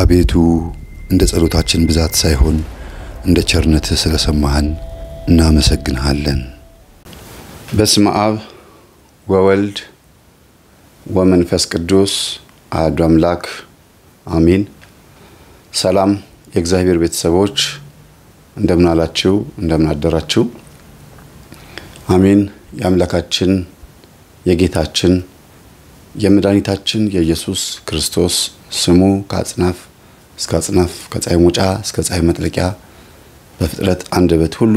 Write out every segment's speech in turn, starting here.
አቤቱ እንደ ጸሎታችን ብዛት ሳይሆን እንደ ቸርነትህ ስለሰማህን እናመሰግንሃለን። በስመ አብ ወወልድ ወመንፈስ ቅዱስ አሐዱ አምላክ አሚን። ሰላም የእግዚአብሔር ቤተሰቦች እንደምን አላችሁ? እንደምን አደራችሁ? አሜን። የአምላካችን የጌታችን የመድኃኒታችን የኢየሱስ ክርስቶስ ስሙ ከአጽናፍ እስከ አጽናፍ ከፀሐይ መውጫ እስከ ፀሐይ መጥለቂያ በፍጥረት አንደበት ሁሉ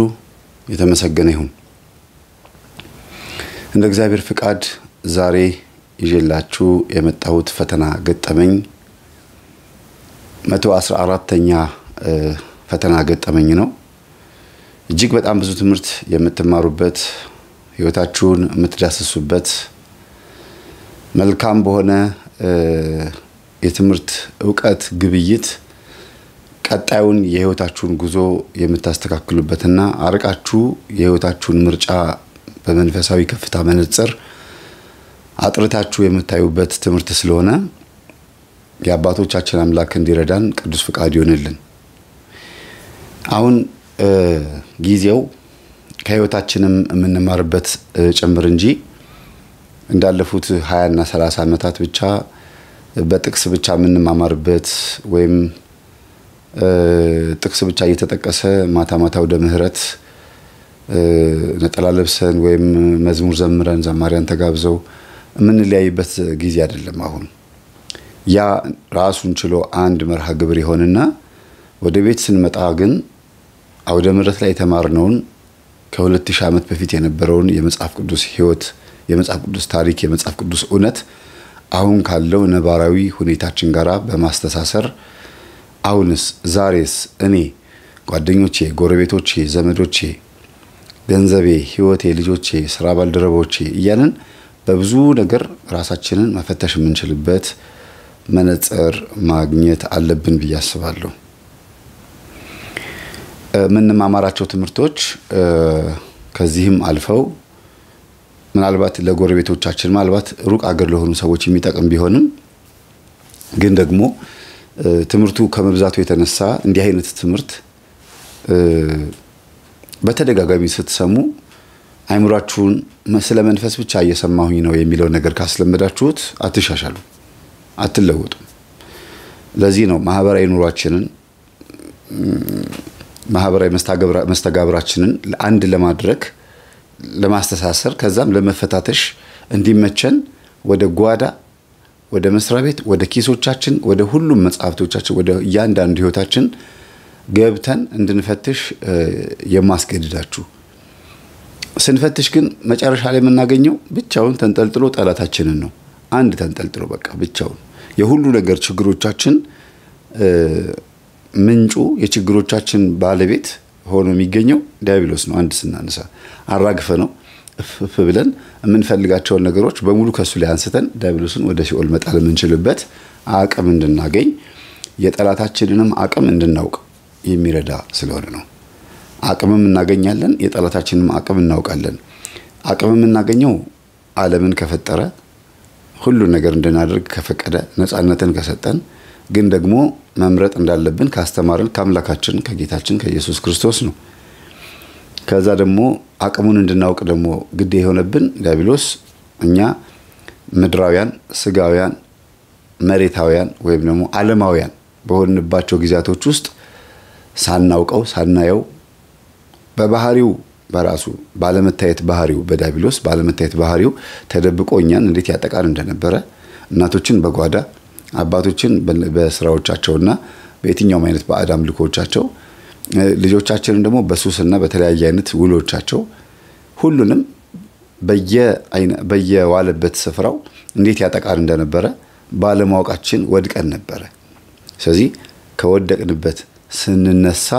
የተመሰገነ ይሁን። እንደ እግዚአብሔር ፍቃድ ዛሬ ይዤላችሁ የመጣሁት ፈተና ገጠመኝ መቶ አስራ አራተኛ ፈተና ገጠመኝ ነው። እጅግ በጣም ብዙ ትምህርት የምትማሩበት ህይወታችሁን የምትዳስሱበት መልካም በሆነ የትምህርት እውቀት ግብይት ቀጣዩን የህይወታችሁን ጉዞ የምታስተካክሉበትና አርቃችሁ የህይወታችሁን ምርጫ በመንፈሳዊ ከፍታ መነጽር አጥርታችሁ የምታዩበት ትምህርት ስለሆነ የአባቶቻችን አምላክ እንዲረዳን ቅዱስ ፍቃድ ይሆንልን። አሁን ጊዜው ከህይወታችንም የምንማርበት ጭምር እንጂ እንዳለፉት ሀያና ሰላሳ ዓመታት ብቻ በጥቅስ ብቻ የምንማማርበት ወይም ጥቅስ ብቻ እየተጠቀሰ ማታ ማታ ወደ ምህረት ነጠላ ለብሰን ወይም መዝሙር ዘምረን ዘማሪያን ተጋብዘው የምንለያይበት ጊዜ አይደለም። አሁን ያ ራሱን ችሎ አንድ መርሃ ግብር ይሆንና ወደ ቤት ስንመጣ ግን አውደ ምህረት ላይ የተማርነውን ከ2000 ዓመት በፊት የነበረውን የመጽሐፍ ቅዱስ ህይወት የመጽሐፍ ቅዱስ ታሪክ፣ የመጽሐፍ ቅዱስ እውነት አሁን ካለው ነባራዊ ሁኔታችን ጋር በማስተሳሰር አሁንስ ዛሬስ እኔ፣ ጓደኞቼ፣ ጎረቤቶቼ፣ ዘመዶቼ፣ ገንዘቤ፣ ህይወቴ፣ ልጆቼ፣ ስራ ባልደረቦቼ እያልን በብዙ ነገር ራሳችንን መፈተሽ የምንችልበት መነጽር ማግኘት አለብን ብዬ አስባለሁ። የምንማማራቸው ትምህርቶች ከዚህም አልፈው ምናልባት ለጎረቤቶቻችን ምናልባት ሩቅ አገር ለሆኑ ሰዎች የሚጠቅም ቢሆንም ግን ደግሞ ትምህርቱ ከመብዛቱ የተነሳ እንዲህ አይነት ትምህርት በተደጋጋሚ ስትሰሙ አይምሯችሁን ስለ መንፈስ ብቻ እየሰማሁኝ ነው የሚለው ነገር ካስለመዳችሁት አትሻሻሉ፣ አትለወጡም። ለዚህ ነው ማህበራዊ ኑሯችንን ማህበራዊ መስተጋብራችንን አንድ ለማድረግ ለማስተሳሰር ከዛም ለመፈታተሽ እንዲመቸን ወደ ጓዳ ወደ መስሪያ ቤት ወደ ኪሶቻችን ወደ ሁሉም መጽሐፍቶቻችን ወደ እያንዳንዱ ህይወታችን ገብተን እንድንፈትሽ የማስገድዳችሁ ስንፈትሽ ግን መጨረሻ ላይ የምናገኘው ብቻውን ተንጠልጥሎ ጠላታችንን ነው አንድ ተንጠልጥሎ በቃ ብቻውን የሁሉ ነገር ችግሮቻችን ምንጩ የችግሮቻችን ባለቤት ሆኖ የሚገኘው ዲያብሎስ ነው። አንድ ስናነሳ አራግፈ ነው እፍ ብለን የምንፈልጋቸውን ነገሮች በሙሉ ከሱ ላይ አንስተን ዲያብሎስን ወደ ሲኦል መጣል የምንችልበት አቅም እንድናገኝ የጠላታችንንም አቅም እንድናውቅ የሚረዳ ስለሆነ ነው። አቅምም እናገኛለን፣ የጠላታችንም አቅም እናውቃለን። አቅምም እናገኘው ዓለምን ከፈጠረ ሁሉን ነገር እንድናደርግ ከፈቀደ ነፃነትን ከሰጠን ግን ደግሞ መምረጥ እንዳለብን ካስተማርን ከአምላካችን ከጌታችን ከኢየሱስ ክርስቶስ ነው። ከዛ ደግሞ አቅሙን እንድናውቅ ደግሞ ግድ የሆነብን ዲያብሎስ እኛ ምድራውያን፣ ስጋውያን፣ መሬታውያን ወይም ደግሞ ዓለማውያን በሆንባቸው ጊዜያቶች ውስጥ ሳናውቀው ሳናየው በባህሪው በራሱ ባለመታየት ባህሪው በዲያብሎስ ባለመታየት ባህሪው ተደብቆ እኛን እንዴት ያጠቃን እንደነበረ እናቶችን በጓዳ አባቶችን በስራዎቻቸውና በየትኛውም አይነት ባዕድ አምልኮቻቸው ልጆቻችንን ደግሞ በሱስና በተለያየ አይነት ውሎቻቸው ሁሉንም በየዋለበት ስፍራው እንዴት ያጠቃን እንደነበረ ባለማወቃችን ወድቀን ነበረ። ስለዚህ ከወደቅንበት ስንነሳ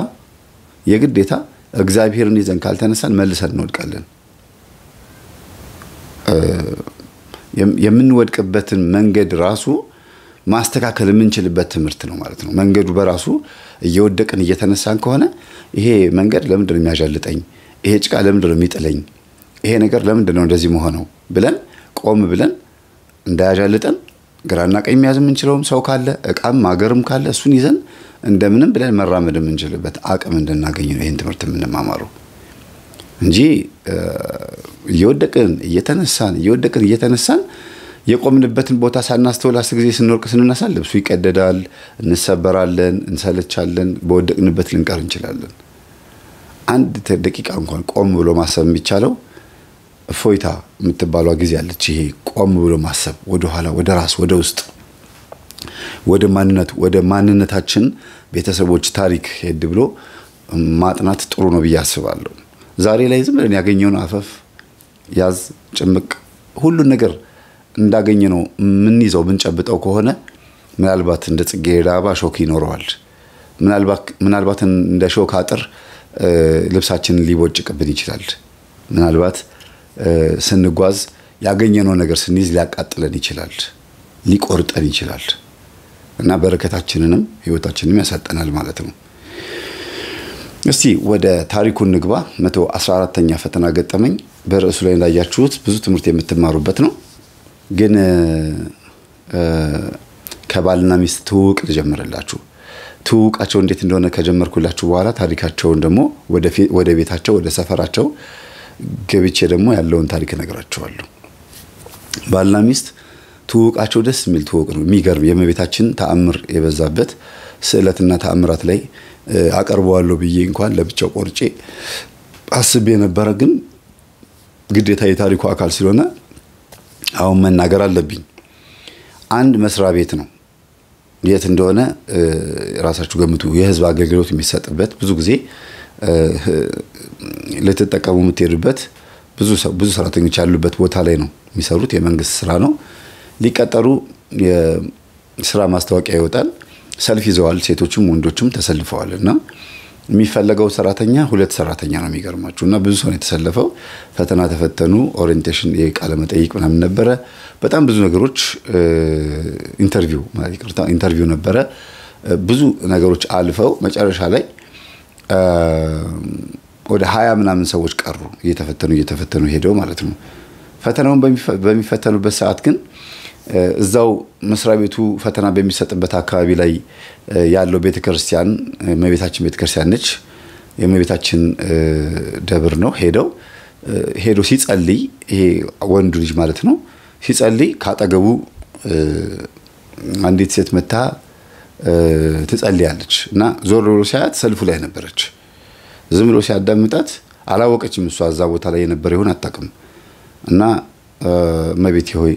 የግዴታ እግዚአብሔርን ይዘን ካልተነሳን መልሰን እንወድቃለን። የምንወድቅበትን መንገድ ራሱ ማስተካከል የምንችልበት ትምህርት ነው ማለት ነው። መንገዱ በራሱ እየወደቅን እየተነሳን ከሆነ ይሄ መንገድ ለምንድን ነው የሚያዣልጠኝ? ይሄ ጭቃ ለምንድን ነው የሚጥለኝ? ይሄ ነገር ለምንድን ነው እንደዚህ መሆነው? ብለን ቆም ብለን እንዳያዣልጠን ግራና ቀኝ የሚያዝ የምንችለውም ሰው ካለ እቃም አገርም ካለ እሱን ይዘን እንደምንም ብለን መራመድ የምንችልበት አቅም እንድናገኝ ነው ይህን ትምህርት የምንማማሩ እንጂ እየወደቅን እየተነሳን እየወደቅን እየተነሳን የቆምንበትን ቦታ ሳናስተውል አስር ጊዜ ስንወርቅ ስንነሳ ልብሱ ይቀደዳል፣ እንሰበራለን፣ እንሰለቻለን፣ በወደቅንበት ልንቀር እንችላለን። አንድ ደቂቃ እንኳን ቆም ብሎ ማሰብ የሚቻለው እፎይታ የምትባሏ ጊዜ አለች። ይሄ ቆም ብሎ ማሰብ ወደኋላ፣ ወደ ራስ፣ ወደ ውስጥ፣ ወደ ማንነት፣ ወደ ማንነታችን ቤተሰቦች ታሪክ ሄድ ብሎ ማጥናት ጥሩ ነው ብዬ አስባለሁ። ዛሬ ላይ ዝም ብለን ያገኘውን አፈፍ ያዝ ጭምቅ ሁሉን ነገር እንዳገኘ ነው የምንይዘው የምንጨብጠው ከሆነ ምናልባት እንደ ጽጌ ዳባ ሾክ ይኖረዋል። ምናልባት እንደ ሾክ አጥር ልብሳችንን ሊቦጭቅብን ይችላል። ምናልባት ስንጓዝ ያገኘነው ነገር ስንይዝ ሊያቃጥለን ይችላል፣ ሊቆርጠን ይችላል እና በረከታችንንም ህይወታችንንም ያሳጠናል ማለት ነው። እስቲ ወደ ታሪኩን ንግባ። መቶ 114ኛ ፈተና ገጠመኝ በርዕሱ ላይ እንዳያችሁት ብዙ ትምህርት የምትማሩበት ነው። ግን ከባልና ሚስት ትውውቅ ልጀምርላችሁ። ትውውቃቸው እንዴት እንደሆነ ከጀመርኩላችሁ በኋላ ታሪካቸውን ደግሞ ወደ ቤታቸው ወደ ሰፈራቸው ገብቼ ደግሞ ያለውን ታሪክ እነግራችኋለሁ። ባልና ሚስት ትውውቃቸው ደስ የሚል ትውውቅ ነው። የሚገርም የእመቤታችን ተአምር የበዛበት ስዕለትና ተአምራት ላይ አቀርበዋለሁ ብዬ እንኳን ለብቻው ቆርጬ አስቤ ነበረ። ግን ግዴታ የታሪኩ አካል ስለሆነ አሁን መናገር አለብኝ። አንድ መስሪያ ቤት ነው። የት እንደሆነ ራሳችሁ ገምቱ። የህዝብ አገልግሎት የሚሰጥበት ብዙ ጊዜ ልትጠቀሙ የምትሄዱበት ብዙ ሰራተኞች ያሉበት ቦታ ላይ ነው የሚሰሩት። የመንግስት ስራ ነው። ሊቀጠሩ የስራ ማስታወቂያ ይወጣል። ሰልፍ ይዘዋል። ሴቶችም ወንዶችም ተሰልፈዋል እና የሚፈለገው ሰራተኛ ሁለት ሰራተኛ ነው የሚገርማችሁ። እና ብዙ ሰው ነው የተሰለፈው። ፈተና ተፈተኑ። ኦሪንቴሽን የቃለ መጠይቅ ምናምን ነበረ። በጣም ብዙ ነገሮች ኢንተርቪው ኢንተርቪው ነበረ። ብዙ ነገሮች አልፈው መጨረሻ ላይ ወደ ሀያ ምናምን ሰዎች ቀሩ እየተፈተኑ እየተፈተኑ ሄደው ማለት ነው። ፈተናውን በሚፈተኑበት ሰዓት ግን እዛው መስሪያ ቤቱ ፈተና በሚሰጥበት አካባቢ ላይ ያለው ቤተክርስቲያን እመቤታችን ቤተክርስቲያን ነች። የእመቤታችን ደብር ነው። ሄደው ሄዶ ሲጸልይ ይሄ ወንዱ ልጅ ማለት ነው ሲጸልይ ካጠገቡ አንዲት ሴት መታ ትጸልያለች እና ዞር ብሎ ሲያያት ሰልፉ ላይ ነበረች። ዝም ብሎ ሲያዳምጣት አላወቀችም። እሷ እዛ ቦታ ላይ የነበረ ይሆን አታውቅም። እና እመቤቴ ሆይ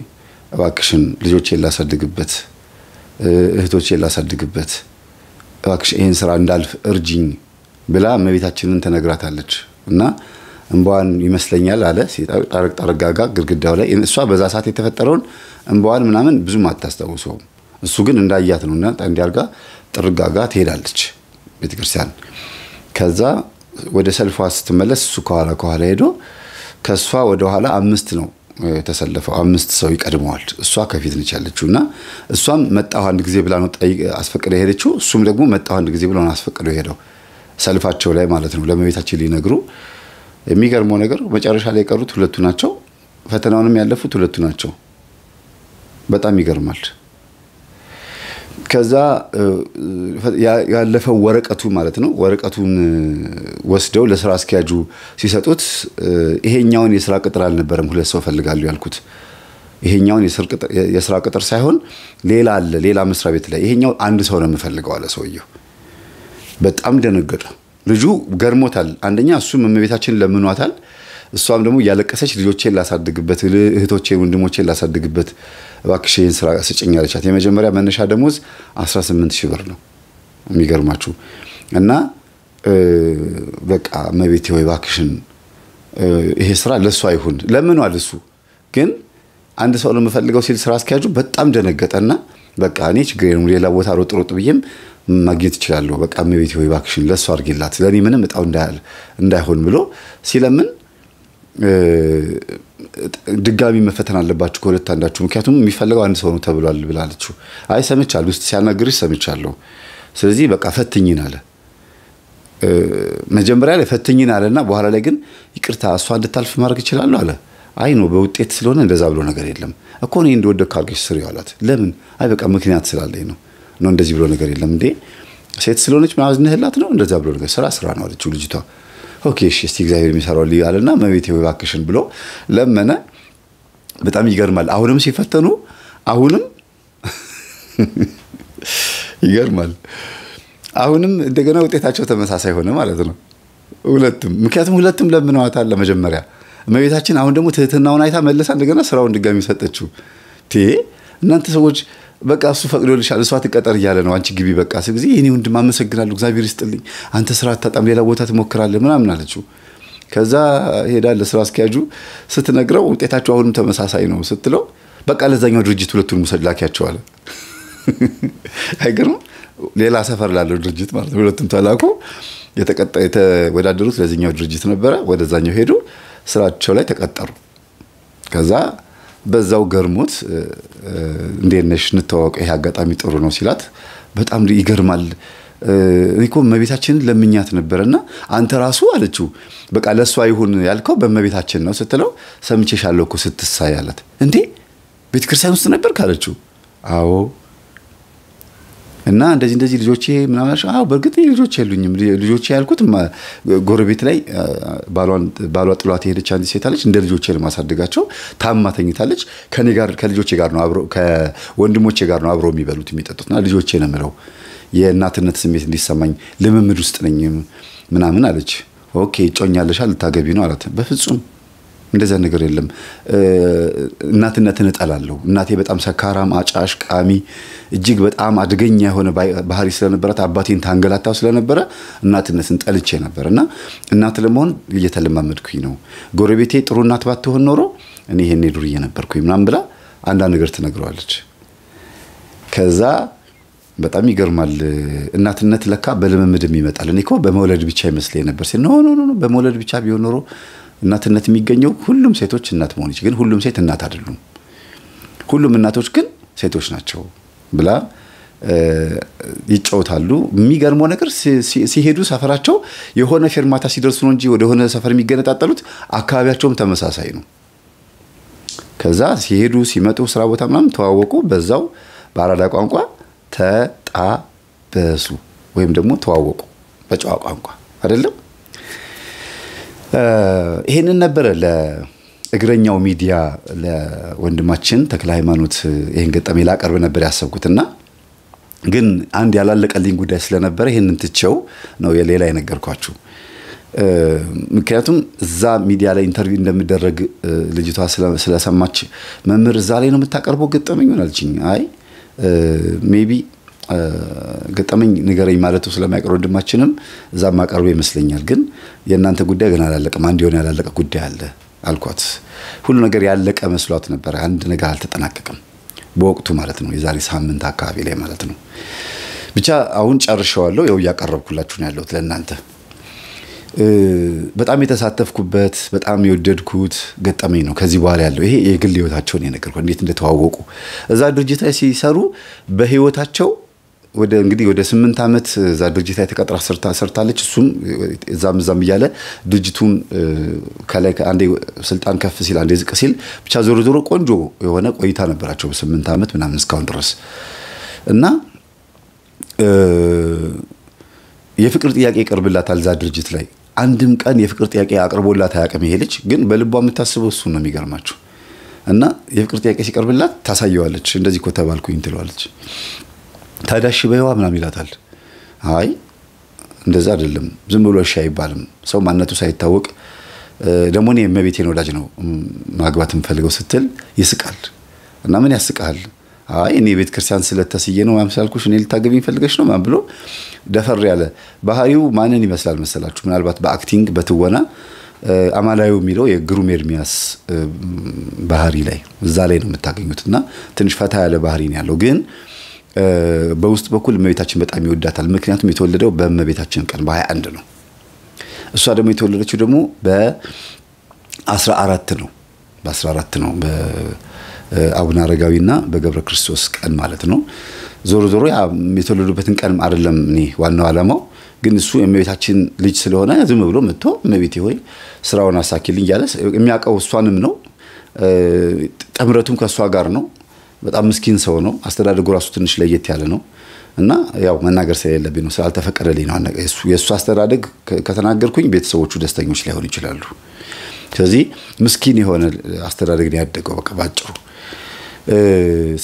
እባክሽን ልጆቼን ላሳድግበት፣ እህቶቼን ላሳድግበት፣ እባክሽ ይህን ስራ እንዳልፍ እርጅኝ ብላ እመቤታችንን ተነግራታለች እና እንባዋን ይመስለኛል አለ ጣረቅ ጠረጋጋ ግድግዳው ላይ እሷ በዛ ሰዓት የተፈጠረውን እንባዋን ምናምን ብዙም አታስታውሰውም። እሱ ግን እንዳያት ነው እና እንዲያርጋ ጥርጋጋ ትሄዳለች ቤተክርስቲያን። ከዛ ወደ ሰልፏ ስትመለስ እሱ ከኋላ ከኋላ ሄዶ ከእሷ ወደኋላ አምስት ነው የተሰለፈው አምስት ሰው ይቀድመዋል። እሷ ከፊት ነች ያለችው እና እሷም መጣሁ አንድ ጊዜ ብላ ነው አስፈቅደ የሄደችው። እሱም ደግሞ መጣሁ አንድ ጊዜ ብሎ ነው አስፈቅደው ሄደው ሰልፋቸው ላይ ማለት ነው ለመቤታችን ሊነግሩ። የሚገርመው ነገር መጨረሻ ላይ የቀሩት ሁለቱ ናቸው። ፈተናውንም ያለፉት ሁለቱ ናቸው። በጣም ይገርማል። ከዛ ያለፈው ወረቀቱ ማለት ነው ወረቀቱን ወስደው ለስራ አስኪያጁ ሲሰጡት ይሄኛውን የስራ ቅጥር አልነበረም ሁለት ሰው ፈልጋሉ ያልኩት ይሄኛውን የስራ ቅጥር ሳይሆን ሌላ አለ ሌላ መስሪያ ቤት ላይ ይሄኛው አንድ ሰው ነው የምፈልገው አለ ሰውየው በጣም ደነገጠ ልጁ ገርሞታል አንደኛ እሱም እመቤታችን ለምኗታል እሷም ደግሞ እያለቀሰች ልጆቼን ላሳድግበት፣ እህቶቼን፣ ወንድሞቼን ላሳድግበት እባክሽ ይህን ስራ ስጭኝ አለቻት። የመጀመሪያ መነሻ ደሞዝ 18 ሺህ ብር ነው። የሚገርማችሁ እና በቃ እመቤቴ ወይ እባክሽን ይሄ ስራ ለእሱ አይሁን ለምኗል። እሱ ግን አንድ ሰው ነው የምፈልገው ሲል ስራ አስኪያጁ በጣም ደነገጠና በቃ እኔ ችግር ሌላ ቦታ ሮጥ ሮጥ ብዬም ማግኘት እችላለሁ። በቃ እመቤቴ ወይ እባክሽን ለእሱ አድርጌላት ለእኔ ምንም እጣው እንዳይሆን ብሎ ሲለምን ድጋሚ መፈተን አለባችሁ ከሁለት አንዳችሁ፣ ምክንያቱም የሚፈልገው አንድ ሰው ነው ተብሏል ብላለችው። አይ ሰምቻለሁ፣ ውስጥ ሲያናግርሽ ሰምቻለሁ፣ ስለዚህ በቃ ፈትኝን አለ። መጀመሪያ ላይ ፈትኝን አለና በኋላ ላይ ግን ይቅርታ እሷ እንድታልፍ ማድረግ ይችላሉ አለ። አይ ነው በውጤት ስለሆነ እንደዛ ብሎ ነገር የለም እኮ እኔ እንደወደ ካልኩሽ ስር አላት። ለምን? አይ በቃ ምክንያት ስላለኝ ነው ነው እንደዚህ ብሎ ነገር የለም እንዴ ሴት ስለሆነች ምናዝንህላት ነው እንደዛ ብሎ ነገር ስራ ስራ ነው አለችው ልጅቷ። ኦኬ እሺ እስቲ እግዚአብሔር የሚሰራው ልዩ አለና እመቤቴ ሆይ እባክሽን ብሎ ለመነ። በጣም ይገርማል። አሁንም ሲፈተኑ አሁንም ይገርማል። አሁንም እንደገና ውጤታቸው ተመሳሳይ ሆነ ማለት ነው። ሁለቱም ምክንያቱም ሁለቱም ለምነዋታል ለመጀመሪያ እመቤታችን አሁን ደግሞ ትህትናውን አይታ መልሳ እንደገና ስራውን ድጋሚ ሰጠችው። እናንተ ሰዎች በቃ እሱ ፈቅዶልሻል፣ እሷ ትቀጠር እያለ ነው። አንቺ ግቢ በቃ ስል ጊዜ የኔ ወንድም አመሰግናለሁ፣ እግዚአብሔር ይስጥልኝ፣ አንተ ስራ አታጣም፣ ሌላ ቦታ ትሞክራለህ ምናምን አለችው። ከዛ ሄዳለ ስራ አስኪያጁ ስትነግረው ውጤታቸው አሁንም ተመሳሳይ ነው ስትለው በቃ ለዛኛው ድርጅት ሁለቱን ውሰድ ላኪያቸዋለ። አይገርም? ሌላ ሰፈር ላለው ድርጅት ማለት ሁለቱም ተላኩ። የተወዳደሩት ለዚኛው ድርጅት ነበረ። ወደዛኛው ሄዱ። ስራቸው ላይ ተቀጠሩ። ከዛ በዛው ገርሞት እንዴት ነሽ እንተዋወቅ፣ ይሄ አጋጣሚ ጥሩ ነው ሲላት በጣም ይገርማል። እኮ እመቤታችንን ለምኛት ነበረና አንተ ራሱ አለችው በቃ ለእሷ ይሁን ያልከው በእመቤታችን ነው ስትለው ሰምቼሻለሁ እኮ ስትሳይ አላት። እንዴ ቤተክርስቲያን ውስጥ ነበር ካለችው አዎ እና እንደዚህ እንደዚህ ልጆቼ ምናምን አልሽ። አዎ በእርግጥ ልጆች የሉኝም። ልጆቼ ያልኩት ጎረቤት ላይ ባሏ ጥሏት የሄደች አንዲት ሴት አለች። እንደ ልጆቼ ለማሳደጋቸው ታማ ተኝታለች። ከኔ ጋር ከልጆቼ ጋር ነው አብሮ ከወንድሞቼ ጋር ነው አብሮ የሚበሉት የሚጠጡትና ልጆቼ ነው የምለው። የእናትነት ስሜት እንዲሰማኝ ልምምድ ውስጥ ነኝ ምናምን አለች። ኦኬ እጮኛለሻ ልታገቢ ነው አላት። በፍጹም እንደዚያ ነገር የለም። እናትነትን እጠላለሁ። እናቴ በጣም ሰካራም፣ አጫሽ፣ ቃሚ እጅግ በጣም አደገኛ የሆነ ባህሪ ስለነበራት አባቴን ታንገላታው ስለነበረ እናትነትን ጠልቼ ነበር እና እናት ለመሆን እየተለማመድኩኝ ነው። ጎረቤቴ ጥሩ እናት ባትሆን ኖሮ እኔ ይሄኔ ዱርዬ ነበርኩኝ ምናምን ብላ አንዳንድ ነገር ትነግረዋለች። ከዛ በጣም ይገርማል። እናትነት ለካ በልምምድ የሚመጣል። እኔ እኮ በመውለድ ብቻ ይመስለኝ ነበር ሲል ኖ ኖ በመውለድ ብቻ ቢሆን ኖሮ እናትነት የሚገኘው ሁሉም ሴቶች እናት መሆን ይች ግን ሁሉም ሴት እናት አይደሉም፣ ሁሉም እናቶች ግን ሴቶች ናቸው ብላ ይጫወታሉ። የሚገርመው ነገር ሲሄዱ ሰፈራቸው የሆነ ፌርማታ ሲደርሱ ነው እንጂ ወደሆነ ሰፈር የሚገነጣጠሉት አካባቢያቸውም ተመሳሳይ ነው። ከዛ ሲሄዱ ሲመጡ ስራ ቦታ ምናምን ተዋወቁ። በዛው በአራዳ ቋንቋ ተጣበሱ ወይም ደግሞ ተዋወቁ በጨዋ ቋንቋ አይደለም። ይህንን ነበረ ለእግረኛው ሚዲያ ለወንድማችን ተክለ ሃይማኖት ይህን ገጠሜ ላቀርብ ነበር ያሰብኩትና ግን አንድ ያላለቀልኝ ጉዳይ ስለነበረ ይህንን ትቸው ነው የሌላ የነገርኳችሁ። ምክንያቱም እዛ ሚዲያ ላይ ኢንተርቪው እንደሚደረግ ልጅቷ ስለሰማች መምህር እዛ ላይ ነው የምታቀርበው ገጠመኝ ሆናልችኝ። አይ ሜቢ ገጠመኝ ንገረኝ ማለቱ ስለማይቀር ወንድማችንም እዛ ማቀርቡ ይመስለኛል። ግን የእናንተ ጉዳይ ግን አላለቀም፣ አንድ የሆነ ያላለቀ ጉዳይ አለ አልኳት። ሁሉ ነገር ያለቀ መስሏት ነበረ። አንድ ነገር አልተጠናቀቅም፣ በወቅቱ ማለት ነው። የዛሬ ሳምንት አካባቢ ላይ ማለት ነው። ብቻ አሁን ጨርሸዋለሁ። ያው እያቀረብኩላችሁ ነው ያለሁት ለእናንተ በጣም የተሳተፍኩበት በጣም የወደድኩት ገጠመኝ ነው። ከዚህ በኋላ ያለው ይሄ የግል ህይወታቸውን የነገርኩ እንዴት እንደተዋወቁ እዛ ድርጅት ላይ ሲሰሩ በህይወታቸው ወደ እንግዲህ ወደ ስምንት ዓመት እዛ ድርጅት ላይ ተቀጥራ ሰርታለች። እሱም እዛም እዛም እያለ ድርጅቱን ከላይ አንዴ ስልጣን ከፍ ሲል አንዴ ዝቅ ሲል ብቻ ዞሮ ዞሮ ቆንጆ የሆነ ቆይታ ነበራቸው በስምንት ዓመት ምናምን እስካሁን ድረስ እና የፍቅር ጥያቄ ይቀርብላታል እዛ ድርጅት ላይ አንድም ቀን የፍቅር ጥያቄ አቅርቦላት አያውቅም። ይሄ ልጅ ግን በልቧ የምታስበው እሱ ነው። የሚገርማችሁ እና የፍቅር ጥያቄ ሲቀርብላት ታሳየዋለች። እንደዚህ እኮ ተባልኩኝ ትለዋለች። ታዲያ እሺ በይዋ ምናምን ይላታል። አይ እንደዛ አይደለም፣ ዝም ብሎ እሺ አይባልም። ሰው ማንነቱ ሳይታወቅ ደግሞ እኔ የእመቤቴን ወዳጅ ነው ማግባት የምፈልገው ስትል ይስቃል። እና ምን ያስቃል? አይ እኔ ቤተ ክርስቲያን ስለተስዬ ነው ምናምን ስላልኩሽ እኔ ልታገቢኝ ፈልገሽ ነው ምናምን ብሎ ደፈር ያለ ባህሪው ማንን ይመስላል መሰላችሁ? ምናልባት በአክቲንግ በትወና አማላዩ የሚለው የግሩም ኤርሚያስ ባህሪ ላይ እዛ ላይ ነው የምታገኙት እና ትንሽ ፈታ ያለ ባህሪ ነው ያለው ግን በውስጥ በኩል እመቤታችን በጣም ይወዳታል። ምክንያቱም የተወለደው በእመቤታችን ቀን በ21 ነው። እሷ ደግሞ የተወለደችው ደግሞ በ14 ነው። በ14 ነው በአቡነ አረጋዊና በገብረ ክርስቶስ ቀን ማለት ነው። ዞሮ ዞሮ የተወለዱበትን ቀን አይደለም እኔ ዋናው ዓላማው ግን እሱ የእመቤታችን ልጅ ስለሆነ ዝም ብሎ መጥቶ እመቤቴ ሆይ ስራውን አሳኪልኝ እያለ የሚያውቀው እሷንም ነው። ጥምረቱም ከእሷ ጋር ነው። በጣም ምስኪን ሰው ነው። አስተዳደጉ ራሱ ትንሽ ለየት ያለ ነው እና ያው መናገር ስለሌለብኝ ነው፣ ስላልተፈቀደልኝ ነው። የእሱ አስተዳደግ ከተናገርኩኝ ቤተሰቦቹ ደስተኞች ላይሆን ይችላሉ። ስለዚህ ምስኪን የሆነ አስተዳደግ ነው ያደገው፣ በቃ ባጭሩ።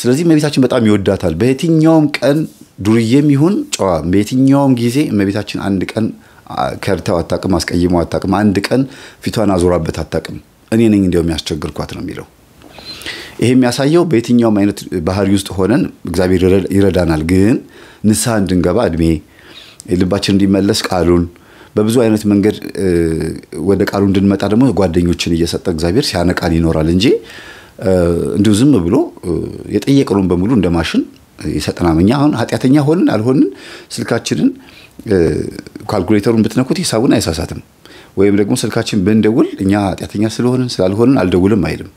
ስለዚህ እመቤታችን በጣም ይወዳታል። በየትኛውም ቀን ዱርዬም ይሁን ጨዋ፣ በየትኛውም ጊዜ እመቤታችን አንድ ቀን ከርተው አታቅም፣ አስቀይመው አታቅም፣ አንድ ቀን ፊቷን አዞራበት አታቅም። እኔ ነኝ እንዲያውም ያስቸግርኳት ነው የሚለው ይሄ የሚያሳየው በየትኛውም አይነት ባህሪ ውስጥ ሆነን እግዚአብሔር ይረዳናል። ግን ንስሐ እንድንገባ እድሜ ልባችን እንዲመለስ ቃሉን በብዙ አይነት መንገድ ወደ ቃሉ እንድንመጣ ደግሞ ጓደኞችን እየሰጠ እግዚአብሔር ሲያነቃን ይኖራል እንጂ እንዲሁ ዝም ብሎ የጠየቅነውን በሙሉ እንደ ማሽን ይሰጠናል። እኛ አሁን ኃጢአተኛ ሆንን አልሆንን ስልካችንን ካልኩሌተሩን ብትነኩት ሂሳቡን አይሳሳትም። ወይም ደግሞ ስልካችን ብንደውል እኛ ኃጢአተኛ ስለሆንን ስላልሆንን አልደውልም አይልም።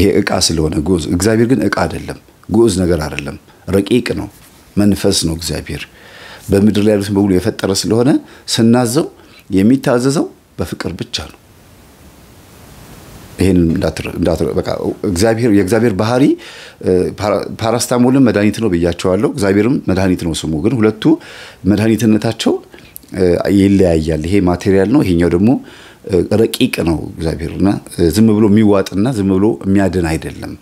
ይሄ እቃ ስለሆነ ግዑዝ እግዚአብሔር ግን እቃ አይደለም፣ ግዑዝ ነገር አይደለም፣ ረቂቅ ነው፣ መንፈስ ነው። እግዚአብሔር በምድር ላይ ያሉትን በሙሉ የፈጠረ ስለሆነ ስናዘው የሚታዘዘው በፍቅር ብቻ ነው። ይህን የእግዚአብሔር ባህሪ ፓራስታሞልም መድኃኒት ነው ብያቸዋለሁ። እግዚአብሔርም መድኃኒት ነው ስሙ። ግን ሁለቱ መድኃኒትነታቸው ይለያያል። ይሄ ማቴሪያል ነው፣ ይሄኛው ደግሞ ረቂቅ ነው እግዚአብሔርና ዝም ብሎ የሚዋጥና ዝም ብሎ የሚያድን አይደለም።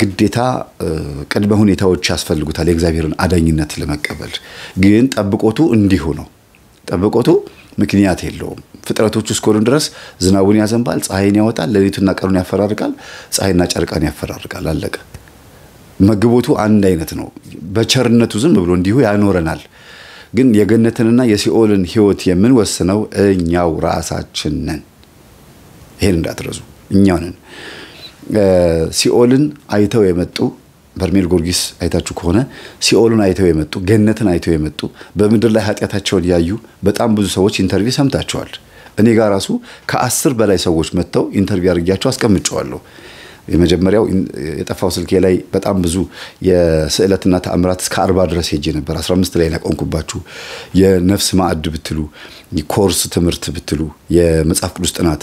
ግዴታ ቅድመ ሁኔታዎች ያስፈልጉታል የእግዚአብሔርን አዳኝነት ለመቀበል። ግን ጠብቆቱ እንዲሁ ነው። ጠብቆቱ ምክንያት የለውም። ፍጥረቶቹ እስከሆኑ ድረስ ዝናቡን ያዘንባል፣ ፀሐይን ያወጣል፣ ሌሊቱና ቀኑን ያፈራርቃል፣ ፀሐይና ጨርቃን ያፈራርቃል። አለቀ። መግቦቱ አንድ አይነት ነው። በቸርነቱ ዝም ብሎ እንዲሁ ያኖረናል። ግን የገነትንና የሲኦልን ህይወት የምንወስነው እኛው ራሳችን ነን። ይሄን እንዳትረዙ፣ እኛው ነን። ሲኦልን አይተው የመጡ በርሜል ጎርጊስ አይታችሁ ከሆነ ሲኦልን አይተው የመጡ ገነትን አይተው የመጡ በምድር ላይ ኃጢአታቸውን ያዩ በጣም ብዙ ሰዎች ኢንተርቪው ሰምታቸዋል እኔ ጋር ራሱ ከአስር በላይ ሰዎች መጥተው ኢንተርቪው አድርጊያቸው አስቀምጨዋለሁ። የመጀመሪያው የጠፋው ስልኬ ላይ በጣም ብዙ የስዕለትና ተአምራት እስከ አርባ ድረስ ሄጄ ነበር። አምስት ላይ ያቆንኩባችሁ የነፍስ ማዕድ ብትሉ ኮርስ ትምህርት ብትሉ የመጽሐፍ ቅዱስ ጥናት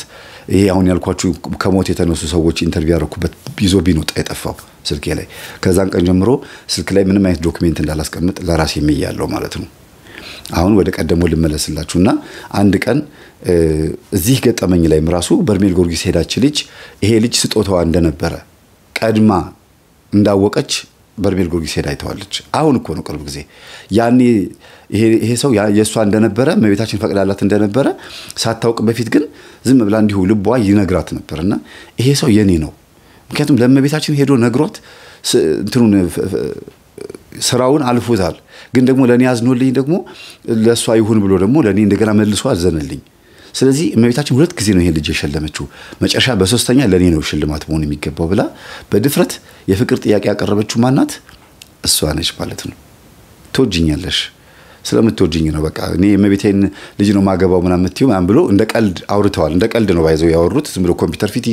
ይሄ አሁን ያልኳችሁ ከሞት የተነሱ ሰዎች ኢንተርቪው ያደረኩበት ይዞ ቢኖጣ የጠፋው ስልኬ ላይ። ከዛን ቀን ጀምሮ ስልክ ላይ ምንም አይነት ዶክሜንት እንዳላስቀምጥ ለራሴ የሚያለው ማለት ነው። አሁን ወደ ቀደሞ ልመለስላችሁ እና አንድ ቀን እዚህ ገጠመኝ ላይም ራሱ በርሜል ጊዮርጊስ ሄዳች ልጅ ይሄ ልጅ ስጦታዋ እንደነበረ ቀድማ እንዳወቀች በርሜል ጊዮርጊስ ሄዳ አይተዋለች። አሁን እኮ ነው ቅርብ ጊዜ። ያኔ ይሄ ሰው የእሷ እንደነበረ እመቤታችን ፈቅዳላት እንደነበረ ሳታውቅ በፊት ግን ዝም ብላ እንዲሁ ልቧ ይነግራት ነበር እና ይሄ ሰው የኔ ነው። ምክንያቱም ለመቤታችን ሄዶ ነግሮት እንትኑን ስራውን አልፎታል። ግን ደግሞ ለእኔ አዝኖልኝ ደግሞ ለእሷ ይሁን ብሎ ደግሞ ለእኔ እንደገና መልሶ አዘነልኝ። ስለዚህ እመቤታችን ሁለት ጊዜ ነው ይሄን ልጅ የሸለመችው። መጨረሻ በሶስተኛ ለእኔ ነው ሽልማት መሆን የሚገባው ብላ በድፍረት የፍቅር ጥያቄ ያቀረበችው ማናት? እሷ ነች ማለት ነው። ትወጅኛለሽ ስለምትወጅኝ ነው በቃ እኔ የእመቤቴን ልጅ ነው ማገባው ምናምን የምትይው ምናምን ብሎ እንደ ቀልድ አውርተዋል። እንደ ቀልድ ነው ባይዘው ያወሩት። ዝም ብሎ ኮምፒውተር ፊት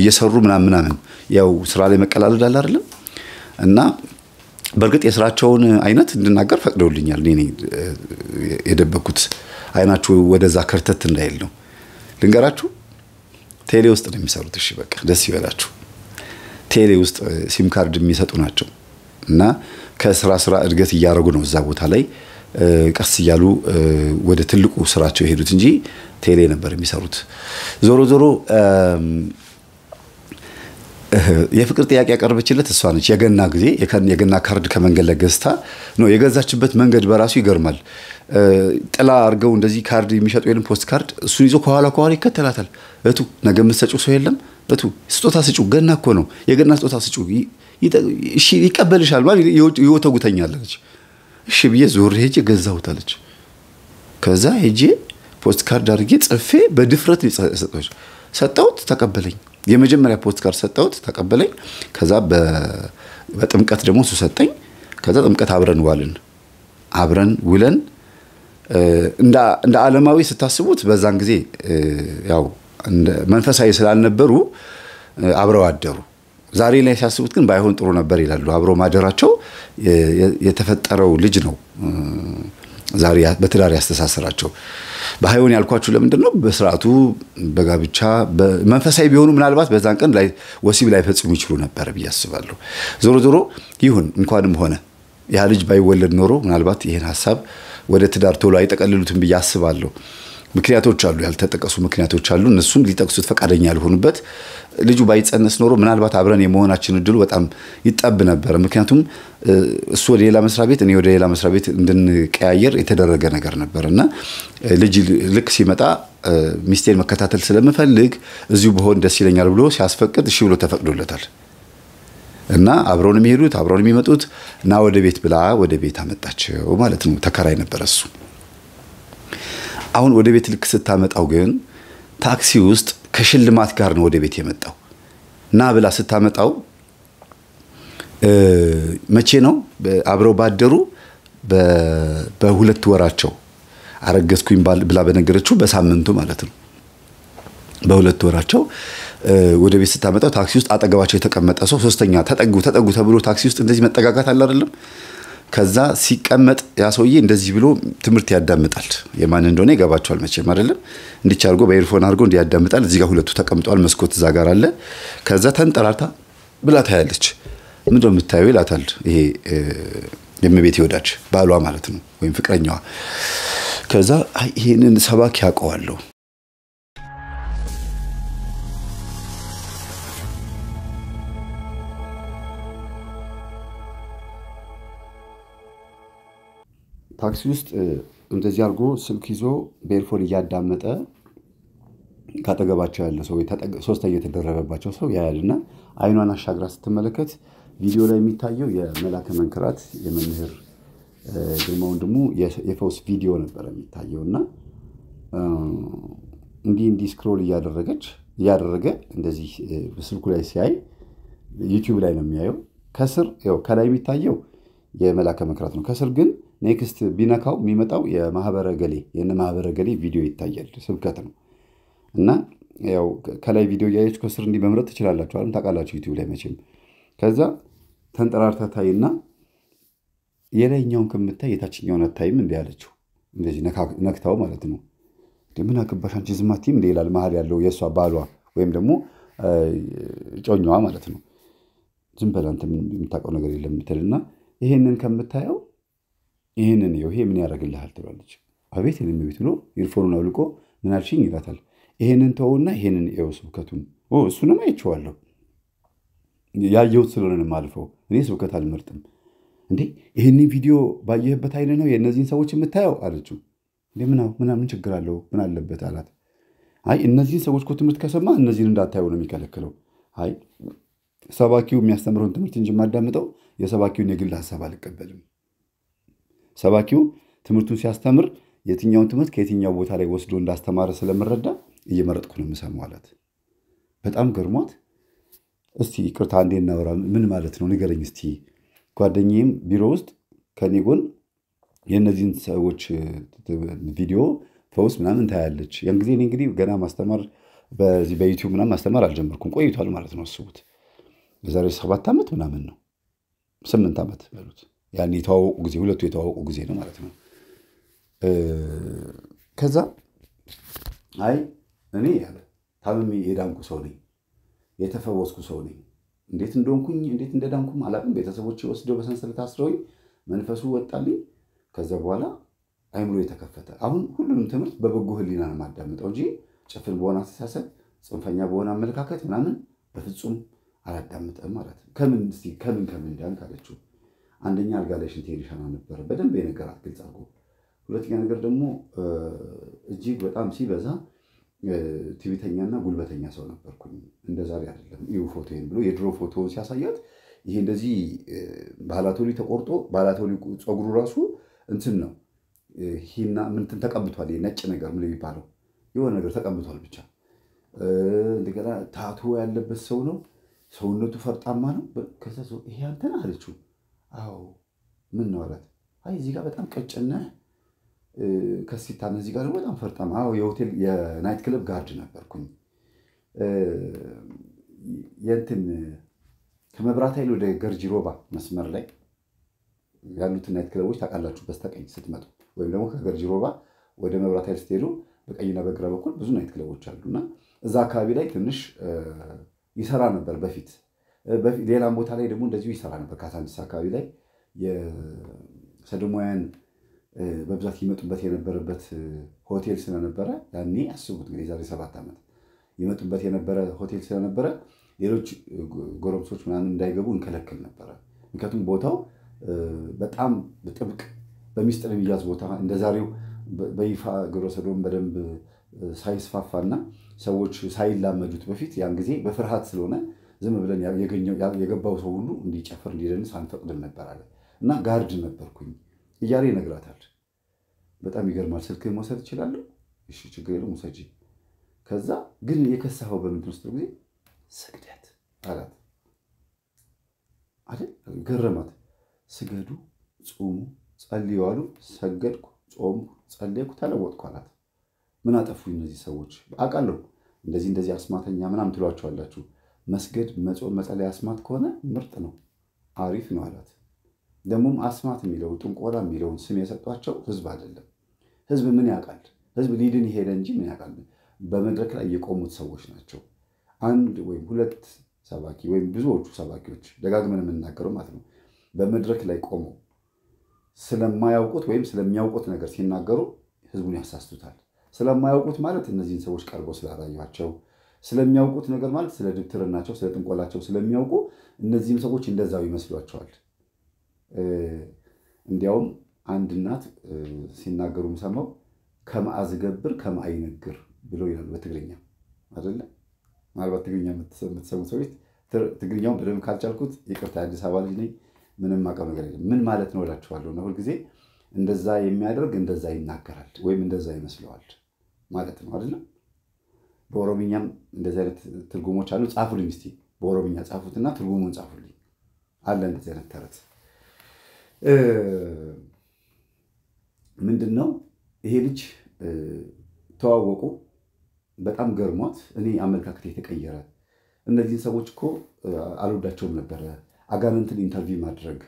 እየሰሩ ምናምን ምናምን ያው ስራ ላይ መቀላለድ አለ አይደለም እና በእርግጥ የስራቸውን አይነት እንድናገር ፈቅደውልኛል። እኔ የደበኩት አይናችሁ ወደዛ ከርተት እንዳይል ነው። ልንገራችሁ፣ ቴሌ ውስጥ ነው የሚሰሩት። እሺ በቃ ደስ ይበላችሁ። ቴሌ ውስጥ ሲም ካርድ የሚሰጡ ናቸው እና ከስራ ስራ እድገት እያደረጉ ነው እዛ ቦታ ላይ ቀስ እያሉ ወደ ትልቁ ስራቸው የሄዱት እንጂ ቴሌ ነበር የሚሰሩት። ዞሮ ዞሮ የፍቅር ጥያቄ ያቀረበችለት እሷ ነች። የገና ጊዜ የገና ካርድ ከመንገድ ላይ ገዝታ ነው የገዛችበት። መንገድ በራሱ ይገርማል። ጥላ አርገው እንደዚህ ካርድ የሚሸጡ የለም ፖስት ካርድ። እሱን ይዞ ከኋላ ከኋላ ይከተላታል። እቱ ነገ የምትሰጪው ሰው የለም እቱ ስጦታ ስጩ፣ ገና እኮ ነው የገና ስጦታ ስጩ፣ እሺ ይቀበልሻል ማለት ይወተጉተኛለች። እሺ ብዬ ዞር ሄጄ ገዛሁታለች። ከዛ ሄጄ ፖስት ካርድ አድርጌ ጽፌ በድፍረት ሰጠሁት። ተቀበለኝ። የመጀመሪያ ፖስት ካርድ ሰጠሁት፣ ተቀበለኝ። ከዛ በጥምቀት ደግሞ እሱ ሰጠኝ። ከዛ ጥምቀት አብረን ዋልን። አብረን ውለን እንደ ዓለማዊ ስታስቡት በዛን ጊዜ ያው መንፈሳዊ ስላልነበሩ አብረው አደሩ። ዛሬ ላይ ሲያስቡት ግን ባይሆን ጥሩ ነበር ይላሉ። አብሮ ማደራቸው የተፈጠረው ልጅ ነው ዛሬ በትዳር ያስተሳሰራቸው በሀይሆን ያልኳችሁ ለምንድን ነው? በስርዓቱ በጋብቻ መንፈሳዊ ቢሆኑ ምናልባት በዛን ቀን ወሲብ ላይ ፈጽሙ ይችሉ ነበር ብዬ አስባለሁ። ዞሮ ዞሮ ይሁን እንኳንም ሆነ ያ ልጅ ባይወለድ ኖሮ ምናልባት ይህን ሀሳብ ወደ ትዳር ቶሎ አይጠቀልሉትም ብዬ አስባለሁ። ምክንያቶች አሉ፣ ያልተጠቀሱ ምክንያቶች አሉ። እነሱም ሊጠቅሱት ፈቃደኛ ያልሆኑበት ልጁ ባይጸነስ ኖሮ ምናልባት አብረን የመሆናችን እድሉ በጣም ይጠብ ነበር ምክንያቱም እሱ ወደ ሌላ መስሪያ ቤት፣ እኔ ወደ ሌላ መስሪያ ቤት እንድንቀያየር የተደረገ ነገር ነበር እና ልጅ ልክ ሲመጣ ሚስቴን መከታተል ስለምፈልግ እዚሁ በሆን ደስ ይለኛል ብሎ ሲያስፈቅድ እሺ ብሎ ተፈቅዶለታል። እና አብረውን የሚሄዱት አብረውን የሚመጡት እና ወደ ቤት ብላ ወደ ቤት አመጣቸው ማለት ነው። ተከራይ ነበረ እሱ አሁን ወደ ቤት ልክ ስታመጣው ግን ታክሲ ውስጥ ከሽልማት ጋር ነው ወደ ቤት የመጣው እና ብላ ስታመጣው መቼ ነው አብረው ባደሩ በሁለት ወራቸው አረገዝኩኝ ብላ በነገረችው በሳምንቱ ማለት ነው። በሁለት ወራቸው ወደ ቤት ስታመጣው ታክሲ ውስጥ አጠገባቸው የተቀመጠ ሰው ሶስተኛ ተጠጉ ተጠጉ ተብሎ ታክሲ ውስጥ እንደዚህ መጠጋጋት አለ አይደለም። ከዛ ሲቀመጥ ያ ሰውዬ እንደዚህ ብሎ ትምህርት ያዳምጣል። የማን እንደሆነ ይገባቸዋል መቼም አይደለም። እንዲች አድርጎ በኤርፎን አድርጎ እንዲ ያዳምጣል። እዚህ ጋር ሁለቱ ተቀምጠዋል። መስኮት እዛ ጋር አለ። ከዛ ተንጠራርታ ብላ ታያለች። ምንድነው የምታየው ይላታል። ይሄ የምቤት ወዳጅ ባሏ ማለት ነው፣ ወይም ፍቅረኛዋ። ከዛ ይህንን ሰባኪ ያውቀዋለሁ ታክሲ ውስጥ እንደዚህ አድርጎ ስልክ ይዞ በኤርፎን እያዳመጠ ካጠገባቸው ያለ ሰው ሶስተኛ የተደረበባቸው ሰው ያያል እና አይኗን አሻግራ ስትመለከት ቪዲዮ ላይ የሚታየው የመላከ መንክራት የመምህር ግርማ ወንድሙ የፈውስ ቪዲዮ ነበረ የሚታየው እና እንዲህ እንዲህ ስክሮል እያደረገች እያደረገ እንደዚህ ስልኩ ላይ ሲያይ ዩቲዩብ ላይ ነው የሚያየው። ከስር ከላይ የሚታየው የመላከ መንክራት ነው። ከስር ግን ኔክስት ቢነካው የሚመጣው የማህበረ ገሌ የነ ማህበረ ገሌ ቪዲዮ ይታያል። ስብከት ነው እና ያው ከላይ ቪዲዮ እያየች ከስር እንዲህ መምረጥ ትችላላችሁ። አለም ታውቃላችሁ ዩቲዩብ ላይ መቼም። ከዛ ተንጠራርታታይና የላይኛውን ከምታይ የታችኛውን አታይም እንዲ ያለችው እንደዚህ ነክታው ማለት ነው። ምን አገባሽ አንቺ ዝም አትይም ይላል መሀል ያለው የእሷ ባሏ ወይም ደግሞ ጮኛዋ ማለት ነው። ዝም በላንተ የምታውቀው ነገር የለም ምትልና ይሄንን ከምታየው ይህንን ይኸው ይሄ ምን ያደርግልሃል ትሏለች። አቤት እኔም ቤት ብሎ ኢርፎኑን አውልቆ ምን አልሽኝ ይላታል። ይሄንን ተውና ይሄንን ይኸው ስብከቱን እሱንም አይቼዋለሁ ያየሁት ስለሆነ ማልፈው እኔ ስብከት አልመርጥም። እንዴ ይህን ቪዲዮ ባየህበት አይነ ነው የእነዚህን ሰዎች የምታየው አለችው። ምናምን ችግር አለው ምን አለበት አላት። አይ እነዚህን ሰዎች እኮ ትምህርት ከሰማ እነዚህን እንዳታየው ነው የሚከለክለው። አይ ሰባኪው የሚያስተምረውን ትምህርት እንጂ የማዳምጠው የሰባኪውን የግል ሀሳብ አልቀበልም። ሰባኪው ትምህርቱን ሲያስተምር የትኛውን ትምህርት ከየትኛው ቦታ ላይ ወስዶ እንዳስተማረ ስለምረዳ እየመረጥኩ ነው የምሰማው አላት። በጣም ገርሟት እስቲ ቅርታ እንዴ እናወራ ምን ማለት ነው ንገረኝ እስቲ። ጓደኛዬም ቢሮ ውስጥ ከኔ ጎን የእነዚህን ሰዎች ቪዲዮ ፈውስ ምናምን ታያለች። ያን ጊዜ እንግዲህ ገና ማስተማር በዚህ በዩቲዩብ ምናምን ማስተማር አልጀመርኩም፣ ቆይቷል ማለት ነው። አስቡት የዛሬ ሰባት ዓመት ምናምን ነው ስምንት ዓመት በሉት። ያን የተዋወቁ ጊዜ ሁለቱ የተዋወቁ ጊዜ ነው ማለት ነው። ከዛ አይ እኔ ያለ ታምሜ የዳንኩ ሰው ነኝ፣ የተፈወስኩ ሰው ነኝ። እንዴት እንደሆንኩኝ እንዴት እንደዳንኩም አላቅም። ቤተሰቦች ወስደው በሰንሰለት አስረውኝ መንፈሱ ወጣልኝ። ከዛ በኋላ አይምሮ የተከፈተ አሁን ሁሉንም ትምህርት በበጎ ህሊና ነው የማዳምጠው እንጂ ጭፍን በሆነ አስተሳሰብ ጽንፈኛ በሆነ አመለካከት ምናምን በፍጹም አላዳምጠም ማለት ነው። ከምን ከምን ከምን ዳንክ አለችው። አንደኛ አልጋ ላይ ሽንት ሄድ ነበረ በደንብ የነገራት ግልጽ አድርጎ። ሁለተኛ ነገር ደግሞ እጅግ በጣም ሲበዛ ትዕቢተኛና ጉልበተኛ ሰው ነበርኩኝ። እንደዛ አይደለም። ይኸው ብሎ የድሮ ፎቶ ሲያሳያት ይሄ እንደዚህ ባህላቶሊ ተቆርጦ ባህላቶሊ ፀጉሩ ራሱ እንትን ነው ሂና ምንትን ተቀብቷል። ነጭ ነገር ምን የሚባለው የሆነ ነገር ተቀብቷል። ብቻ እንደገና ታቶ ያለበት ሰው ነው። ሰውነቱ ፈርጣማ ነው። ከዛ ሰው ይሄ አንተን አለችው አዎ ምን ነው አላት። አይ እዚህ ጋር በጣም ቀጭነህ ከሲታነ እዚህ ጋር በጣም ፈርጣም። አዎ የሆቴል የናይት ክለብ ጋርድ ነበርኩኝ። የእንትን ከመብራት ኃይል ወደ ገርጂሮባ መስመር ላይ ያሉትን ናይት ክለቦች ታውቃላችሁ። በስተቀኝ ስትመጡ ወይም ደግሞ ከገርጂሮባ ወደ መብራት ኃይል ስትሄዱ በቀኝና በግራ በኩል ብዙ ናይት ክለቦች አሉና እዛ አካባቢ ላይ ትንሽ ይሰራ ነበር በፊት ሌላም ቦታ ላይ ደግሞ እንደዚሁ ይሰራ ነበር። ካዛንቺስ አካባቢ ላይ የሰዶማውያን በብዛት ይመጡበት የነበረበት ሆቴል ስለነበረ ያኔ አስቡት እንግዲህ የዛሬ ሰባት ዓመት ይመጡበት የነበረ ሆቴል ስለነበረ ሌሎች ጎረምሶች ምናምን እንዳይገቡ እንከለክል ነበረ። ምክንያቱም ቦታው በጣም በጥብቅ በሚስጥር የሚያዝ ቦታ እንደ ዛሬው በይፋ ግብረ ሰዶም በደንብ ሳይስፋፋና ሰዎች ሳይላመዱት በፊት ያን ጊዜ በፍርሃት ስለሆነ ዝም ብለን የገባው ሰው ሁሉ እንዲጨፍር እንዲደንስ አንፈቅድም ነበር አለ እና ጋርድ ነበርኩኝ እያለ ይነግራታል። በጣም ይገርማል። ስልክህን መውሰድ እችላለሁ? እሺ ችግር የለም ውሰጂ። ከዛ ግን የከሳኸው በምንድን ውስጥ ጊዜ ስግደት አላት አይደል? ገረማት። ስገዱ፣ ጾሙ፣ ጸልዩ አሉ። ሰገድኩ፣ ጾምኩ፣ ጸለይኩ፣ ተለወጥኩ አላት። ምን አጠፉ እነዚህ ሰዎች? አውቃለሁ እንደዚህ እንደዚህ አስማተኛ ምናምን ትሏቸዋላችሁ። መስገድ፣ መጾም፣ መጸለይ አስማት ከሆነ ምርጥ ነው፣ አሪፍ ነው አላት። ደግሞም አስማት የሚለው ጥንቆላ የሚለውን ስም የሰጧቸው ህዝብ አይደለም። ህዝብ ምን ያውቃል? ህዝብ ሊድን ይሄደ እንጂ ምን ያውቃል? በመድረክ ላይ የቆሙት ሰዎች ናቸው። አንድ ወይም ሁለት ሰባኪ ወይም ብዙዎቹ ሰባኪዎች ደጋግመን የምናገረው ማለት ነው። በመድረክ ላይ ቆመው ስለማያውቁት ወይም ስለሚያውቁት ነገር ሲናገሩ ህዝቡን ያሳስቱታል። ስለማያውቁት ማለት እነዚህን ሰዎች ቀርቦ ስላላዩቸው ስለሚያውቁት ነገር ማለት ስለ ድብትርናቸው፣ ስለ ጥንቆላቸው ስለሚያውቁ እነዚህም ሰዎች እንደዛው ይመስሏቸዋል። እንዲያውም አንድ እናት ሲናገሩ የምሰማው ከማአዝገብር ከማአይነግር ብሎ ይላል በትግርኛ አይደለ። ምናልባት ትግርኛ የምትሰሙ ሰዎች ትግርኛውን በደንብ ካልቻልኩት ይቅርታ፣ አዲስ አበባ ልጅ ነኝ። ምንም ማቀብ ነገር የለም። ምን ማለት ነው እላችኋለሁ። ነሁል ጊዜ እንደዛ የሚያደርግ እንደዛ ይናገራል ወይም እንደዛ ይመስለዋል ማለት ነው አይደለም። በኦሮምኛም እንደዚህ አይነት ትርጉሞች አሉ። ጻፉልኝ እስኪ በኦሮምኛ ጻፉትና ትርጉሙን ጻፉልኝ አለ። እንደዚህ አይነት ተረት ምንድን ነው ይሄ ልጅ ተዋወቁ። በጣም ገርሟት፣ እኔ አመለካከት የተቀየረ እነዚህን ሰዎች እኮ አልወዳቸውም ነበረ። አጋንንትን ኢንተርቪው ማድረግ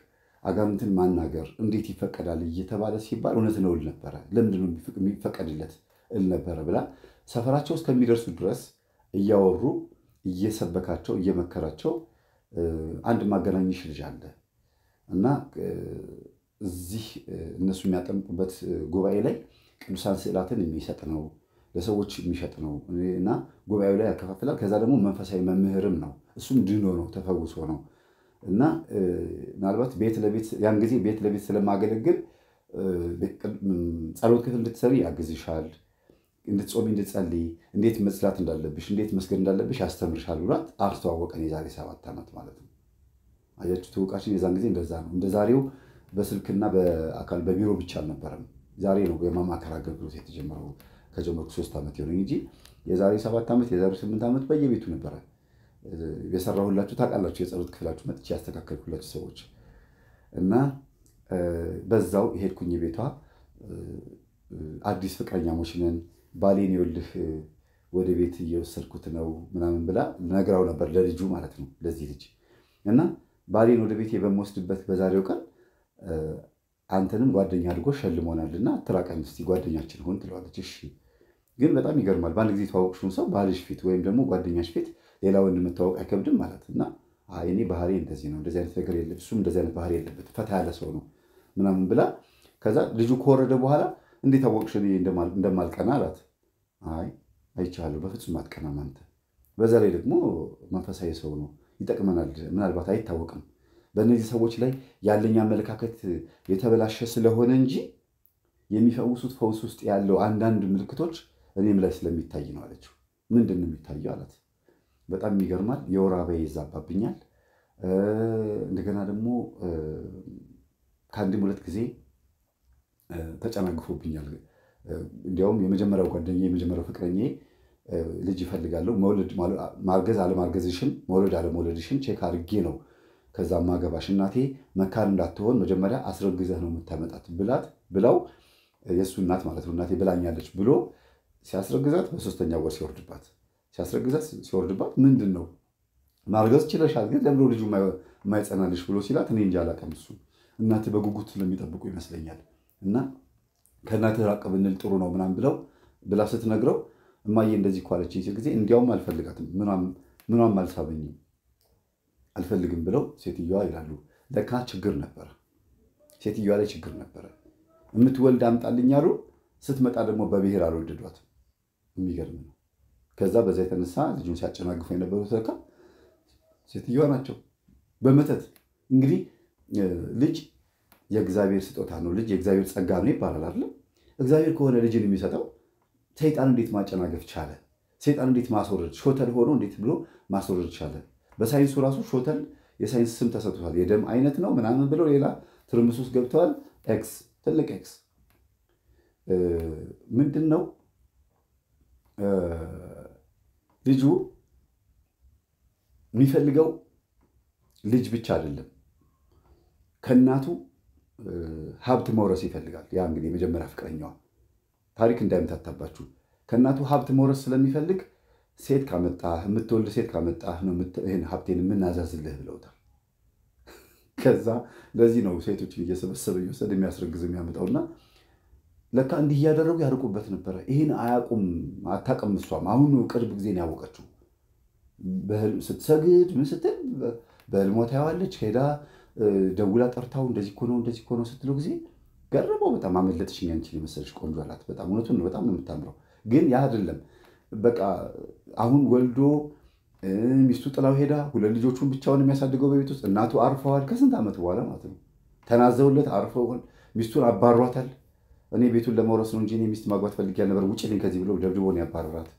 አጋንንትን ማናገር እንዴት ይፈቀዳል እየተባለ ሲባል እውነትን እውል ነበረ። ለምንድነው የሚፈቀድለት እል ነበረ ብላ ሰፈራቸው እስከሚደርሱ ድረስ እያወሩ እየሰበካቸው እየመከራቸው አንድ ማገናኝሽ ልጅ አለ እና እዚህ እነሱ የሚያጠምቁበት ጉባኤ ላይ ቅዱሳን ስዕላትን የሚሰጥ ነው፣ ለሰዎች የሚሸጥ ነው እና ጉባኤው ላይ ያከፋፍላል። ከዛ ደግሞ መንፈሳዊ መምህርም ነው። እሱም ድኖ ነው ተፈውሶ ነው እና ምናልባት ቤት ለቤት ያን ጊዜ ቤት ለቤት ስለማገለግል ጸሎት ክፍል እንድትሰሪ ያግዝሻል። እንድትጾሚ እንድትጸልይ፣ እንዴት መጽላት እንዳለብሽ፣ እንዴት መስገድ እንዳለብሽ ያስተምርሻል ብሏት አስተዋወቀን። የዛሬ ሰባት ዓመት ማለት ነው። አያችሁ ትውቃችን የዛን ጊዜ እንደዛ ነው። እንደዛሬው በስልክና በአካል በቢሮ ብቻ አልነበረም። ዛሬ ነው የማማከር አገልግሎት የተጀመረው። ከጀመርኩ ሶስት ዓመት የሆነ እንጂ የዛሬ ሰባት ዓመት የዛሬ ስምንት ዓመት በየቤቱ ነበረ የሰራሁላችሁ ታውቃላችሁ። የጸሎት ክፍላችሁ መጥቼ ያስተካከልኩላችሁ ሰዎች እና በዛው ሄድኩኝ ቤቷ አዲስ ፍቅረኛ ነን ባሌን ይኸውልህ ወደ ቤት እየወሰድኩት ነው ምናምን ብላ ነግራው ነበር ለልጁ ማለት ነው ለዚህ ልጅ እና ባሌን ወደ ቤት በምወስድበት በዛሬው ቀን አንተንም ጓደኛ አድርጎ ሸልሞናል እና አትራቀን እስኪ ጓደኛችን ሆን ትለዋለች። እሺ ግን በጣም ይገርማል። በአንድ ጊዜ የተዋወቅሽውን ሰው ባልሽ ፊት ወይም ደግሞ ጓደኛሽ ፊት ሌላ ወንድ አይከብድም ማለት እና እኔ ባህሪ እንደዚህ ነው እንደዚህ አይነት ነገር የለም እሱም እንደዚህ አይነት ባህሪ የለበት ፈታ ያለ ሰው ነው ምናምን ብላ ከዛ ልጁ ከወረደ በኋላ እንዴት አወቅሽ እንደማልቀና አላት። አይ አይቻለሁ፣ በፍጹም አትቀናም አንተ። በዛ ላይ ደግሞ መንፈሳዊ ሰው ነው፣ ይጠቅመናል። ምናልባት አይታወቅም። በእነዚህ ሰዎች ላይ ያለኝ አመለካከት የተበላሸ ስለሆነ እንጂ የሚፈውሱት ፈውስ ውስጥ ያለው አንዳንድ ምልክቶች እኔም ላይ ስለሚታይ ነው አለችው። ምንድን ነው የሚታየው አላት። በጣም ይገርማል። የወር ይዛባብኛል። እንደገና ደግሞ ከአንድም ሁለት ጊዜ ተጨናግፎብኛል። እንዲያውም የመጀመሪያው ጓደኛ የመጀመሪያው ፍቅረኛ ልጅ ይፈልጋለሁ መውለድ ማርገዝ አለማርገዝሽን መውለድ አለመውለድሽን ቼክ አድርጌ ነው ከዛ ማገባሽ እናቴ መካን እንዳትሆን መጀመሪያ አስረግዘህ ነው የምታመጣት ብላት ብላው የእሱ እናት ማለት ነው እናቴ ብላኛለች ብሎ ሲያስረግዛት በሶስተኛ ወር ሲወርድባት ሲያስረግዛት ሲወርድባት ምንድን ነው ማርገዝ ችለሻል፣ ግን ለምዶ ልጁ የማይጸናልሽ ብሎ ሲላት እኔ እንጃ አላውቅም። እሱ በጉጉት ስለሚጠብቁ ይመስለኛል እና ከእናትህ ራቅ ብንል ጥሩ ነው ምናምን ብለው ብላ ስትነግረው እማዬ እንደዚህ እኮ አለችኝ ሲል ጊዜ እንዲያውም አልፈልጋትም ምኗም አልሳበኝም አልፈልግም ብለው ሴትዮዋ ይላሉ። ለካ ችግር ነበረ፣ ሴትዮዋ ላይ ችግር ነበረ። የምትወልድ አምጣልኝ አሉ። ስትመጣ ደግሞ በብሔር አልወደዷት። የሚገርም ነው። ከዛ በዛ የተነሳ ልጁን ሲያጨናግፉ የነበሩት ለካ ሴትዮዋ ናቸው። በመተት እንግዲህ ልጅ የእግዚአብሔር ስጦታ ነው። ልጅ የእግዚአብሔር ጸጋ ነው ይባላል አይደለም? እግዚአብሔር ከሆነ ልጅን የሚሰጠው ሰይጣን እንዴት ማጨናገፍ ቻለ? ሰይጣን እንዴት ማስወረድ ሾተል ሆኖ እንዴት ብሎ ማስወረድ ቻለ? በሳይንሱ ራሱ ሾተል የሳይንስ ስም ተሰጥቷል። የደም አይነት ነው ምናምን ብለው ሌላ ትርምስ ውስጥ ገብተዋል። ኤክስ ትልቅ ኤክስ ምንድን ነው? ልጁ የሚፈልገው ልጅ ብቻ አይደለም ከእናቱ ሀብት መውረስ ይፈልጋል። ያ እንግዲህ የመጀመሪያ ፍቅረኛዋ ታሪክ እንዳይምታታባችሁ ከእናቱ ሀብት መውረስ ስለሚፈልግ ሴት ካመጣህ የምትወልድ ሴት ካመጣህ ነው ይህን ሀብቴን የምናዛዝልህ ብለውታል። ከዛ ለዚህ ነው ሴቶችን እየሰበሰበ እየወሰደ የሚያስረግዝ የሚያመጣውና ለካ እንዲህ እያደረጉ ያርቁበት ነበረ። ይህን አያውቁም፣ አታውቅም። እሷም አሁን ቅርብ ጊዜ ነው ያወቀችው። ስትሰግድ ምን ስትል በህልሟ ታየዋለች ሄዳ ደውላ ጠርታው እንደዚህ እኮ ነው እንደዚህ እኮ ነው ስትለው ጊዜ ገረመው። በጣም አመለጥሽ አንቺን የመሰለሽ ቆንጆ አላት። በጣም እውነቱን ነው። በጣም ነው የምታምረው። ግን ያ አይደለም በቃ አሁን ወልዶ ሚስቱ ጥላው ሄዳ ሁለት ልጆቹን ብቻውን የሚያሳድገው በቤት ውስጥ እናቱ አርፈዋል። ከስንት ዓመት በኋላ ማለት ነው። ተናዘውለት አርፈውን ሚስቱን አባሯታል። እኔ ቤቱን ለመውረስ ነው እንጂ እኔ ሚስት ማግባት ፈልጌ ያልነበር ውጭ ልኝ ከዚህ ብሎ ደብድቦን ያባረራት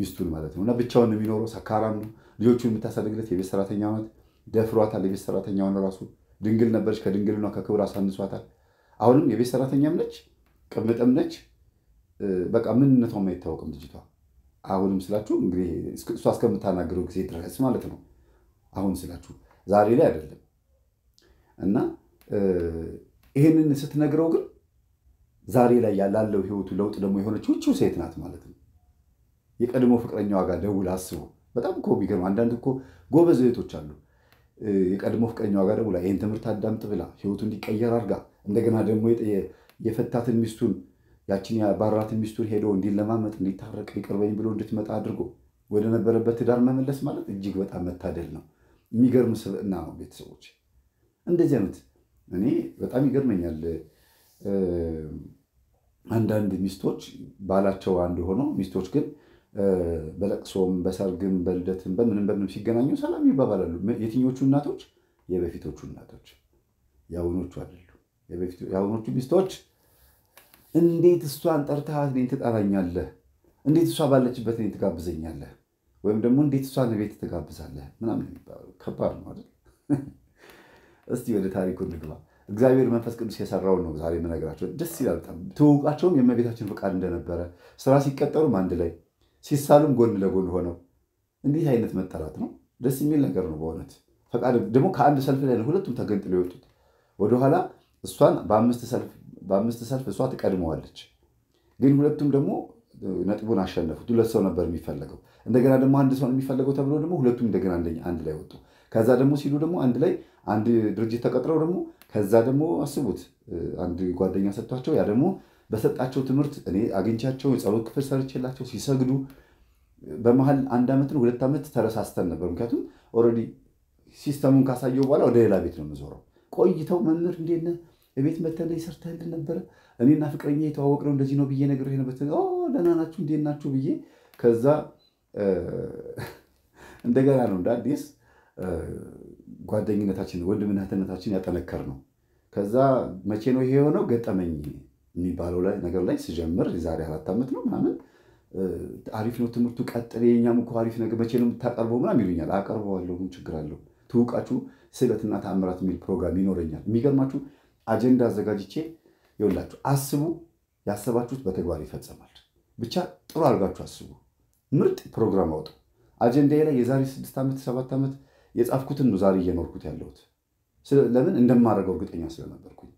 ሚስቱን ማለት ነው። እና ብቻውን የሚኖረው ሰካራም ነው። ልጆቹን የምታሳድግለት የቤት ሰራተኛ ናት። ደፍሯታል። የቤት ሰራተኛውን ራሱ ድንግል ነበረች፣ ከድንግልና ከክብር አሳንሷታል። አሁንም የቤት ሰራተኛም ነች፣ ቅምጥም ነች። በቃ ምንነቷም አይታወቅም ልጅቷ። አሁንም ስላችሁ እንግዲህ እሷ እስከምታናግረው ጊዜ ድረስ ማለት ነው። አሁን ስላችሁ ዛሬ ላይ አይደለም እና ይህንን ስትነግረው ግን ዛሬ ላይ ያላለው ህይወቱ ለውጥ ደግሞ የሆነች ውጭ ሴት ናት ማለት ነው። የቀድሞ ፍቅረኛዋ ጋር ደውል አስቡ። በጣም እኮ የሚገርም አንዳንድ እኮ ጎበዝ እህቶች አሉ የቀድሞ ፍቅረኛዋ ጋር ደውላ ይህን ትምህርት አዳምጥ ብላ ህይወቱ እንዲቀየር አድርጋ እንደገና ደግሞ የፈታትን ሚስቱን ያችን የባራትን ሚስቱን ሄዶ እንዲለማመጥ እንዲታረቅ ይቅርበኝ ብሎ እንድትመጣ አድርጎ ወደ ነበረበት ትዳር መመለስ ማለት እጅግ በጣም መታደል ነው። የሚገርም ስብዕና ነው። ቤተሰቦች እንደዚህ አይነት እኔ በጣም ይገርመኛል። አንዳንድ ሚስቶች ባላቸው አንድ ሆኖ ሚስቶች ግን በለቅሶም በሰርግም በልደትም በምንም በምንም ሲገናኙ ሰላም ይባባላሉ። የትኞቹ እናቶች? የበፊቶቹ እናቶች፣ የአሁኖቹ አይደሉ። የአሁኖቹ ሚስቶች እንዴት እሷን ጠርታት እኔን ትጠራኛለህ? እንዴት እሷ ባለችበት እኔን ትጋብዘኛለህ? ወይም ደግሞ እንዴት እሷን ቤት ትጋብዛለህ? ምናምን የሚባለው ከባድ ነው አይደል? እስቲ ወደ ታሪኩ እንግባ። እግዚአብሔር መንፈስ ቅዱስ የሰራውን ነው ዛሬ የምነግራቸው። ደስ ይላል በጣም ትውውቃቸውም የእመቤታችን ፈቃድ እንደነበረ ስራ ሲቀጠሩም አንድ ላይ ሲሳሉም ጎን ለጎን ሆነው እንዲህ አይነት መጠራት ነው? ደስ የሚል ነገር ነው በእውነት ፈቃድ ደግሞ ከአንድ ሰልፍ ላይ ሁለቱም ተገንጥሎ የወጡት ወደኋላ እሷን በአምስት ሰልፍ እሷ ትቀድመዋለች። ግን ሁለቱም ደግሞ ነጥቡን አሸነፉት። ሁለት ሰው ነበር የሚፈለገው። እንደገና ደግሞ አንድ ሰው የሚፈለገው ተብሎ ደግሞ ሁለቱም እንደገና አንድ ላይ ወጡ። ከዛ ደግሞ ሲሉ ደግሞ አንድ ላይ አንድ ድርጅት ተቀጥረው ደግሞ ከዛ ደግሞ አስቡት አንድ ጓደኛ ሰጥቷቸው ያ ደግሞ በሰጣቸው ትምህርት እኔ አግኝቻቸው የጸሎት ክፍል ሰርቼላቸው ሲሰግዱ በመሀል አንድ ዓመት ነው ሁለት ዓመት ተረሳስተን ነበር። ምክንያቱም ኦልሬዲ ሲስተሙን ካሳየው በኋላ ወደ ሌላ ቤት ነው የምዞረው። ቆይተው መምህር እንዴት ነህ? የቤት መተን ላይ ሰርተህልን ነበረ? እኔና ፍቅረኛ የተዋወቅ ነው እንደዚህ ነው ብዬ ነገር ነበት። ደህና ናችሁ እንዴት ናችሁ ብዬ ከዛ እንደገና ነው እንደ አዲስ ጓደኝነታችን ወንድምናትነታችን ያጠነከር ነው። ከዛ መቼ ነው ይሄ የሆነው? ገጠመኝ የሚባለው ላይ ነገር ላይ ስጀምር የዛሬ አራት ዓመት ነው ምናምን አሪፍ ነው ትምህርቱ፣ ቀጥል የኛም እኮ አሪፍ ነገር መቼ ነው የምታቀርበው ምናምን ይሉኛል። አቀርበዋለሁ፣ ችግር አለው። ትውቃችሁ ስዕለትና ተአምራት የሚል ፕሮግራም ይኖረኛል። የሚገርማችሁ አጀንዳ አዘጋጅቼ ይውላችሁ፣ አስቡ፣ ያሰባችሁት በተግባር ይፈጸማል። ብቻ ጥሩ አድርጋችሁ አስቡ። ምርጥ ፕሮግራም አውጡ። አጀንዳ ላይ የዛሬ ስድስት ዓመት ሰባት ዓመት የጻፍኩትን ነው ዛሬ እየኖርኩት ያለሁት። ለምን እንደማደርገው እርግጠኛ ስለነበርኩኝ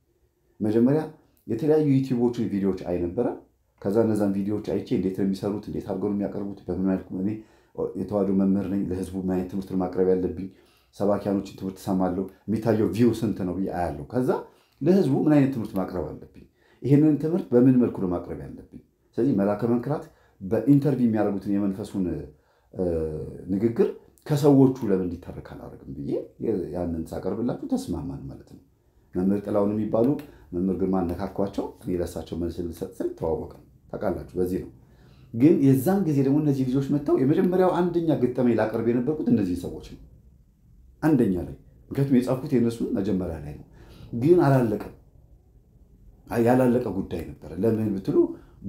መጀመሪያ የተለያዩ ዩቲዩቦችን ቪዲዮዎች አይ ነበረ። ከዛ እነዛን ቪዲዮዎች አይቼ እንዴት ነው የሚሰሩት፣ እንዴት አድርገው ነው የሚያቀርቡት፣ በምን መልኩ እኔ የተዋህዶ መምህር ነኝ፣ ለህዝቡ ምን አይነት ትምህርት ማቅረብ ያለብኝ፣ ሰባኪያኖችን ትምህርት እሰማለሁ፣ የሚታየው ቪው ስንት ነው ብዬ አያለሁ። ከዛ ለህዝቡ ምን አይነት ትምህርት ማቅረብ አለብኝ፣ ይህንን ትምህርት በምን መልኩ ነው ማቅረብ ያለብኝ። ስለዚህ መላከ መንክራት በኢንተርቪው የሚያደርጉትን የመንፈሱን ንግግር ከሰዎቹ ለምን እንዲተረክ አላደርግም ብዬ ያንን ሳቀርብላችሁ ተስማማን ማለት ነው። መምህር ጥላውን የሚባሉ መምህር ግርማ አነካኳቸው። እኔ ለሳቸው መልስ ልሰጥ ስል ተዋወቅን። ታውቃላችሁ፣ በዚህ ነው። ግን የዛን ጊዜ ደግሞ እነዚህ ልጆች መጥተው የመጀመሪያው አንደኛ ገጠመኝ ላቀርብ የነበርኩት እነዚህ ሰዎች ነው፣ አንደኛ ላይ። ምክንያቱም የጻፍኩት የነሱ መጀመሪያ ላይ ነው። ግን አላለቀም፣ ያላለቀ ጉዳይ ነበረ። ለምን ብትሉ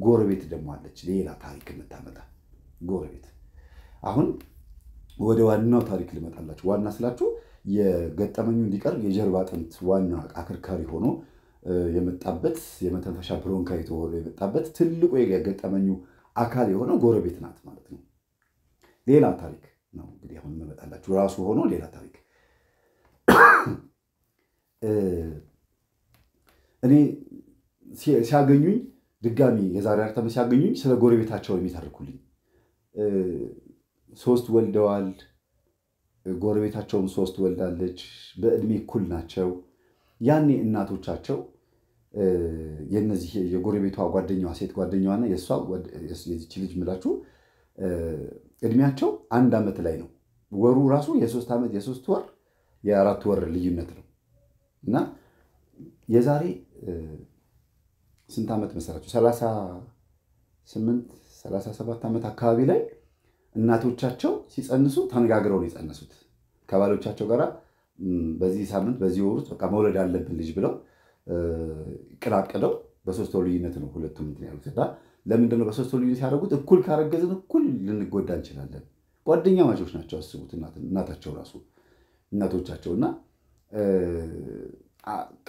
ጎረቤት ደግሞ አለች፣ ሌላ ታሪክ የምታመጣ ጎረቤት። አሁን ወደ ዋናው ታሪክ ልመጣላችሁ። ዋና ስላችሁ የገጠመኙ እንዲቀርብ የጀርባ አጥንት ዋና አክርካሪ ሆኖ የመጣበት የመተንፈሻ ብሮንካይት ተወሎ የመጣበት ትልቁ የገጠመኙ አካል የሆነው ጎረቤት ናት ማለት ነው። ሌላ ታሪክ ነው እንግዲህ አሁን የምመጣላችሁ ራሱ ሆኖ ሌላ ታሪክ። እኔ ሲያገኙኝ ድጋሚ የዛሬ አርተመ ሲያገኙኝ ስለ ጎረቤታቸው የሚተርኩልኝ ሶስት ወልደዋል፣ ጎረቤታቸውም ሶስት ወልዳለች፣ በእድሜ እኩል ናቸው ያኔ እናቶቻቸው የነዚህ የጎረቤቷ ጓደኛዋ ሴት ጓደኛዋና የእሷ የዚች ልጅ ምላችሁ እድሜያቸው አንድ ዓመት ላይ ነው። ወሩ ራሱ የሶስት ዓመት የሶስት ወር የአራት ወር ልዩነት ነው እና የዛሬ ስንት ዓመት መሰራችሁ? ሰላሳ ስምንት ዓመት አካባቢ ላይ እናቶቻቸው ሲጸንሱ ተነጋግረው ነው የጸነሱት ከባሎቻቸው ጋራ በዚህ ሳምንት በዚህ ወር ውስጥ በቃ መውለድ አለብን ልጅ ብለው ቅላቅለው በሶስት ወር ልዩነት ነው ሁለቱም እንትን ያሉት እና ለምንድነው በሶስት ወር ልዩነት ያደረጉት? እኩል ካረገዝን እኩል ልንጎዳ እንችላለን። ጓደኛ ማቾች ናቸው። አስቡት እናታቸው ራሱ እናቶቻቸው እና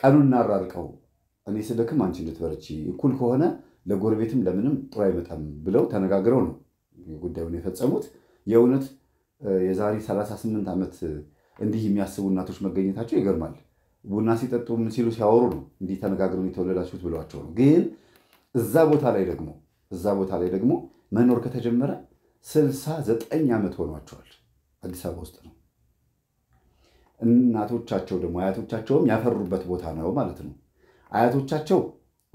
ቀኑን እናራርቀው እኔ ስደክም አንቺ እንድትበረቺ እኩል ከሆነ ለጎረቤትም ለምንም ጥሩ አይመጣም ብለው ተነጋግረው ነው ጉዳዩን የፈጸሙት። የእውነት የዛሬ 38 ዓመት እንዲህ የሚያስቡ እናቶች መገኘታቸው ይገርማል። ቡና ሲጠጡ ምን ሲሉ ሲያወሩ ነው እንዲህ ተነጋግረን የተወለዳችሁት ብሏቸው ነው። ግን እዛ ቦታ ላይ ደግሞ እዛ ቦታ ላይ ደግሞ መኖር ከተጀመረ ስልሳ ዘጠኝ ዓመት ሆኗቸዋል። አዲስ አበባ ውስጥ ነው። እናቶቻቸው ደግሞ አያቶቻቸውም ያፈሩበት ቦታ ነው ማለት ነው። አያቶቻቸው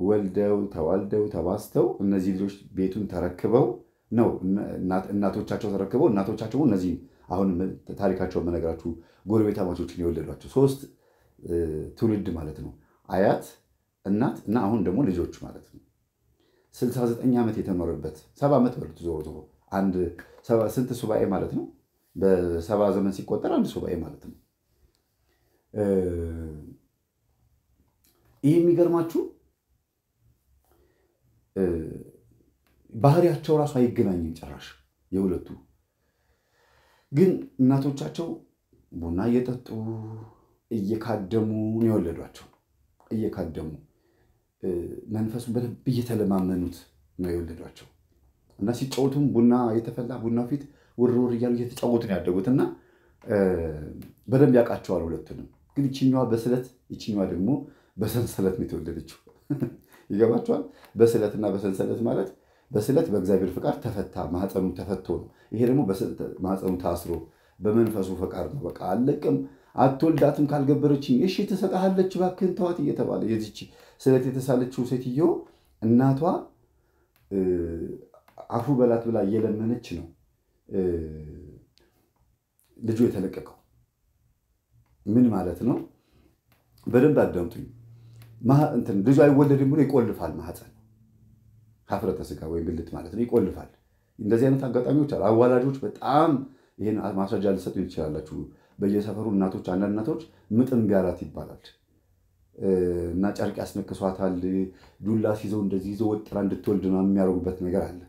ወልደው ተዋልደው ተባስተው እነዚህ ልጆች ቤቱን ተረክበው ነው እናቶቻቸው ተረክበው እናቶቻቸው እነዚህ አሁን ታሪካቸው መነግራችሁ ጎረቤታማቾችን የወለዷቸው ሶስት ትውልድ ማለት ነው። አያት፣ እናት እና አሁን ደግሞ ልጆች ማለት ነው። 69 ዓመት የተኖረበት ሰባ ዓመት በሉት ዞሮ ዞሮ አንድ ስንት ሱባኤ ማለት ነው። በሰባ ዘመን ሲቆጠር አንድ ሱባኤ ማለት ነው። ይህ የሚገርማችሁ ባህሪያቸው ራሱ አይገናኝም ጭራሽ የሁለቱ ግን እናቶቻቸው ቡና እየጠጡ እየካደሙ ነው የወለዷቸው። እየካደሙ መንፈሱን በደንብ እየተለማመኑት ነው የወለዷቸው እና ሲጫወቱም ቡና የተፈላ ቡና ፊት ውርውር እያሉ እየተጫወቱ ነው ያደጉት እና በደንብ ያውቃቸዋል ሁለቱንም። ግን ይችኛዋ በስለት ይችኛዋ ደግሞ በሰንሰለት ነው የተወለደችው። ይገባቸዋል። በስለትና በሰንሰለት ማለት በስለት በእግዚአብሔር ፍቃድ ተፈታ፣ ማህፀኑ ተፈቶ ነው። ይሄ ደግሞ ማህፀኑ ታስሮ በመንፈሱ ፈቃድ ነው። በቃ አለቅም አትወልዳትም ካልገበረችኝ እሺ ትሰጥሃለች፣ እባክህን ተዋት እየተባለ የዚች ስለት የተሳለችው ሴትዮ እናቷ አፉ በላት ብላ እየለመነች ነው ልጁ የተለቀቀው። ምን ማለት ነው? በደንብ አዳምጡኝ። ልጁ አይወለድም ብሎ ይቆልፋል። ማህፀን ሀፍረተ ስጋ ወይም ብልት ማለት ነው። ይቆልፋል። እንደዚህ አይነት አጋጣሚዎች አሉ። አዋላጆች በጣም ይህን ማስረጃ ልሰጡ ይችላላችሁ። በየሰፈሩ እናቶች አንዳንድ እናቶች ምጥም ቢያላት ይባላል እና ጨርቅ ያስነክሷታል። ዱላ ሲይዘው እንደዚህ ይዘው ወጥራ እንድትወልድ ነው የሚያደርጉበት ነገር አለ።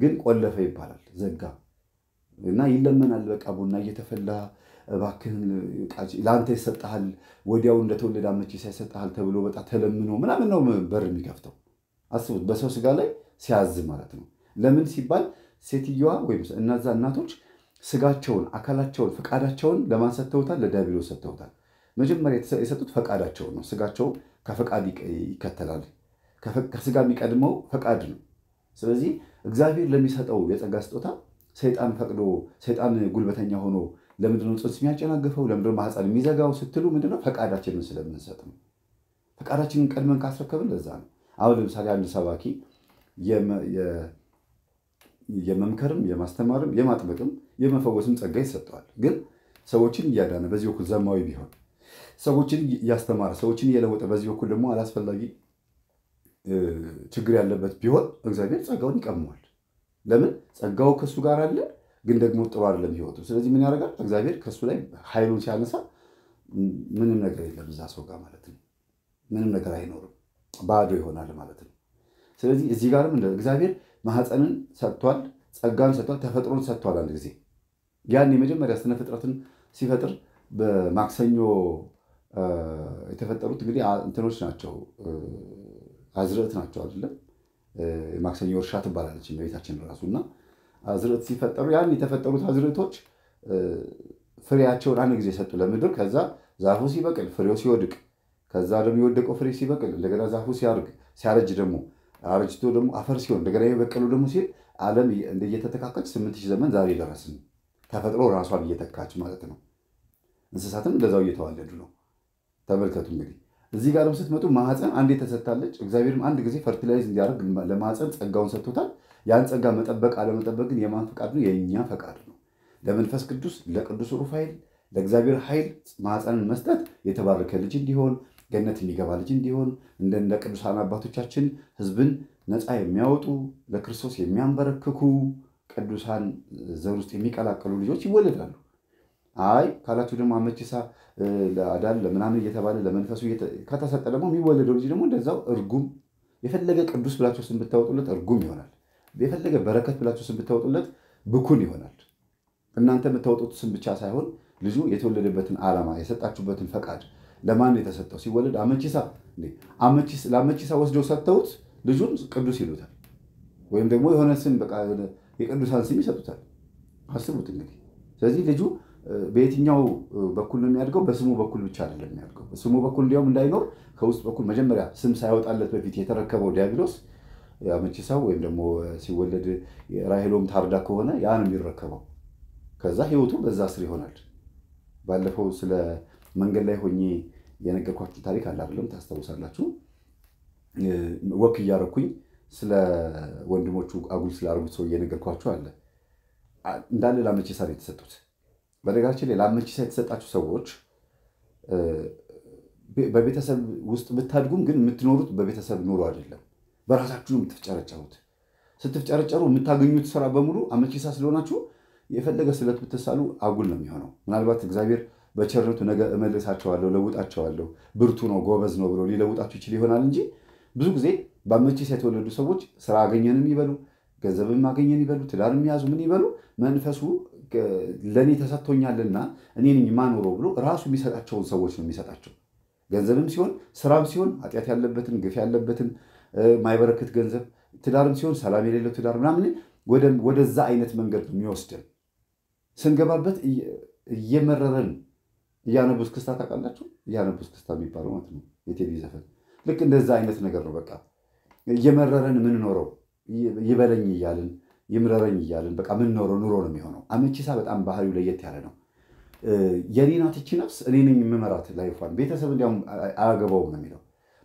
ግን ቆለፈ ይባላል ዘጋ እና ይለመናል። በቃ ቡና እየተፈላ እባክህን ለአንተ ይሰጠሃል፣ ወዲያው እንደተወለደ መቼ ሳይሰጠሃል ተብሎ በቃ ተለምኖ ምናምን ነው በር የሚከፍተው። አስቡት፣ በሰው ስጋ ላይ ሲያዝ ማለት ነው። ለምን ሲባል ሴትየዋ ወይም እነዛ እናቶች ስጋቸውን፣ አካላቸውን፣ ፈቃዳቸውን ለማን ሰጥተውታል? ለዲያብሎስ ሰጥተውታል። መጀመሪያ የሰጡት ፈቃዳቸውን ነው። ስጋቸው ከፈቃድ ይከተላል። ከስጋ የሚቀድመው ፈቃድ ነው። ስለዚህ እግዚአብሔር ለሚሰጠው የጸጋ ስጦታ ሰይጣን ፈቅዶ ሰይጣን ጉልበተኛ ሆኖ ለምንድነው ጽንስ የሚያጨናግፈው ለምንድነው ማህፀን የሚዘጋው ስትሉ ምንድነው ፈቃዳችንን ስለምንሰጥ ነው። ፈቃዳችንን ቀድመን ካስረከብን ለዛ ነው። አሁን ለምሳሌ አንድ ሰባኪ የመምከርም የማስተማርም የማጥበቅም የመፈወስም ጸጋ ይሰጠዋል። ግን ሰዎችን እያዳነ በዚህ በኩል ዘማዊ ቢሆን ሰዎችን እያስተማረ ሰዎችን እየለወጠ በዚህ በኩል ደግሞ አላስፈላጊ ችግር ያለበት ቢሆን እግዚአብሔር ጸጋውን ይቀመዋል። ለምን ጸጋው ከሱ ጋር አለ፣ ግን ደግሞ ጥሩ አይደለም ህይወቱ። ስለዚህ ምን ያደርጋል? እግዚአብሔር ከሱ ላይ ኃይሉን ሲያነሳ ምንም ነገር የለም እዛ ሰው ጋር ማለት ነው። ምንም ነገር አይኖርም፣ ባዶ ይሆናል ማለት ነው። ስለዚህ እዚህ ጋርም እግዚአብሔር ማህፀንን ሰጥቷል፣ ጸጋን ሰጥቷል፣ ተፈጥሮን ሰጥቷል አንድ ጊዜ ያን የመጀመሪያ ስነ ፍጥረትን ሲፈጥር በማክሰኞ የተፈጠሩት እንግዲህ እንትኖች ናቸው፣ አዝርዕት ናቸው አይደለም። ማክሰኞ እርሻ ትባላለች ቤታችን ራሱ እና አዝርዕት ሲፈጠሩ ያን የተፈጠሩት አዝርዕቶች ፍሬያቸውን አንድ ጊዜ ሰጡ ለምድር። ከዛ ዛፉ ሲበቅል ፍሬው ሲወድቅ፣ ከዛ ደግሞ የወደቀው ፍሬ ሲበቅል እንደገና ዛፉ ሲያርግ ሲያረጅ ደግሞ አረጅቶ ደግሞ አፈር ሲሆን እንደገና የበቀሉ ደግሞ ሲል ዓለም እየተተካከች ስምንት ሺህ ዘመን ዛሬ ደረስን። ተፈጥሮ ራሷን እየተካች ማለት ነው። እንስሳትም እንደዛው እየተዋለዱ ነው። ተመልከቱ እንግዲህ እዚህ ጋርም ስትመጡ ማህፀን አንዴ የተሰታለች እግዚአብሔርም አንድ ጊዜ ፈርቲላይዝ እንዲያደርግ ለማህፀን ጸጋውን ሰጥቶታል። ያን ጸጋ መጠበቅ አለመጠበቅ ግን የማን ፈቃድ ነው? የእኛ ፈቃድ ነው። ለመንፈስ ቅዱስ፣ ለቅዱስ ሩፋኤል፣ ለእግዚአብሔር ኃይል ማህፀንን መስጠት የተባረከ ልጅ እንዲሆን ገነት የሚገባ ልጅ እንዲሆን እንደ ቅዱሳን አባቶቻችን ህዝብን ነፃ የሚያወጡ ለክርስቶስ የሚያንበረክኩ ቅዱሳን ዘር ውስጥ የሚቀላቀሉ ልጆች ይወለዳሉ። አይ ካላችሁ ደግሞ አመቺሳ ለአዳል ለምናምን እየተባለ ለመንፈሱ ከተሰጠ ደግሞ የሚወለደው ልጅ ደግሞ እንደዛው እርጉም። የፈለገ ቅዱስ ብላችሁ ስም ብታወጡለት እርጉም ይሆናል። የፈለገ በረከት ብላችሁ ስም ብታወጡለት ብኩን ይሆናል። እናንተ የምታወጡት ስም ብቻ ሳይሆን ልጁ የተወለደበትን ዓላማ የሰጣችሁበትን ፈቃድ ለማን የተሰጠው ሲወለድ ለአመቺሳ ወስደው ሰጥተውት ልጁን ቅዱስ ይሉታል። ወይም ደግሞ የሆነ ስም በቃ የቅዱሳን ስም ይሰጡታል። አስቡት እንግዲህ። ስለዚህ ልጁ በየትኛው በኩል ነው የሚያድገው? በስሙ በኩል ብቻ አይደለም የሚያድገው። በስሙ በኩል እንዲያውም እንዳይኖር ከውስጥ በኩል መጀመሪያ ስም ሳይወጣለት በፊት የተረከበው ዲያብሎስ ያመቺ ሰው ወይም ደግሞ ሲወለድ ራሄሎም ታርዳ ከሆነ ያ ነው የሚረከበው። ከዛ ህይወቱ በዛ ስር ይሆናል። ባለፈው ስለ መንገድ ላይ ሆኜ የነገርኳችሁ ታሪክ አለ አይደለም? ታስታውሳላችሁ። ወክ እያረኩኝ ስለ ወንድሞቹ አጉል ስላደረጉት ሰው እየነገርኳቸው አለ እንዳለ ላመቺሳ ነው የተሰጡት። በነገራችን ላይ ላመቺሳ የተሰጣችሁ ሰዎች በቤተሰብ ውስጥ ብታድጉም ግን የምትኖሩት በቤተሰብ ኑሮ አይደለም። በራሳችሁ ነው የምትፍጨረጨሩት። ስትፍጨረጨሩ የምታገኙት ስራ በሙሉ አመቺሳ ስለሆናችሁ የፈለገ ስለት ብትሳሉ አጉል ነው የሚሆነው። ምናልባት እግዚአብሔር በቸርነቱ ነገ እመልሳቸዋለሁ፣ ለውጣቸዋለሁ፣ ብርቱ ነው፣ ጎበዝ ነው ብሎ ሊለውጣችሁ ይችል ይሆናል እንጂ ብዙ ጊዜ በአመቺሳ የተወለዱ ሰዎች ስራ አገኘንም ይበሉ ገንዘብም አገኘን ይበሉ ትዳር የሚያዙ ምን ይበሉ መንፈሱ ለእኔ ተሰጥቶኛልና እኔ ነኝ ማኖረው ብሎ ራሱ የሚሰጣቸውን ሰዎች ነው የሚሰጣቸው። ገንዘብም ሲሆን ስራም ሲሆን ኃጢአት ያለበትን ግፍ ያለበትን ማይበረክት ገንዘብ፣ ትዳርም ሲሆን ሰላም የሌለው ትዳር ምናምን ወደዛ አይነት መንገድ የሚወስድን ስንገባበት እየመረረን እያነቡስ ክስታ ታውቃላችሁ? እያነቡስ ክስታ የሚባለው ማለት ነው የቴሌ ዘፈን። ልክ እንደዛ አይነት ነገር ነው በቃ እየመረረን የምንኖረው ይበለኝ እያልን ይምረረኝ እያልን በቃ የምንኖረው ኑሮ ነው የሚሆነው። አመቺሳ በጣም ባህሪው ለየት ያለ ነው። የኔ ናት ነፍስ፣ እኔ ነኝ የምመራት ላይፏን። ቤተሰብ እንዲያውም አያገባውም ነው የሚለው።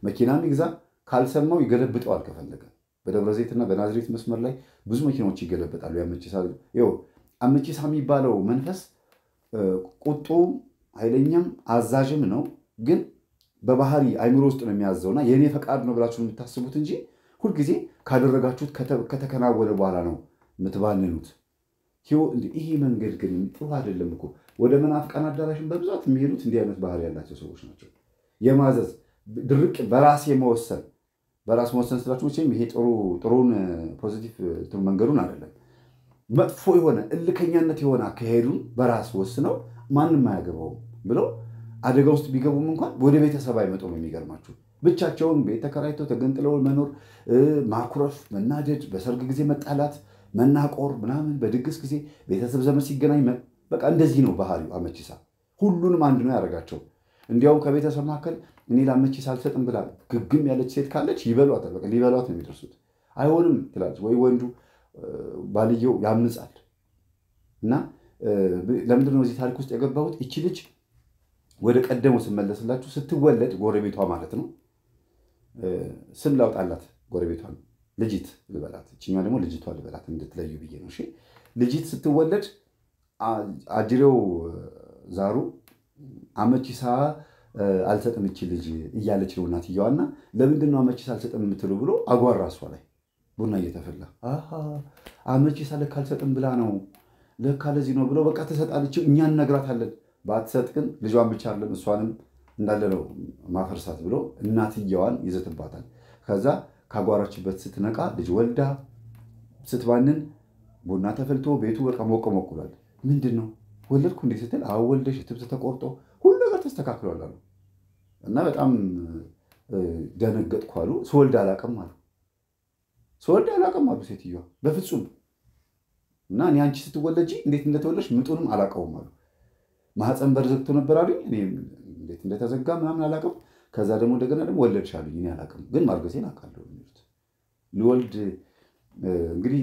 መኪና ይግዛ ካልሰማው ይገለብጠዋል ከፈለገ። በደብረ ዘይትና በናዝሬት መስመር ላይ ብዙ መኪናዎች ይገለበጣሉ። የአመቺሳ አመቺሳ የሚባለው መንፈስ ቁጡም ኃይለኛም አዛዥም ነው ግን በባህሪ አይምሮ ውስጥ ነው የሚያዘውና የእኔ ፈቃድ ነው ብላችሁ የምታስቡት እንጂ ሁልጊዜ ካደረጋችሁት ከተከናወነ በኋላ ነው የምትባንኑት። ይሄ መንገድ ግን ጥሩ አይደለም እኮ። ወደ መናፍቃን አዳራሽን በብዛት የሚሄዱት እንዲህ አይነት ባህሪ ያላቸው ሰዎች ናቸው። የማዘዝ ድርቅ፣ በራስ የመወሰን በራስ መወሰን ስላችሁ መቼም ይሄ ጥሩን ፖዚቲቭ መንገዱን አይደለም። መጥፎ የሆነ እልከኛነት የሆነ አካሄዱን በራስ ወስነው ማንም አያገባውም ብለው አደጋ ውስጥ ቢገቡም እንኳን ወደ ቤተሰብ አይመጡም። የሚገርማችሁ ብቻቸውን ቤት ተከራይተው ተገንጥለው መኖር፣ ማኩረፍ፣ መናደድ፣ በሰርግ ጊዜ መጣላት፣ መናቆር ምናምን፣ በድግስ ጊዜ ቤተሰብ ዘመን ሲገናኝ በቃ እንደዚህ ነው ባህሪው። አመቺሳ ሁሉንም አንድ ነው ያደርጋቸው። እንዲያውም ከቤተሰብ መካከል እኔ ለአመቺሳ አልሰጥም ብላ ግግም ያለች ሴት ካለች ይበሏታል። በቃ ሊበሏት ነው የሚደርሱት። አይሆንም ትላለች ወይ ወንዱ ባልየው ያምጻል እና ለምንድነው እዚህ ታሪክ ውስጥ የገባሁት? ይቺ ልጅ ወደ ቀደሙ ስመለስላችሁ ስትወለድ ጎረቤቷ ማለት ነው ስም ላውጣላት ጎረቤቷን ልጅት ልበላት፣ እችኛ ደግሞ ልጅቷ ልበላት እንድትለዩ ብዬ ነው። ልጅት ስትወለድ አጅሬው ዛሩ አመቺሳ አልሰጥም እቺ ልጅ እያለች ነው እናትየዋ። እና ለምንድን ነው አመቺሳ አልሰጥም የምትሉ ብሎ አጓራ እሷ ላይ ቡና እየተፈላ አመቺሳ ልክ አልሰጥም ብላ ነው ልክ ለዚህ ነው ብሎ በቃ ተሰጣለችው፣ እኛ እንነግራታለን ባትሰጥ ግን ልጇን ብቻ አይደለም እሷንም እንዳለለው ማፈርሳት ብሎ እናትየዋን ይዘትባታል። ከዛ ካጓራችበት ስትነቃ ልጅ ወልዳ ስትባንን ቡና ተፈልቶ ቤቱ በቃ ሞቅ ሞቅ ብሏል። ምንድን ነው ወለድኩ እንዴ ስትል አዎ ወልደሽ ትብስ ተቆርጦ ሁሉ ነገር ተስተካክሏል አሉ እና በጣም ደነገጥኩ አሉ። ስወልድ አላቅም አሉ። ስወልድ አላቅም አሉ ሴትዮዋ በፍጹም እና እኔ አንቺ ስትወለጂ እንዴት እንደተወለድሽ ምጡንም አላውቀውም አሉ። ማህፀን በር ዘግቶ ነበር አሉኝ። እኔ እንዴት እንደተዘጋ ምናምን አላውቅም። ከዛ ደግሞ እንደገና ደግሞ ወለድሽ አሉኝ። እኔ አላውቅም፣ ግን ማርገሴን አውቃለሁ። ልወልድ እንግዲህ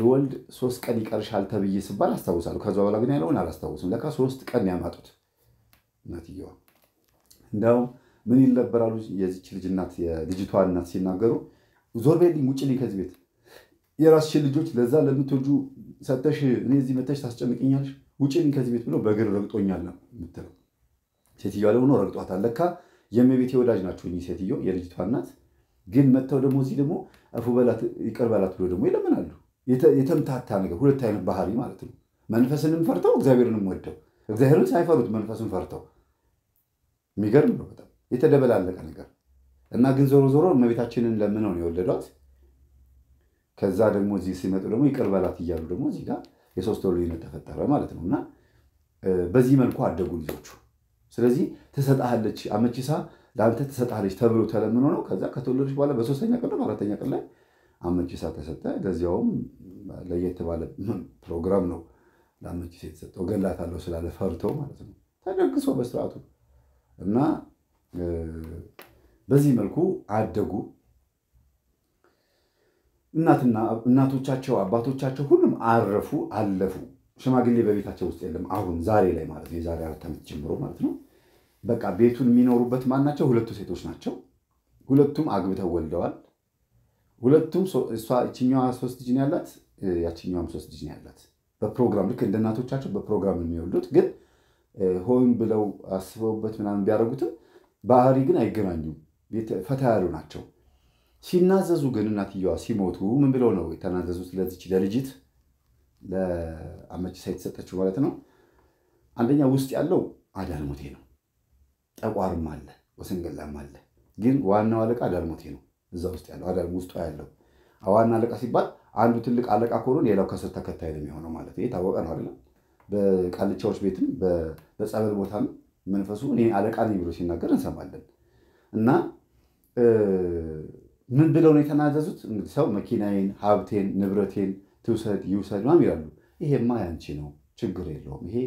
ልወልድ ሶስት ቀን ይቀርሻል ተብዬ ስባል አስታውሳለሁ። ከዛ በኋላ ግን ያለውን አላስታውስም። ለካ ሶስት ቀን ያማጡት እናትየዋ እንዳው ምን ይል የዚች ልጅ እናት የልጅቷ እናት ሲናገሩ፣ ዞር በልኝ ልኝ ከዚህ ቤት የራስሽን ልጆች ለዛ ለምትወጁ ሰተሽ እኔ እዚህ መተሽ ታስጨንቅኛለሽ ውጭልኝ ከዚህ ቤት ብሎ በእግር ረግጦኛል ነው የምትለው። ሴትዮዋ ደግሞ ነው ረግጧታል። ለካ የእመቤቴ ወዳጅ ናቸው እኚህ ሴትዮ የልጅቷ እናት። ግን መጥተው ደግሞ እዚህ ደግሞ እፉ በላት ይቅር በላት ብሎ ደግሞ ይለምናሉ። የተምታታ ነገር፣ ሁለት አይነት ባህሪ ማለት ነው። መንፈስንም ፈርተው እግዚአብሔርንም ወደው፣ እግዚአብሔርን ሳይፈሩት መንፈስን ፈርተው። የሚገርም ነው በጣም የተደበላለቀ ነገር እና ግን ዞሮ ዞሮ እመቤታችንን ለምነው ነው የወለዷት። ከዛ ደግሞ እዚህ ሲመጡ ደግሞ ይቅር በላት እያሉ ደግሞ እዚህ ጋር የሶስት ወር ልዩነት ተፈጠረ ማለት ነው እና በዚህ መልኩ አደጉ ልጆቹ። ስለዚህ ትሰጣለች አመቺሳ ለአንተ ትሰጣለች ተብሎ ተለምኖ ነው። ከዛ ከተወለደች በኋላ በሶስተኛ ቀን ነው በአራተኛ ቀን ላይ አመቺሳ ተሰጠ። ለዚያውም ለየት ባለ ፕሮግራም ነው ለአመቺሳ የተሰጠው ገላታለሁ ስላለ ፈርቶ ማለት ነው ተደግሶ በስርዓቱ እና በዚህ መልኩ አደጉ። እናትና እናቶቻቸው አባቶቻቸው ሁሉ አረፉ፣ አለፉ። ሽማግሌ በቤታቸው ውስጥ የለም። አሁን ዛሬ ላይ ማለት ነው፣ የዛሬ አራት ዓመት ጀምሮ ማለት ነው። በቃ ቤቱን የሚኖሩበት ማን ናቸው? ሁለቱ ሴቶች ናቸው። ሁለቱም አግብተው ወልደዋል። ሁለቱም እሷ እችኛዋ ሶስት ልጅ ያላት ያችኛዋም ሶስት ልጅ ያላት በፕሮግራም ልክ እንደ እናቶቻቸው በፕሮግራም የሚወልዱት ግን ሆን ብለው አስበውበት ምናምን ቢያደርጉትም ባህሪ ግን አይገናኙም። ፈታ ያሉ ናቸው። ሲናዘዙ ግን እናትየዋ ሲሞቱ ምን ብለው ነው የተናዘዙት? ለዚች ለልጅት ለአመቺሳ የተሰጠችው ማለት ነው። አንደኛ ውስጥ ያለው አዳልሞቴ ነው። ጠቋርም አለ፣ ወሰንገላም አለ። ግን ዋናው አለቃ አዳልሞቴ ነው። እዛ ውስጥ ያለው አዳል ውስጧ ያለው ዋና አለቃ ሲባል አንዱ ትልቅ አለቃ ከሆነ ሌላው ከስር ተከታይ ነው የሚሆነው ማለት ነው። የታወቀ ነው አይደለም። በቃልቻዎች ቤትም በጸበል ቦታም መንፈሱ እኔ አለቃ ነኝ ብሎ ሲናገር እንሰማለን። እና ምን ብለው ነው የተናዘዙት? እንግዲህ ሰው መኪናዬን፣ ሀብቴን፣ ንብረቴን ትውሰድ ይውሰድ ምናምን ይላሉ። ይሄማ ያንቺ ነው፣ ችግር የለውም። ይሄ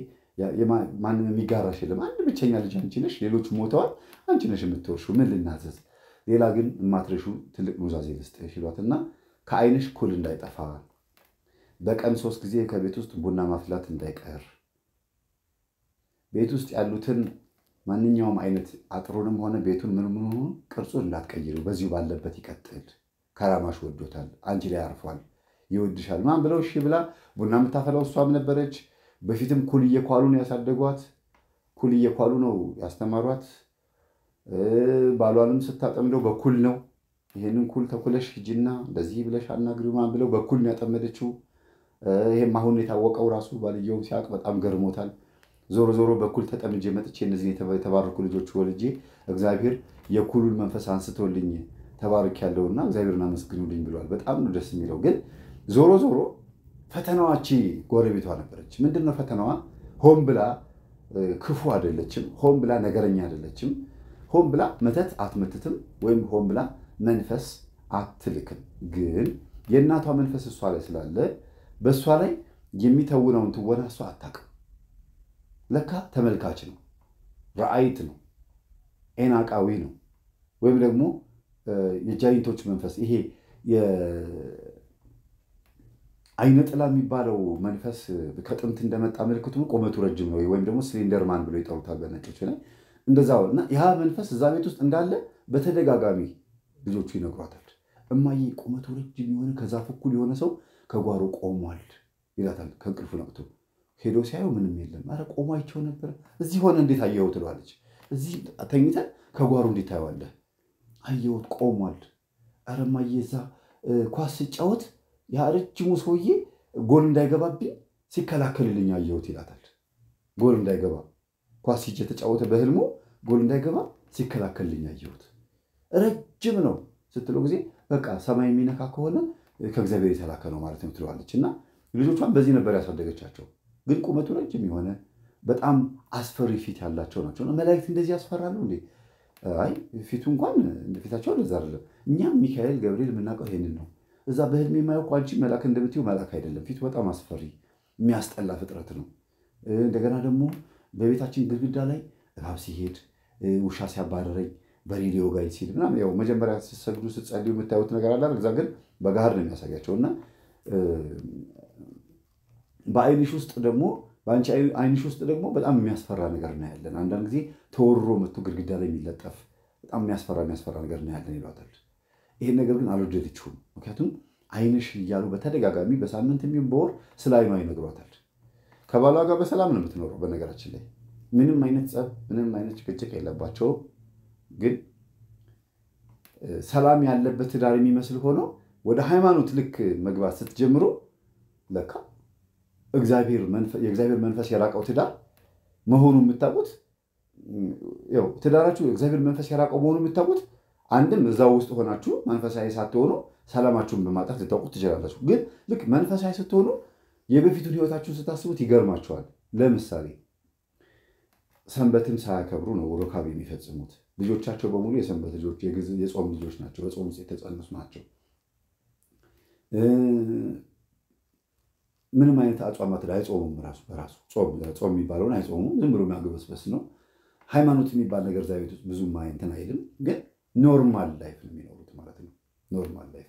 ማንም የሚጋራሽ የለም። አንድ ብቸኛ ልጅ አንቺ ነሽ፣ ሌሎች ሞተዋል። አንቺ ነሽ ምን ልናዘዝ? ሌላ ግን የማትረሹ ትልቅ ኑዛዜ ልስጥሽ ይሏትና ከአይንሽ ኩል እንዳይጠፋ በቀን ሶስት ጊዜ ከቤት ውስጥ ቡና ማፍላት እንዳይቀር ቤት ውስጥ ያሉትን ማንኛውም አይነት አጥሩንም ሆነ ቤቱን ምን ምን ቅርጹን እንዳትቀይሩ፣ በዚሁ ባለበት ይቀጥል። ከራማሽ ወዶታል፣ አንቺ ላይ አርፏል። ይወድሻል ማን ብለው እሺ ብላ ቡና የምታፈላው እሷም ነበረች። በፊትም ኩል እየኳሉ ነው ያሳደጓት፣ ኩል እየኳሉ ነው ያስተማሯት። ባሏንም ስታጠምደው በኩል ነው። ይህንን ኩል ተኩለሽ ሂጂና እንደዚህ ብለሽ አናግሪው ማን ብለው በኩል ነው ያጠመደችው። ይህም አሁን የታወቀው ራሱ ባልየውም ሲያቅ በጣም ገርሞታል። ዞሮ ዞሮ በኩል ተጠምጄ መጥቼ እነዚህ የተባረኩ ልጆች ወልጄ እግዚአብሔር የኩሉን መንፈስ አንስቶልኝ ተባርክ ያለውና እግዚአብሔርን አመስግኑልኝ ብለዋል። በጣም ነው ደስ የሚለው ግን ዞሮ ዞሮ ፈተናዋች ጎረቤቷ ነበረች። ምንድነው ፈተናዋ? ሆን ብላ ክፉ አይደለችም። ሆን ብላ ነገረኛ አይደለችም። ሆን ብላ መተት አትመትትም፣ ወይም ሆን ብላ መንፈስ አትልክም። ግን የእናቷ መንፈስ እሷ ላይ ስላለ በእሷ ላይ የሚተውነውን ትወና እሷ አታውቅም። ለካ ተመልካች ነው፣ ረአይት ነው፣ ኤናቃዊ ነው፣ ወይም ደግሞ የጃይንቶች መንፈስ ይሄ አይነ ጥላ የሚባለው መንፈስ ከጥንት እንደመጣ ምልክቱ ቁመቱ ረጅም ነው፣ ወይም ደግሞ ሲሊንደርማን ብሎ ይጠሩታል በነጮች ላይ እንደዛ እና ያ መንፈስ እዛ ቤት ውስጥ እንዳለ በተደጋጋሚ ልጆቹ ይነግሯታል። እማዬ ቁመቱ ረጅም የሆነ ከዛፍ እኩል የሆነ ሰው ከጓሮ ቆሟል ይላታል። ከእንቅልፉ ነቅቶ ሄዶ ሲያየው ምንም የለም። አረ ቆሞ አይቼው ነበር። እዚህ ሆነ እንዴት አየኸው ትለዋለች። እዚህ ተኝተን ከጓሮ እንዴት ታየዋለህ? አየሁት ቆሟል። አረ እማዬ እዛ ኳስ ስጫወት ያ ረጅሙ ሰውዬ ጎል እንዳይገባብኝ ሲከላከልልኝ አየሁት ይላታል። ጎል እንዳይገባ ኳስ ይዤ የተጫወተ በህልሞ ጎል እንዳይገባ ሲከላከልልኝ አየሁት። ረጅም ነው ስትለው ጊዜ በቃ ሰማይ የሚነካ ከሆነ ከእግዚአብሔር የተላከ ነው ማለት ነው ትለዋለች። እና ልጆቿን በዚህ ነበር ያሳደገቻቸው። ግን ቁመቱ ረጅም የሆነ በጣም አስፈሪ ፊት ያላቸው ናቸው። መላእክት እንደዚህ ያስፈራሉ እንዴ? አይ ፊቱ እንኳን እንደፊታቸው ፊታቸው እንደዛ አይደለም። እኛም ሚካኤል ገብርኤል የምናውቀው ይሄንን ነው። እዛ በህልም የማየው እኮ አንቺ መልአክ እንደምትይው መልአክ አይደለም። ፊቱ በጣም አስፈሪ የሚያስጠላ ፍጥረት ነው። እንደገና ደግሞ በቤታችን ግድግዳ ላይ እባብ ሲሄድ፣ ውሻ ሲያባረረኝ፣ በሬ ሊወጋኝ ሲል ምናምን ያው መጀመሪያ ስትሰግዱ ስትጸልዩ የምታዩት ነገር አለ። እዛ ግን በጋህር ነው የሚያሳያቸው እና በአይንሽ ውስጥ ደግሞ በአንቺ አይንሽ ውስጥ ደግሞ በጣም የሚያስፈራ ነገር እናያለን። አንዳንድ ጊዜ ተወሮ መቶ ግድግዳ ላይ የሚለጠፍ በጣም የሚያስፈራ የሚያስፈራ ነገር እናያለን ይሏታል። ይሄን ነገር ግን አልወደደችውም። ምክንያቱም አይንሽ እያሉ በተደጋጋሚ በሳምንት የሚሆን በወር ስለ አይኗ ይነግሯታል። ከባሏ ጋር በሰላም ነው የምትኖረው። በነገራችን ላይ ምንም አይነት ጸብ፣ ምንም አይነት ጭቅጭቅ የለባቸው። ግን ሰላም ያለበት ትዳር የሚመስል ሆኖ ወደ ሃይማኖት ልክ መግባት ስትጀምሩ ለካ የእግዚአብሔር መንፈስ የራቀው ትዳር መሆኑ የምታውቁት ትዳራችሁ የእግዚአብሔር መንፈስ የራቀው መሆኑ የምታውቁት አንድም እዛው ውስጥ ሆናችሁ መንፈሳዊ ሳትሆኑ ሰላማችሁን በማጣት ልታውቁት ትችላላችሁ። ግን ልክ መንፈሳዊ ስትሆኑ የበፊቱን ህይወታችሁን ስታስቡት ይገርማችኋል። ለምሳሌ ሰንበትን ሳያከብሩ ነው ሩካብ የሚፈጽሙት። ልጆቻቸው በሙሉ የሰንበት ልጆች፣ የጾም ልጆች ናቸው። በጾም ውስጥ የተጸነሱ ናቸው። ምንም አይነት አጽዋማት ላይ አይጾሙም። ራሱ በራሱ ጾም የሚባለውን አይጾሙም። ዝም ብሎ የሚያገበስበስ ነው። ሃይማኖት የሚባል ነገር እዛ ቤት ውስጥ ብዙም እንትን አይልም ግን ኖርማል ላይፍ ነው የሚኖሩት ማለት ነው። ኖርማል ላይፍ።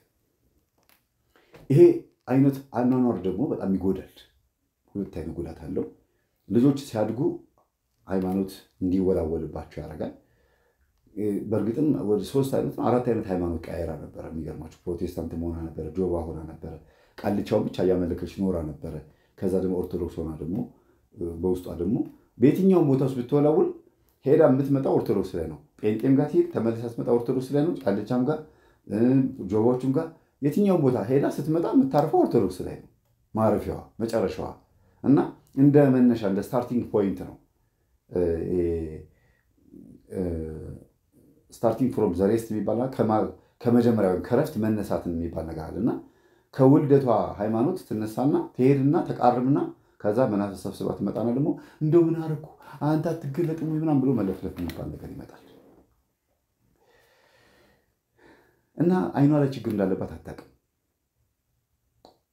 ይሄ አይነት አኗኗር ደግሞ በጣም ይጎዳል። ሁለት አይነት ጉዳት አለው። ልጆች ሲያድጉ ሃይማኖት እንዲወላወልባቸው ያደርጋል። በእርግጥም ወደ ሶስት አይነት አራት አይነት ሃይማኖት ቀያይራ ነበረ። የሚገርማቸው ፕሮቴስታንት መሆና ነበረ፣ ጆባ ሆና ነበረ፣ ቃልቻውን ብቻ እያመለከች ኖራ ነበረ። ከዛ ደግሞ ኦርቶዶክስ ሆና ደግሞ በውስጧ ደግሞ በየትኛውም ቦታ ውስጥ ብትወላውል ሄዳ የምትመጣ ኦርቶዶክስ ላይ ነው። ጴንጤም ጋር ትሄድ ተመልሳ ስትመጣ ኦርቶዶክስ ላይ ነው። ጫልቻም ጋር ጆቦቹም ጋር የትኛውም ቦታ ሄዳ ስትመጣ የምታርፈው ኦርቶዶክስ ላይ ነው። ማረፊያዋ መጨረሻዋ እና እንደ መነሻ እንደ ስታርቲንግ ፖይንት ነው። ስታርቲንግ ፍሮም ዘሬስት ሬስት የሚባል ከመጀመሪያ ወይም ከረፍት መነሳትን የሚባል ነገር አለ እና ከውልደቷ ሃይማኖት ትነሳና ትሄድና ተቃርምና ከዛ መናት ሰብስባ ትመጣና ደግሞ እንደው ምን አደረኩ አንተ አትገለጥም ወይ ምናምን ብሎ መለፍለፍ የሚባል ነገር ይመጣል እና አይኗ ላይ ችግር እንዳለባት አታውቅም።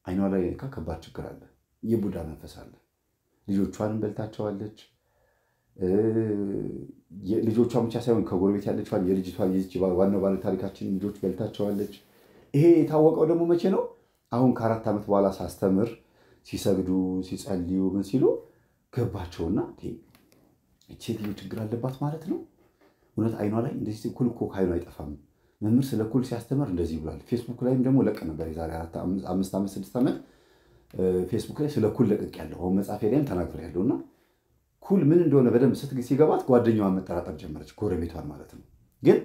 አይኗ ላይ ከባድ ችግር አለ፣ የቡዳ መንፈስ አለ። ልጆቿንም በልታቸዋለች። ልጆቿ ብቻ ሳይሆን ከጎረቤት ያለችዋል የልጅቷ የዚች ዋናው ባለ ታሪካችን ልጆች በልታቸዋለች። ይሄ የታወቀው ደግሞ መቼ ነው? አሁን ከአራት ዓመት በኋላ ሳስተምር ሲሰግዱ ሲጸልዩ ምን ሲሉ ገባቸውና ቼት ልዩ ችግር አለባት ማለት ነው። እውነት አይኗ ላይ እንደዚህ ኩል እኮ ከአይኗ አይጠፋም። መምህር ስለ ኩል ሲያስተምር እንደዚህ ብሏል። ፌስቡክ ላይም ደግሞ ለቅ ነበር የዛሬ አምስት ዓመት ስድስት ዓመት ፌስቡክ ላይ ስለ ኩል ለቅቅ ያለው አሁን መጽሐፌ ላይም ተናግር ያለው እና ኩል ምን እንደሆነ በደንብ ስት ሲገባት ጓደኛዋን መጠራጠር ጀመረች፣ ጎረቤቷን ማለት ነው። ግን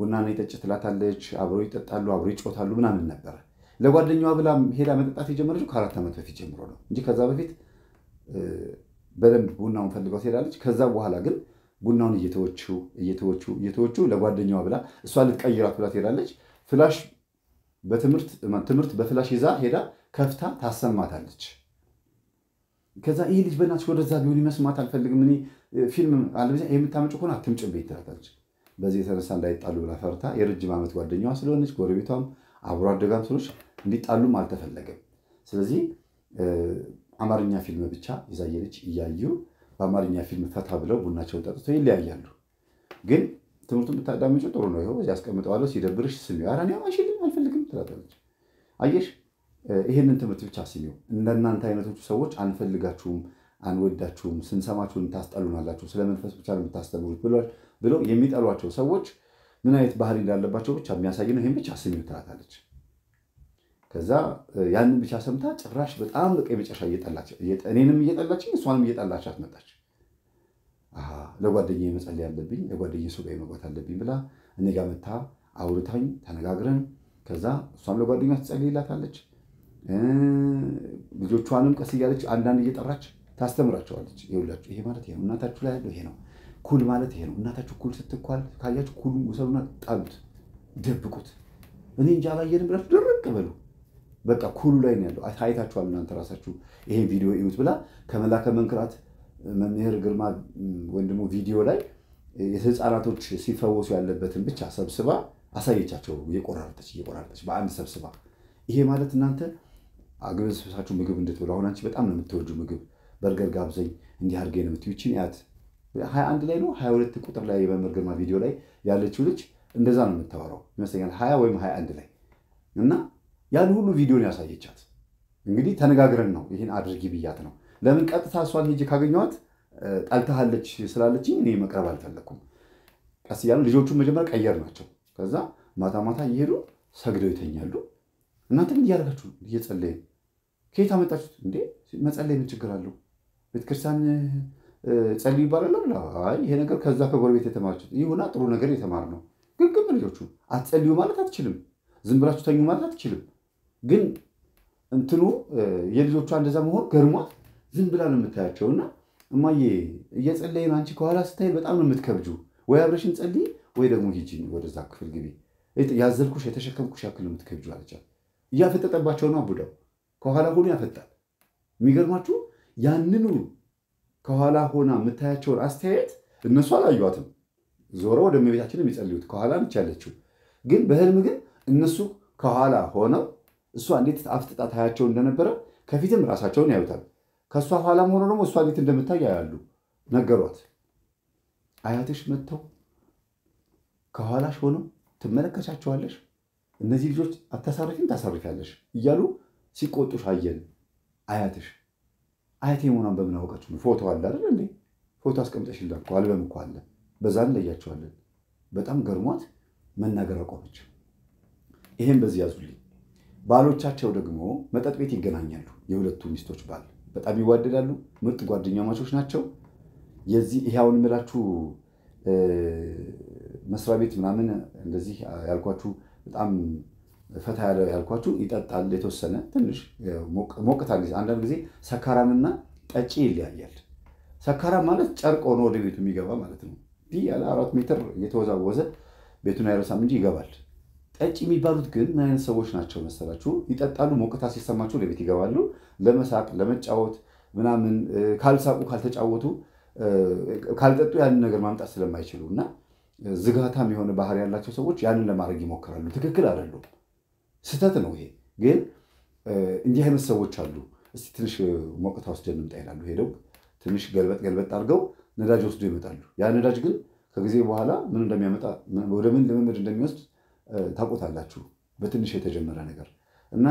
ቡና ነው የጠጭ ትላታለች፣ አብሮ ይጠጣሉ፣ አብሮ ይጮታሉ ምናምን ነበረ ለጓደኛዋ ብላ ሄዳ መጠጣት የጀመረችው ከአራት ዓመት በፊት ጀምሮ ነው እንጂ ከዛ በፊት በደንብ ቡናውን ፈልገው ሄዳለች። ከዛ በኋላ ግን ቡናውን እየተወችው እየተወችው እየተወችው ለጓደኛዋ ብላ እሷ ልትቀይራት ብላ ትሄዳለች። ፍላሽ ትምህርት በፍላሽ ይዛ ሄዳ ከፍታ ታሰማታለች። ከዛ ይህ ልጅ በእናትሽ ወደዛ ቢሆን ይመስማት አልፈልግም እኔ ፊልም አለበለዚያ የምታመጭ ከሆነ አትምጭብኝ ትላታለች። በዚህ የተነሳ እንዳይጣሉ ብላ ፈርታ የረጅም ዓመት ጓደኛዋ ስለሆነች ጎረቤቷም አብሮ አደጋም ሰዎች እንዲጣሉም አልተፈለገም። ስለዚህ አማርኛ ፊልም ብቻ የዛየነች እያዩ በአማርኛ ፊልም ፈታ ብለው ቡናቸውን ጠጥቶ ይለያያሉ። ግን ትምህርቱን ብታዳምጪው ጥሩ ነው። ይኸው እዚህ አስቀምጠዋለሁ፣ ሲደብርሽ ስሚው። ኧረ እኔ ማሽን አልፈልግም ትላለች። አየሽ፣ ይህንን ትምህርት ብቻ ስሚው። እንደናንተ አይነቶቹ ሰዎች አንፈልጋችሁም፣ አንወዳችሁም፣ ስንሰማችሁን ታስጠሉናላችሁ፣ ስለመንፈስ ብቻ ነው የምታስተምሩት ብለው የሚጠሏቸው ሰዎች ምን አይነት ባህሪ እንዳለባቸው ብቻ የሚያሳይ ነው። ይህም ብቻ ስሚው ትላታለች። ከዛ ያንን ብቻ ሰምታ ጭራሽ በጣም በቃ የመጨረሻ እየጠላች እኔንም እየጠላች እሷንም እየጠላች መጣች። ለጓደኛ መጸለይ አለብኝ፣ ለጓደኛ ሱጋ መግባት አለብኝ ብላ እኔ ጋር መታ አውርታኝ ተነጋግረን ከዛ እሷም ለጓደኛ ትጸልይላታለች። ልጆቿንም ቀስ እያለች አንዳንድ እየጠራች ታስተምራቸዋለች። ይኸውላችሁ ይሄ ማለት ይሄ እናታችሁ ላይ ያለው ይሄ ነው ኩል ማለት ይሄ ነው። እናታችሁ ኩል ስትኳል ካያችሁ ኩሉን ውሰዱና ጣሉት፣ ደብቁት። እኔ እንጃ አላየንም ብላችሁ ድርቅ በሉ። በቃ ኩሉ ላይ ነው ያለው። አይታችኋል እናንተ ራሳችሁ። ይሄን ቪዲዮ እዩት ብላ ከመላከ መንክራት መምህር ግርማ ወንድሞ ቪዲዮ ላይ የህፃናቶች ሲፈወሱ ያለበትን ብቻ ሰብስባ አሳየቻቸው። እየቆራረጠች እየቆራረጠች በአንድ ሰብስባ ይሄ ማለት እናንተ ስብሳችሁ ምግብ እንድትብሉ አሁን አንቺ በጣም ነው የምትወጁ ምግብ በርገር ጋብዘኝ እንዲህ አድርጌ ነው ያት ሀያ አንድ ላይ ነው ሀያ ሁለት ቁጥር ላይ የመምህር ግርማ ቪዲዮ ላይ ያለችው ልጅ እንደዛ ነው የምታወራው ይመስለኛል ሀያ ወይም ሀያ አንድ ላይ እና ያን ሁሉ ቪዲዮን ያሳየቻት እንግዲህ ተነጋግረን ነው ይህን አድርጊ ብያት ነው። ለምን ቀጥታ እሷን ሄጄ ካገኘኋት ጠልታሃለች ስላለችኝ እኔ መቅረብ አልፈለግኩም። ቀስ እያሉ ልጆቹን መጀመሪያ ቀየር ናቸው። ከዛ ማታ ማታ እየሄዱ ሰግደው ይተኛሉ። እናንተ ግን እያደረጋችሁ እየጸለየ ከየት አመጣችሁት እንዴ? መጸለይ ምን ችግር አለው? ቤተክርስቲያን ጸልዩ ይባላል። አይ ይሄ ነገር ከዛ ከጎረቤት የተማረች ይሁና ጥሩ ነገር የተማር ነው። ግን ግን ልጆቹ አትጸልዩ ማለት አትችልም። ዝም ብላችሁ ተኙ ማለት አትችልም። ግን እንትኑ የልጆቿ እንደዛ መሆን ገርሟት ዝም ብላ ነው የምታያቸው። እና እማዬ እየጸለይን አንቺ ከኋላ ስታይል በጣም ነው የምትከብጁ። ወይ አብረሽን ጸልይ ወይ ደግሞ ሂጂ ወደዛ ክፍል ግቢ፣ ያዘልኩሽ የተሸከምኩሽ ያክል ነው የምትከብጁ አለቻት። እያፈጠጠባቸው ነው አቡዳው ከኋላ ሆኖ ያፈጣል። የሚገርማችሁ ያንኑ ከኋላ ሆና የምታያቸውን አስተያየት እነሱ አላዩዋትም። ዞረ ወደ እመቤታችን የሚጸልዩት ከኋላ ብቻ ያለችው ግን በህልም ግን እነሱ ከኋላ ሆነው እሷ እንዴት አፍጥጣ ታያቸው እንደነበረ ከፊትም ራሳቸውን ያዩታል። ከእሷ ኋላ ሆኖ ደግሞ እሷ እንዴት እንደምታይ ያያሉ። ነገሯት። አያትሽ መጥተው ከኋላሽ ሆነው ትመለከቻቸዋለሽ፣ እነዚህ ልጆች አታሳርፊም፣ ታሳርፊያለሽ እያሉ ሲቆጡሽ አየን አያትሽ አያቴ መሆኗን በምን አውቃችሁ? ፎቶ አለ አይደል እንዴ? ፎቶ አስቀምጠሽላት እኮ አልበም እኮ አለ። በዛ እንለያቸዋለን። በጣም ገርሟት መናገር አቆመች። ይሄን በዚህ ያዙልኝ። ባሎቻቸው ደግሞ መጠጥ ቤት ይገናኛሉ። የሁለቱ ሚስቶች ባል በጣም ይዋደዳሉ። ምርጥ ጓደኛ ማቾች ናቸው። የዚህ ይሄውን ምላችሁ መስሪያ ቤት ምናምን እንደዚህ ያልኳችሁ በጣም ፈታ ያለው ያልኳችሁ ይጠጣል። የተወሰነ ትንሽ ሞቅታ ጊዜ አንዳንድ ጊዜ ሰካራምና ጠጪ ይለያያል። ሰካራም ማለት ጨርቅ ሆኖ ወደ ቤቱ የሚገባ ማለት ነው። ይህ ያለ አራት ሜትር እየተወዛወዘ ቤቱን አይረሳም እንጂ ይገባል። ጠጪ የሚባሉት ግን ምን አይነት ሰዎች ናቸው መሰላችሁ? ይጠጣሉ። ሞቅታ ሲሰማቸው ወደ ቤት ይገባሉ። ለመሳቅ ለመጫወት ምናምን ካልሳቁ ካልተጫወቱ ካልጠጡ ያንን ነገር ማምጣት ስለማይችሉ እና ዝጋታም የሆነ ባህሪ ያላቸው ሰዎች ያንን ለማድረግ ይሞክራሉ። ትክክል አይደሉም። ስህተት ነው ይሄ። ግን እንዲህ አይነት ሰዎች አሉ። እስቲ ትንሽ ሞቅታ ወስደን እንምጣ ይላሉ። ሄደው ትንሽ ገልበጥ ገልበጥ አድርገው ነዳጅ ወስዶ ይመጣሉ። ያ ነዳጅ ግን ከጊዜ በኋላ ምን እንደሚያመጣ ወደ ምን ልምምድ እንደሚወስድ ታውቆታላችሁ። በትንሽ የተጀመረ ነገር እና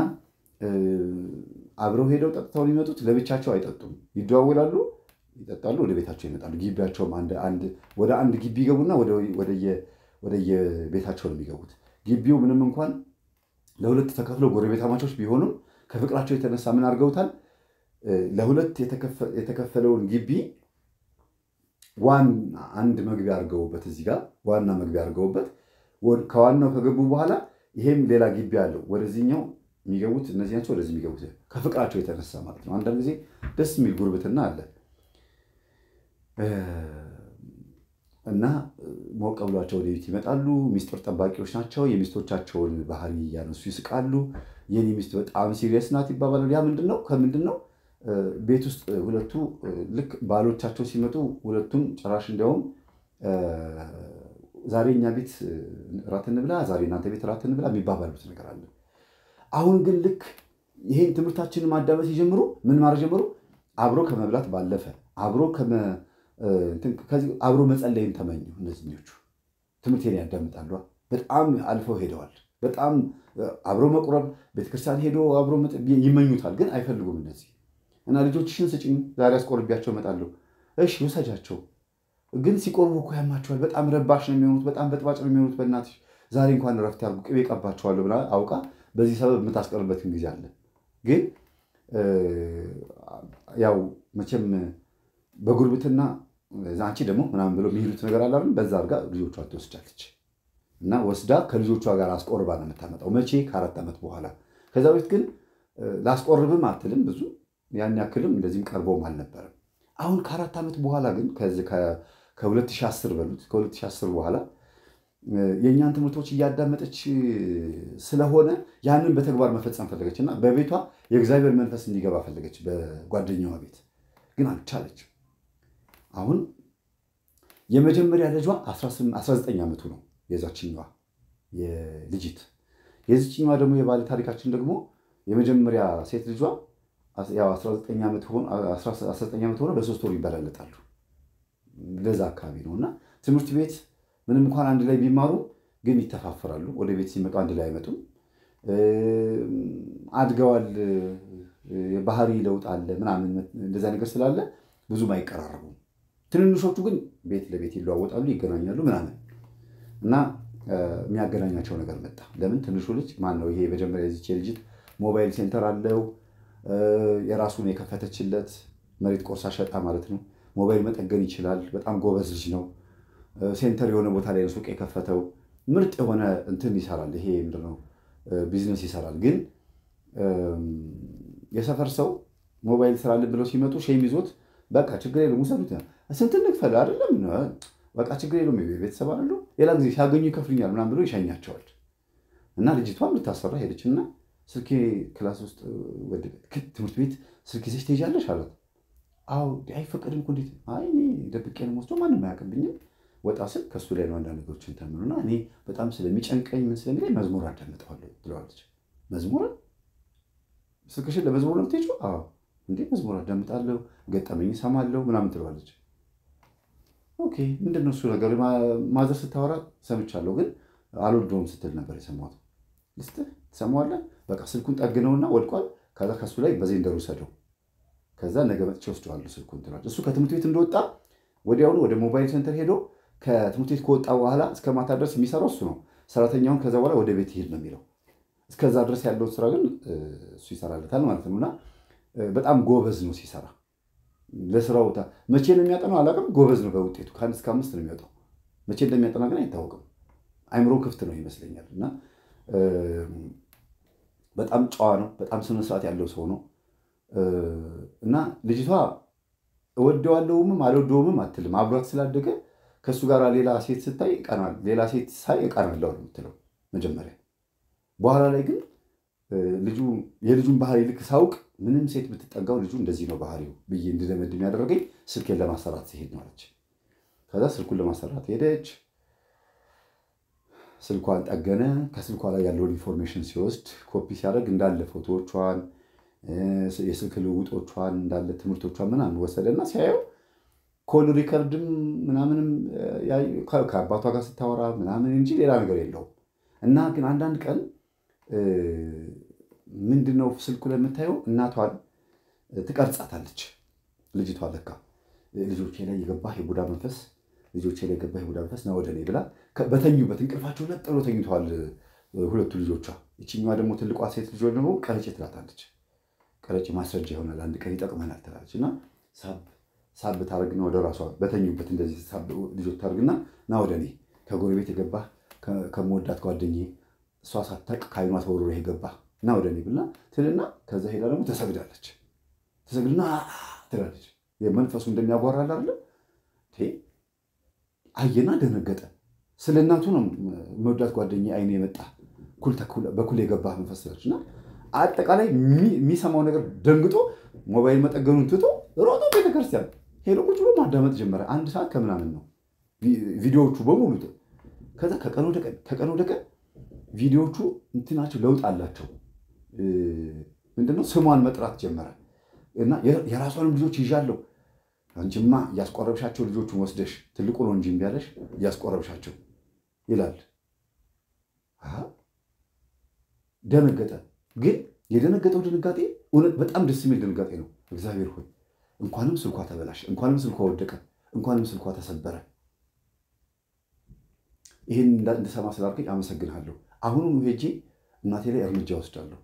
አብረው ሄደው ጠጥተው የሚመጡት ለብቻቸው አይጠጡም። ይደዋወላሉ፣ ይጠጣሉ፣ ወደ ቤታቸው ይመጣሉ። ግቢያቸውም ወደ አንድ ግቢ ይገቡና ወደየቤታቸው ነው የሚገቡት። ግቢው ምንም እንኳን ለሁለት ተከፍለው ጎረቤታማቾች ቢሆኑም ከፍቅራቸው የተነሳ ምን አድርገውታል? ለሁለት የተከፈለውን ግቢ ዋና አንድ መግቢያ አድርገውበት እዚህ ጋር ዋና መግቢያ አድርገውበት ከዋናው ከገቡ በኋላ ይሄም ሌላ ግቢ አለው። ወደዚህኛው የሚገቡት እነዚህ ናቸው፣ ወደዚህ የሚገቡት ከፍቅራቸው የተነሳ ማለት ነው። አንዳንድ ጊዜ ደስ የሚል ጉርብትና አለ። እና ሞቀ ብሏቸው ወደ ይመጣሉ። ሚስጥር ጠባቂዎች ናቸው። የሚስቶቻቸውን ባህሪ እያነሱ ይስቃሉ። የኔ ሚስት በጣም ሲሪየስ ናት ይባባላሉ። ያ ምንድን ነው ከምንድን ነው? ቤት ውስጥ ሁለቱ ልክ ባሎቻቸው ሲመጡ ሁለቱም ጭራሽ እንዲያውም ዛሬ እኛ ቤት ራት እንብላ፣ ዛሬ እናንተ ቤት ራት እንብላ የሚባባሉት ነገር አለ። አሁን ግን ልክ ይህን ትምህርታችንን ማዳመጥ ሲጀምሩ ምን ማድረግ ጀምሩ? አብሮ ከመብላት ባለፈ አብሮ ከዚህ አብሮ መጸለይን ተመኙ። እነዚህኞቹ ትምህርቴን ያዳምጣሉ። በጣም አልፈው ሄደዋል። በጣም አብሮ መቁረብ ቤተክርስቲያን ሄዶ አብሮ ይመኙታል፣ ግን አይፈልጉም። እነዚህ እና ልጆችሽን ስጭኝ፣ ዛሬ አስቆርቢያቸው እመጣለሁ። እሺ ውሰጃቸው፣ ግን ሲቆርቡ እኮ ያማቸዋል። በጣም ረባሽ ነው የሚሆኑት፣ በጣም በጥባጭ ነው የሚሆኑት። በእናትሽ ዛሬ እንኳን ረፍት ያርጉ፣ ቅቤ ቀባቸዋለሁ ብላ አውቃ በዚህ ሰበብ የምታስቀርበትን ጊዜ አለ። ግን ያው መቼም በጉርብትና ዛንቺ ደግሞ ምናምን ብሎ የሚሄዱት ነገር አላምን በዛ አድርጋ ልጆቿ ትወስዳለች እና ወስዳ ከልጆቿ ጋር አስቆርባ ነው የምታመጣው። መቼ? ከአራት ዓመት በኋላ። ከዛ በፊት ግን ላስቆርብም አትልም ብዙ ያን ያክልም እንደዚህም ቀርቦም አልነበረም። አሁን ከአራት ዓመት በኋላ ግን ከ2010 በሉት ከ2010 በኋላ የእኛን ትምህርቶች እያዳመጠች ስለሆነ ያንን በተግባር መፈጸም ፈለገች እና በቤቷ የእግዚአብሔር መንፈስ እንዲገባ ፈለገች። በጓደኛዋ ቤት ግን አልቻለችም። አሁን የመጀመሪያ ልጇ 19 ዓመቱ ነው የዛችኛዋ የልጅት የዚችኛዋ ደግሞ የባለ ታሪካችን ደግሞ የመጀመሪያ ሴት ልጇ 19 ዓመት ሆነ በሶስት ወር ይበላለጣሉ። ለዛ አካባቢ ነው እና ትምህርት ቤት ምንም እንኳን አንድ ላይ ቢማሩ ግን ይተፋፈራሉ። ወደ ቤት ሲመጡ አንድ ላይ አይመጡም። አድገዋል፣ የባህሪ ለውጥ አለ ምናምን እንደዛ ነገር ስላለ ብዙም አይቀራረቡም። ትንንሾቹ ግን ቤት ለቤት ይለዋወጣሉ፣ ይገናኛሉ ምናምን እና የሚያገናኛቸው ነገር መጣ። ለምን ትንሹ ልጅ ማን ነው ይሄ መጀመሪያ የዚች ልጅት ሞባይል ሴንተር አለው የራሱን የከፈተችለት መሬት ቆርሳ ሸጣ ማለት ነው። ሞባይል መጠገን ይችላል። በጣም ጎበዝ ልጅ ነው። ሴንተር የሆነ ቦታ ላይ ሱቅ የከፈተው ምርጥ የሆነ እንትን ይሰራል። ይሄ ምንድን ነው ቢዝነስ ይሰራል። ግን የሰፈር ሰው ሞባይል ስራልን ብለው ሲመጡ ሼም ይዞት በቃ ችግር የለም ውሰዱት ስንት እንክፈል አይደለም በቃ ችግር የለውም ቤተሰብ አሉ ሌላ ጊዜ ሲያገኙ ይከፍልኛል ምናምን ብሎ ይሸኛቸዋል። እና ልጅቷም ልታሰራ ሄደችና ስልኬ ክላስ ውስጥ ትምህርት ቤት ስልክ ይዘሽ ትሄጃለሽ አላት። አዎ አይፈቀድም እኮ እንዴት? አይ እኔ ደብቄ ነው ወስዶ ማንም አያውቅብኝም። ወጣ ስል ከሱ ላይ ነው አንዳንድ ነገሮችን ተምሉና እኔ በጣም ስለሚጨንቀኝ ምን ስለሚለኝ መዝሙር አዳምጠዋለሁ ብለዋለች። መዝሙር ስልክሽን ለመዝሙር ነው የምትሄጂው? አዎ እንዴ መዝሙር አዳምጣለሁ ገጠመኝ ሰማለሁ ምናምን ትለዋለች። ኦኬ ምንድን ነው እሱ ነገር ማዘር ስታወራ ሰምቻለሁ፣ ግን አልወደውም ስትል ነበር የሰማሁት። ልስጥህ ትሰማዋለህ? በቃ ስልኩን ጠግነውና ወድቋል። ከዛ ከሱ ላይ በዜንደር ውሰደው፣ ከዛ ነገ መጥቼ ወስደዋለሁ ስልኩን ትሏል። እሱ ከትምህርት ቤት እንደወጣ ወዲያውኑ ወደ ሞባይል ሴንተር ሄዶ ከትምህርት ቤት ከወጣ በኋላ እስከ ማታ ድረስ የሚሰራው እሱ ነው። ሰራተኛውን ከዛ በኋላ ወደ ቤት ይሄድ ነው የሚለው። እስከዛ ድረስ ያለውን ስራ ግን እሱ ይሰራለታል ማለት ነው። እና በጣም ጎበዝ ነው ሲሰራ ለስራው መቼ ነው የሚያጠናው አላውቅም። ጎበዝ ነው በውጤቱ ከአንድ እስከ አምስት ነው የሚወጣው። መቼ እንደሚያጠና ግን አይታወቅም። አይምሮ ክፍት ነው ይመስለኛል እና በጣም ጨዋ ነው። በጣም ስርዓት ያለው ሰው ነው እና ልጅቷ እወደዋለሁምም አልወደውምም አትልም። አብሯት ስላደገ ከእሱ ጋር ሌላ ሴት ስታይ ይቀናል፣ ሌላ ሴት ሳይ እቀናለሁ ነው የምትለው መጀመሪያ። በኋላ ላይ ግን የልጁን ባህሪ ልክ ሳውቅ ምንም ሴት ብትጠጋው ልጁ እንደዚህ ነው ባህሪው ብዬ እንድደመድም የሚያደርገኝ ስልኬን ለማሰራት ሲሄድ ማለች። ከዛ ስልኩን ለማሰራት ሄደች። ስልኳን ጠገነ። ከስልኳ ላይ ያለውን ኢንፎርሜሽን ሲወስድ ኮፒ ሲያደርግ እንዳለ ፎቶዎቿን፣ የስልክ ልውጦቿን እንዳለ ትምህርቶቿን ምናምን ወሰደና ሲያየው ኮል ሪከርድም ምናምንም ከአባቷ ጋር ስታወራ ምናምን እንጂ ሌላ ነገር የለውም እና ግን አንዳንድ ቀን ምንድነው ስልኩ ላይ የምታየው እናቷን ትቀርጻታለች። ልጅቷ ለካ ልጆቼ ላይ የገባህ የቡዳ መንፈስ ልጆቼ ላይ የገባህ የቡዳ መንፈስ ነው ወደኔ ብላ በተኙበት እንቅልፋቸው ለጥ ተኝተዋል ሁለቱ ልጆቿ። ይችኛዋ ደግሞ ትልቋ ሴት ልጆ ደግሞ ቀረጭ ትላታለች። ቀረጭ ማስረጃ ይሆናል አንድ ቀን ይጠቅመናል ትላለች እና ሳብ ሳብ ታደርግና ወደ ራሷ በተኙበት እንደዚህ ሳብ ልጆች ታደርግና ና ወደ እኔ ከጎረቤት የገባህ ከመወዳት ጓደኝ እሷ ሳታውቅ ከዓይኗ ተወርሮ የገባህ እና ወደ እኔ ብላ ትልና ከዛ ሄዳ ደግሞ ተሰግዳለች። ተሰግድና ትላለች። የመንፈሱ እንደሚያጓራል አለ አየና ደነገጠ። ስለ እናቱ ነው መወዳት ጓደኛ አይኔ የመጣ በኩል የገባ መንፈስ ትላለች። እና አጠቃላይ የሚሰማው ነገር ደንግጦ ሞባይል መጠገኑን ትቶ ሮጦ ቤተክርስቲያን ሄዶ ቁጭ ብሎ ማዳመጥ ጀመረ። አንድ ሰዓት ከምናምን ነው ቪዲዮዎቹ በሙሉ ከዛ ከቀን ወደ ቀን ቪዲዮዎቹ እንትናቸው ለውጥ አላቸው። ምንድነው ስሟን መጥራት ጀመረ እና የራሷንም ልጆች ይዣለሁ አንቺማ እያስቆረብሻቸው ልጆቹን ወስደሽ ትልቁ ነው እንጂ እምቢ አለሽ እያስቆረብሻቸው ይላል። ደነገጠ። ግን የደነገጠው ድንጋጤ እውነት በጣም ደስ የሚል ድንጋጤ ነው። እግዚአብሔር ሆይ እንኳንም ስልኳ ተበላሽ፣ እንኳንም ስልኳ ወደቀ፣ እንኳንም ስልኳ ተሰበረ። ይህን እንድሰማ ስላልከኝ አመሰግንሃለሁ። አሁኑኑ ሄጄ እናቴ ላይ እርምጃ ወስዳለሁ።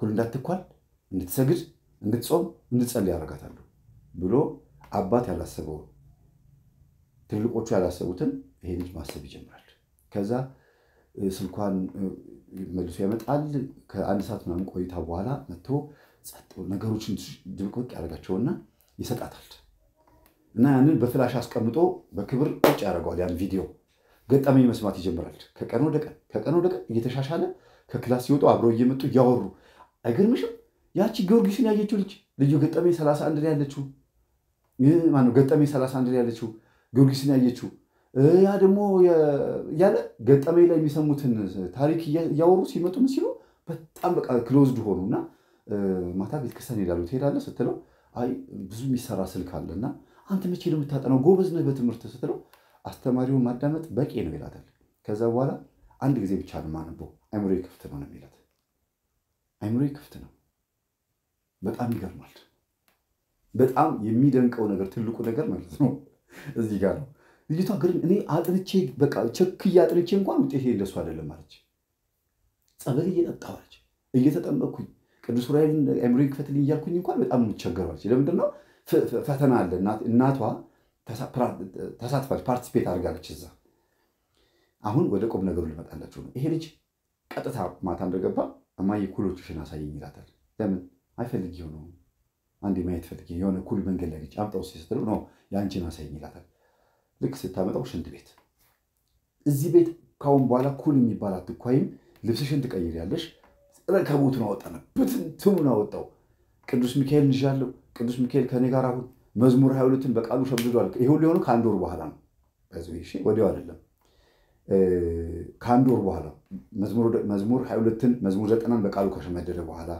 እኩል እንዳትኳል፣ እንድትሰግድ፣ እንድትጾም፣ እንድትጸልይ ያደርጋታለሁ ብሎ አባት ያላሰበውን ትልቆቹ ያላሰቡትን ይሄ ልጅ ማሰብ ይጀምራል። ከዛ ስልኳን መልሶ ያመጣል። ከአንድ ሰዓት ምናምን ቆይታ በኋላ መጥቶ ጸጥ ነገሮችን ድብቅብቅ ያደርጋቸውና ይሰጣታል። እና ያንን በፍላሽ አስቀምጦ በክብር ቁጭ ያደርገዋል። ያን ቪዲዮ ገጠመኝ መስማት ይጀምራል። ከቀን ወደ ቀን ከቀን ወደ ቀን እየተሻሻለ ከክላስ ሲወጡ አብረው እየመጡ እያወሩ አይገርምሽም? ያቺ ጊዮርጊስን ያየችው ልጅ ልዩ ገጠሜ 31 ላይ ያለችው ማነው? ገጠሜ 31 ላይ ያለችው ጊዮርጊስን ያየችው ያ ደግሞ ያለ ገጠሜ ላይ የሚሰሙትን ታሪክ እያወሩ ሲመጡም ሲሉ በጣም በቃ ክሎዝድ ሆኑ እና ማታ ቤተክርስቲያን ሄዳሉ ትሄዳለህ ስትለው አይ ብዙ የሚሰራ ስልክ አለ እና አንተ መቼ ነው የምታጠናው? ጎበዝ ነህ በትምህርት ስትለው አስተማሪውን ማዳመጥ በቂ ነው ይላታል። ከዛ በኋላ አንድ ጊዜ ብቻ ነው የማነበው አይምሮ ክፍት ነው የሚላት አይምሮ ክፍት ነው። በጣም ይገርማል። በጣም የሚደንቀው ነገር ትልቁ ነገር ማለት ነው እዚህ ጋር ነው። ልጅቷ ግን እኔ አጥንቼ በቃ ቸክዬ አጥንቼ እንኳን ውጤት እንደሱ አይደለም አለች። ጸበል እየጠጣሁ አለች፣ እየተጠመቅኩኝ ቅዱስ ዑራኤልን አይምሮ ክፈትልኝ እያልኩኝ እንኳን በጣም የምቸገረው አለች። ለምንድን ነው ፈተና አለ። እናቷ ተሳትፋለች፣ ፓርቲስፔት አድርጋለች እዛ። አሁን ወደ ቆም ነገሩ ልመጣላችሁ ነው። ይሄ ልጅ ቀጥታ ማታ እንደገባ እማዬ ኩሎችሽን አሳየኝ ይላታል። ለምን አይፈልግ የሆነው አንድ ማየት ፈልጌ የሆነ ኩል መንገድ ላይ ግጭ አምጣው ስትለው ነው የአንቺን አሳየኝ ይላታል። ልክ ስታመጣው ሽንት ቤት እዚህ ቤት ካሁን በኋላ ኩል የሚባል አትኳይም፣ ልብስሽን ትቀይሪያለሽ። ረከቦቱን አወጣነ ብትንትኑን አወጣው። ቅዱስ ሚካኤል እንዣለሁ፣ ቅዱስ ሚካኤል ከኔ ጋር አሁን መዝሙር ሀያ ሁለትን በቃሉ ሸብድዷል። ይህ ሁሉ የሆኑ ከአንድ ወር በኋላ ነው። ወዲያው አይደለም። ከአንድ ወር በኋላ መዝሙር 22ን መዝሙር ዘጠናን በቃሉ ከሸመደደ በኋላ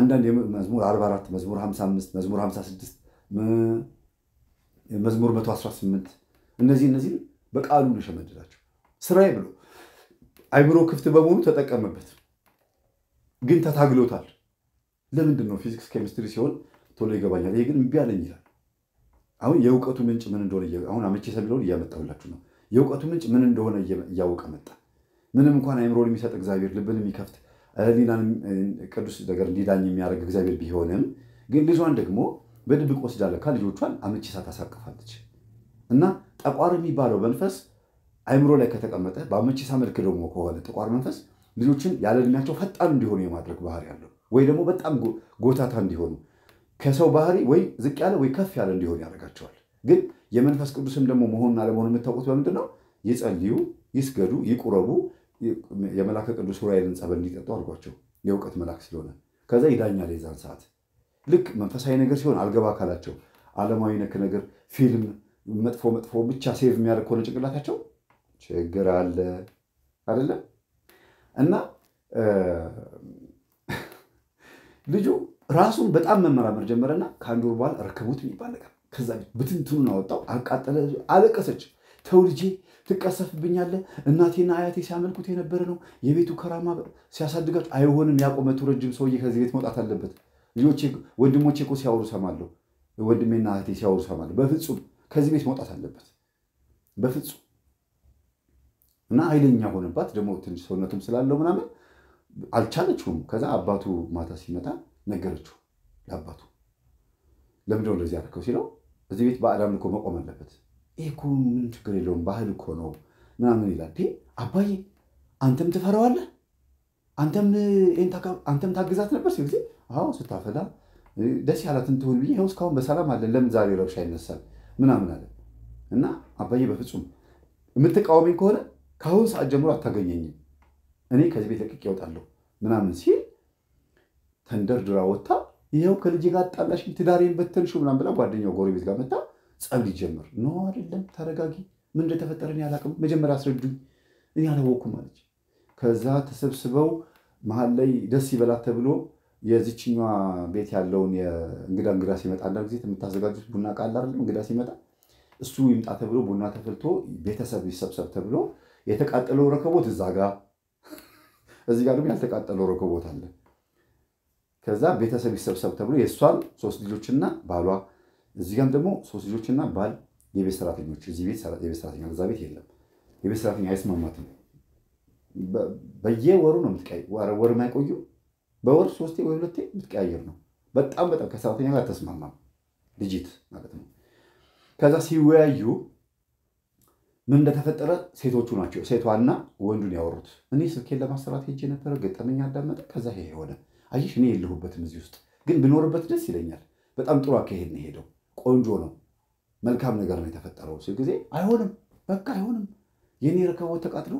አንዳንድ መዝሙር 44 መዝሙር 55 መዝሙር 56 መዝሙር 118 እነዚህ እነዚህ በቃሉ ነው የሸመደዳቸው። ስራዬ ብሎ አይምሮ ክፍት በመሆኑ ተጠቀመበት፣ ግን ተታግሎታል። ለምንድን ነው ፊዚክስ ኬሚስትሪ ሲሆን ቶሎ ይገባኛል፣ ይሄ ግን እምቢ አለኝ ይላል። አሁን የእውቀቱ ምንጭ ምን እንደሆነ አሁን አመቼ የሚለውን እያመጣሁላችሁ ነው። የእውቀቱ ምንጭ ምን እንደሆነ እያወቀ መጣ። ምንም እንኳን አይምሮን የሚሰጥ እግዚአብሔር፣ ልብን የሚከፍት ቅዱስ ነገር እንዲዳኝ የሚያደርግ እግዚአብሔር ቢሆንም ግን ልጇን ደግሞ በድብቅ ወስዳለካ ለካ ልጆቿን አምቼ ሳታሳቅፋለች እና ጠቋር የሚባለው መንፈስ አይምሮ ላይ ከተቀመጠ በአመቺሳ መልክ ደግሞ ከሆነ ጠቋር መንፈስ ልጆችን ያለ እድሜያቸው ፈጣን እንዲሆኑ የማድረግ ባህሪ ያለው ወይ ደግሞ በጣም ጎታታ እንዲሆኑ ከሰው ባህሪ ወይ ዝቅ ያለ ወይ ከፍ ያለ እንዲሆኑ ያደርጋቸዋል። ግን የመንፈስ ቅዱስም ደግሞ መሆንና አለመሆኑ የምታውቁት በምንድን ነው? ይጸልዩ፣ ይስገዱ፣ ይቁረቡ። የመላከ ቅዱስ ዑራኤልን ጸበል እንዲጠጡ አድርጓቸው የእውቀት መልአክ ስለሆነ ከዛ ይዳኛል። የዛን ሰዓት ልክ መንፈሳዊ ነገር ሲሆን አልገባ ካላቸው ዓለማዊ ነክ ነገር ፊልም፣ መጥፎ መጥፎ ብቻ ሴቭ የሚያደርግ ከሆነ ጭንቅላታቸው ችግር አለ አይደለም እና ልጁ ራሱን በጣም መመራመር ጀመረና ከአንድ ወር በኋላ ረከቡት የሚባል ነገር ከዛ ብትንትኑን አወጣው፣ አቃጠለ፣ አለቀሰች። ተው ልጄ ትቀሰፍብኛለህ። እናቴና አያቴ ሲያመልኩት የነበረ ነው። የቤቱ ከራማ ሲያሳድጋት አይሆንም። ያቆመቱ ረጅም ሰውዬ ከዚህ ቤት መውጣት አለበት። ልጆቼ ወንድሞቼ እኮ ሲያወሩ ሰማለሁ። ወንድሜና እህቴ ሲያወሩ ሰማለሁ። በፍጹም ከዚህ ቤት መውጣት አለበት። በፍጹም እና ኃይለኛ ሆነባት። ደግሞ ትንሽ ሰውነቱም ስላለው ምናምን አልቻለችውም። ከዛ አባቱ ማታ ሲመጣ ነገረችው ለአባቱ ለምንድነው እንደዚህ ያደረከው ሲለው እዚህ ቤት ባዕድ አምልኮ መቆም አለበት። ይህ እኮ ምን ችግር የለውም ባህል እኮ ነው ምናምን ይላል። አባዬ አንተም ትፈራዋለህ? አንተም ታግዛት ነበር ሲል ጊዜ አዎ ስታፈላ ደስ ያላትን ትሁን ብዬ ይኸው እስካሁን በሰላም አለን። ለምን ዛሬ ረብሻ ይነሳል ምናምን አለ እና አባዬ በፍጹም የምትቃወሚኝ ከሆነ ከአሁን ሰዓት ጀምሮ አታገኘኝም፣ እኔ ከዚህ ቤት ለቅቄ እወጣለሁ ምናምን ሲል ተንደርድራ ወጥታ ይኸው ከልጅ ጋር አጣላሽኝ፣ ትዳሬን በተንሹ ምናም ብላ ጓደኛው ጎረቤት ጋር መጣ ጸብ ሊጀምር ኖ አይደለም፣ ተረጋጊ፣ ምን እንደተፈጠረ እኔ አላውቅም፣ መጀመሪያ አስረዱኝ፣ እኔ አላወኩም አለች። ከዛ ተሰብስበው መሀል ላይ ደስ ይበላት ተብሎ የዚችኛ ቤት ያለውን እንግዳ እንግዳ ሲመጣ አንዳንድ ጊዜ የምታዘጋጁት ቡና ቃል አይደለም እንግዳ ሲመጣ እሱ ይምጣ ተብሎ ቡና ተፈልቶ ቤተሰብ ይሰብሰብ ተብሎ የተቃጠለው ረከቦት እዛ ጋር፣ እዚህ ጋር ደግሞ ያልተቃጠለው ረከቦት አለ። ከዛ ቤተሰብ ይሰብሰብ ተብሎ የእሷን ሶስት ልጆችና ባሏ እዚጋም ደግሞ ሶስት ልጆችና ባል የቤት ሰራተኞች እዚህ ቤት የቤት ሰራተኛ እዛ ቤት የለም። የቤት ሰራተኛ አይስማማትም። በየወሩ ነው ወር የማይቆዩ በወር ሶስቴ ወይ ሁለቴ የምትቀያየር ነው። በጣም በጣም ከሰራተኛ ጋር ተስማማም ልጅት ማለት ነው። ከዛ ሲወያዩ ምን እንደተፈጠረ ሴቶቹ ናቸው ሴቷና ወንዱን ያወሩት። እኔ ስልኬን ለማሰራት ሄጄ ነበረ፣ ገጠመኝ አዳመጠ። ከዛ ይሄ ሆነ አየሽ፣ እኔ የለሁበትም እዚህ ውስጥ ግን ብኖርበት ደስ ይለኛል። በጣም ጥሩ አካሄድ ነው ሄደው፣ ቆንጆ ነው፣ መልካም ነገር ነው የተፈጠረው ሲል ጊዜ አይሆንም፣ በቃ አይሆንም፣ የእኔ ረከቦት ተቃጥሎ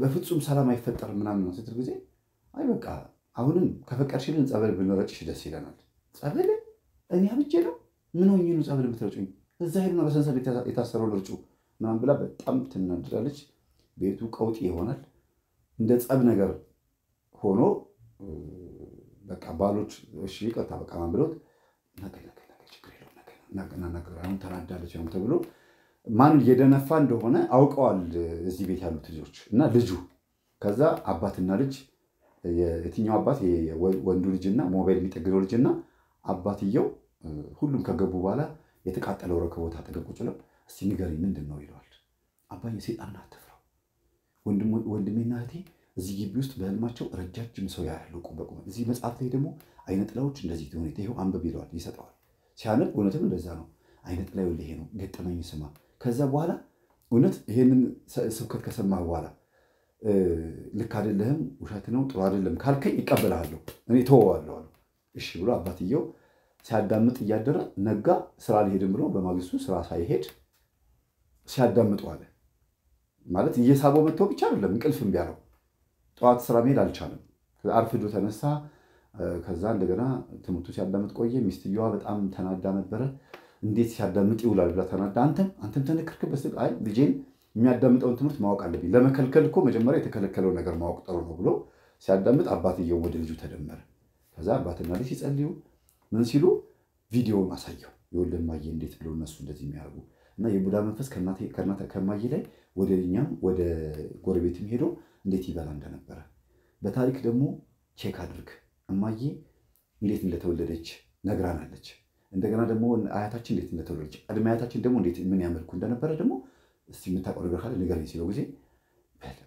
በፍጹም ሰላም አይፈጠርም ምናምን ነው ስትል ጊዜ አይ በቃ አሁንም ከፈቀድሽልን ጸበል ብንረጭሽ ደስ ይለናል። ጸበል እኔ አብጄ ነው ምን ሆኜ ነው ጸበል የምትረጩኝ? እዛ ነው በሰንሰል የታሰረው ልርጩ ምናምን ብላ በጣም ትናድዳለች። ቤቱ ቀውጢ ይሆናል። እንደ ጸብ ነገር ሆኖ በቃ ባሎች እሺ ይቅርታ በቃ ማን ብሎት ነገ ተናዳለች ሁ ተብሎ ማን እየደነፋ እንደሆነ አውቀዋል እዚህ ቤት ያሉት ልጆች እና ልጁ ከዛ አባትና ልጅ የትኛው አባት ወንዱ ልጅና ሞባይል የሚጠግደው ልጅና አባትየው ሁሉም ከገቡ በኋላ የተቃጠለው ረከቦት አጠገብ ቁጭ ብለው እስቲ ንገሪ ምንድን ነው ይለዋል። አባዬ ሴጣን አትፍራው ወንድሜና እህቴ እዚህ ግቢ ውስጥ በህልማቸው ረጃጅም ሰው ያያሉ። በቁመ እዚህ መጽሐፍ ላይ ደግሞ አይነት ጥላዎች እንደዚህ ሁኔታ ይሄው አንብብ ይለዋል፣ ይሰጠዋል። ሲያነብ እውነትም እንደዛ ነው። አይነት ጥላ ይሄ ነው ገጠመኝ ስማ። ከዛ በኋላ እውነት ይሄንን ስብከት ከሰማ በኋላ ልክ አይደለህም፣ ውሸት ነው፣ ጥሩ አይደለም ካልከኝ ይቀበልሃለሁ፣ እኔ ተወዋለሁ እሺ ብሎ አባትየው ሲያዳምጥ እያደረ ነጋ። ስራ አልሄድም ብሎ በማግስቱ ስራ ሳይሄድ ሲያዳምጠዋለ ማለት እየሳበው መጥቶ ብቻ አይደለም እንቅልፍ ቢያለው ጠዋት ስራ መሄድ አልቻለም። አርፍዶ ተነሳ። ከዛ እንደገና ትምህርቱ ሲያዳምጥ ቆየ። ሚስትየዋ በጣም ተናዳ ነበረ። እንዴት ሲያዳምጥ ይውላል ብላ ተናዳ፣ አንተም አንተም ተነክርክ። በስል አይ ልጄን የሚያዳምጠውን ትምህርት ማወቅ አለብኝ። ለመከልከል እኮ መጀመሪያ የተከለከለው ነገር ማወቅ ጥሩ ነው ብሎ ሲያዳምጥ አባትየው ወደ ልጁ ተደመረ። ከዛ አባትና ልጅ ሲጸልዩ ምን ሲሉ ቪዲዮውን አሳየው። የወለን ማየ እንዴት ብሎ እነሱ እንደዚህ የሚያደርጉ እና የቡዳ መንፈስ ከእማዬ ላይ ወደ እኛም ወደ ጎረቤትም ሄዶ እንዴት ይበላ እንደነበረ በታሪክ ደግሞ ቼክ አድርግ። እማዬ እንዴት እንደተወለደች ነግራናለች። እንደገና ደግሞ አያታችን እንዴት እንደተወለደች፣ ቅድመ አያታችን ደግሞ እንዴት ምን ያመልኩ እንደነበረ ደግሞ እስቲ የምታውቀው ነገር ካለ ንገረኝ ሲለው ጊዜ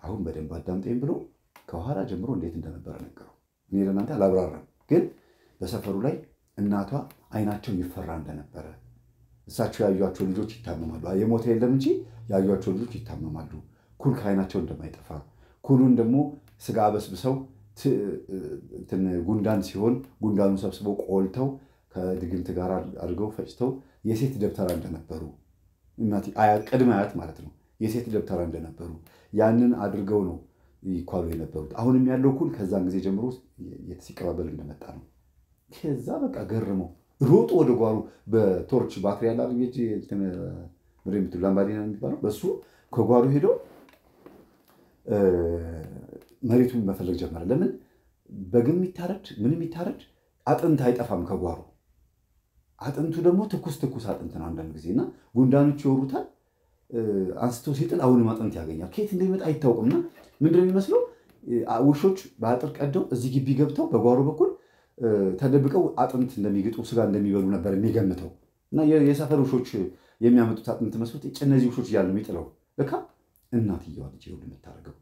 አሁን በደንብ አዳምጠኝ ብሎ ከኋላ ጀምሮ እንዴት እንደነበረ ነገረው። እኔ ለእናንተ አላብራራም፣ ግን በሰፈሩ ላይ እናቷ አይናቸው ይፈራ እንደነበረ እሳቸው ያዩቸው ልጆች ይታመማሉ። የሞተ የለም እንጂ ያዩቸው ልጆች ይታመማሉ። ኩል ከአይናቸው እንደማይጠፋ ኩሉን ደግሞ ስጋ በስብሰው ጉንዳን ሲሆን ጉንዳኑ ሰብስበው ቆልተው ከድግምት ጋር አድርገው ፈጭተው የሴት ደብተራ እንደነበሩ ቅድመ አያት ማለት ነው። የሴት ደብተራ እንደነበሩ ያንን አድርገው ነው ይኳሉ የነበሩት። አሁንም ያለው ኩል ከዛን ጊዜ ጀምሮ ሲቀባበል እንደመጣ ነው። ከዛ በቃ ገርመው ሮጦ ወደ ጓሩ በቶርች ባትሪ ያላ ምድ ላምባዲና የሚባለው በሱ ከጓሩ ሄደው መሬቱን መፈለግ ጀመረ። ለምን በግም የሚታረድ ምንም የሚታረድ አጥንት አይጠፋም ከጓሮ። አጥንቱ ደግሞ ትኩስ ትኩስ አጥንት ነው አንዳንድ ጊዜ እና ጉንዳኖች ይወሩታል። አንስቶ ሲጥል አሁንም አጥንት ያገኛል። ከየት እንደሚመጣ አይታወቅምና ምንድን ነው የሚመስለው ውሾች በአጥር ቀደው እዚህ ግቢ ገብተው በጓሮ በኩል ተደብቀው አጥንት እንደሚግጡ ስጋ እንደሚበሉ ነበር የሚገምተው እና የሰፈር ውሾች የሚያመጡት አጥንት መስሎት እነዚህ ውሾች እያሉ የሚጥለው ልካ እናትየዋ ልጅ ሁሉ የምታደርገው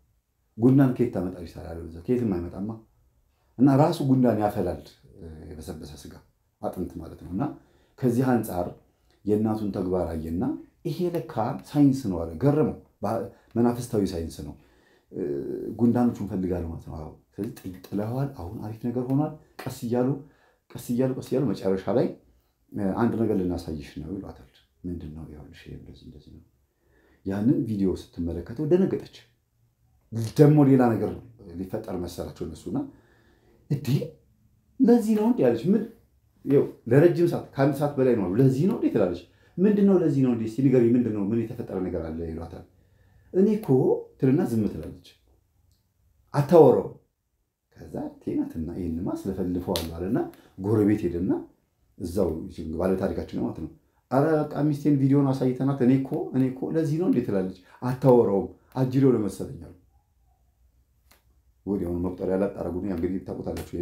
ጉንዳን ከየት ታመጣ ታመጣለች ታዲያ? ከየትም አይመጣማ። እና ራሱ ጉንዳን ያፈላል የበሰበሰ ስጋ አጥንት ማለት ነው። እና ከዚህ አንጻር የእናቱን ተግባር አየና ይሄ ለካ ሳይንስ ነው አለ። ገረመው። መናፍስታዊ ሳይንስ ነው። ጉንዳኖቹን ፈልጋለሁ ማለት ነው። ስለዚህ ጥለዋል። አሁን አሪፍ ነገር ሆኗል። ቀስ እያሉ ቀስ እያሉ ቀስ እያሉ መጨረሻ ላይ አንድ ነገር ልናሳይሽ ነው ይሏታል። ምንድን ነው? ይኸውልሽ እንደዚህ እንደዚህ ነው ያንን ቪዲዮ ስትመለከተው ደነገጠች። ደግሞ ሌላ ነገር ሊፈጠር መሰላቸው እነሱና እንዴ ለዚህ ነው እንዴ ያለች። ምን ለረጅም ሰዓት ከአንድ ሰዓት በላይ ነው። ለዚህ ነው እንዴ ትላለች። ምንድነው ለዚህ ነው እንዴ እስኪ ንገሪኝ፣ ምንድነው ምን የተፈጠረ ነገር አለ ይሏታል። እኔ እኮ ትልና ዝም ትላለች። አታወራው። ከዛ ቴናትና ይህንማ ስለፈልፈዋል አለና ጎረቤት ሄደና እዛው ባለታሪካችን ማለት ነው አረ በቃ ሚስቴን ቪዲዮን አሳይተናት እኔ እኮ እኔ እኮ ለዚህ ነው እንዴ ትላለች። አታወራውም አጅሬው ለመሰለኛል። ወዲያውኑ መቁጠሪያ ላጥ አደረጉኝ። እንግዲህ ታውቁታላችሁ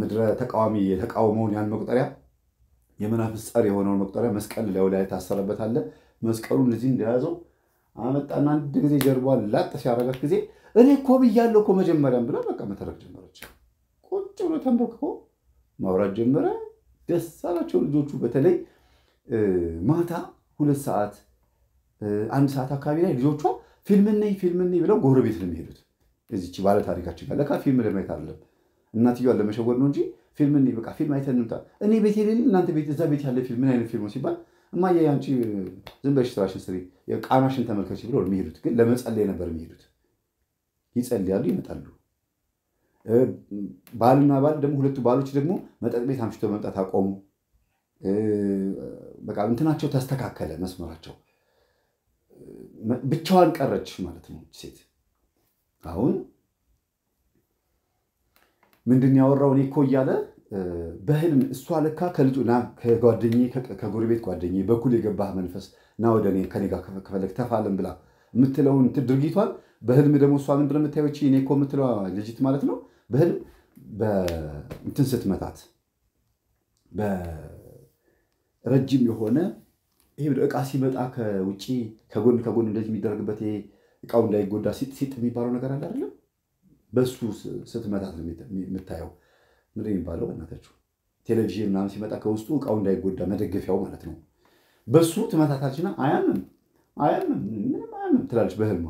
ምድረ ተቃዋሚ የተቃውመውን ያን መቁጠሪያ የመናፍስ ጸር የሆነውን መቁጠሪያ መስቀል ላዩ ላይ ታሰረበት አለ። መስቀሉን እዚህ እንደያዘው አመጣና አንድ ጊዜ ጀርቧን ላጥ ሲያረጋት ጊዜ እኔ እኮ ብያለሁ እኮ መጀመሪያም ብላ በቃ መተረክ ጀመረች። ቁጭ ብሎ ተንበርክኮ ማውራት ጀመረ። ደስ አላቸው ልጆቹ በተለይ ማታ ሁለት ሰዓት አንድ ሰዓት አካባቢ ላይ ልጆቿ ፊልም ነይ ፊልም ነይ ብለው ጎረቤት ነው የሚሄዱት። እዚች ባለታሪካችን ታሪካችን ጋር ለካ ፊልም ለማየት አይደለም እናትዮዋን ለመሸወድ ነው እንጂ ፊልም በቃ ፊልም አይተን እንምጣ። እኔ ቤት የሌለ እናንተ ቤት እዛ ቤት ያለ ፊልም ምን አይነት ፊልም ሲባል እማዬ አንቺ ዝም ስራሽን ስሪ ቃናሽን ተመልከች ብለው የሚሄዱት ግን ለመጸለይ ነበር የሚሄዱት። ይጸልያሉ፣ ይመጣሉ። ባልና ባል ደግሞ ሁለቱ ባሎች ደግሞ መጠጥ ቤት አምሽቶ መምጣት አቆሙ። በቃ እንትናቸው ተስተካከለ መስመራቸው ብቻዋን ቀረች ማለት ነው ሴት። አሁን ምንድን ያወራው እኔ እኮ እያለ በህልም እሷ ለካ ከልጁ ና ከጓደኛዬ ከጎረቤት በኩል የገባህ መንፈስ ና ወደ እኔ ከኔ ጋር ከፈለግ ተፋለም ብላ የምትለውን ድርጊቷን በህልም ደግሞ እሷ ምን ብለህ የምታየው እኔ እኮ ልጅት ማለት ነው በህልም በእንትን ስትመታት ረጅም የሆነ ይሄ እቃ ሲመጣ ከውጭ ከጎን ከጎን እንደዚህ የሚደረግበት እቃው እንዳይጎዳ ሲጥ ሲጥ የሚባለው ነገር አለ አይደለም። በሱ ስትመታት ነው የምታየው። ምንድን የሚባለው? በእናታችሁ ቴሌቪዥን ምናምን ሲመጣ ከውስጡ እቃው እንዳይጎዳ መደገፊያው ማለት ነው። በሱ ትመታታችና አያምም፣ አያምም፣ ምንም አያምም ትላለች በህልማ።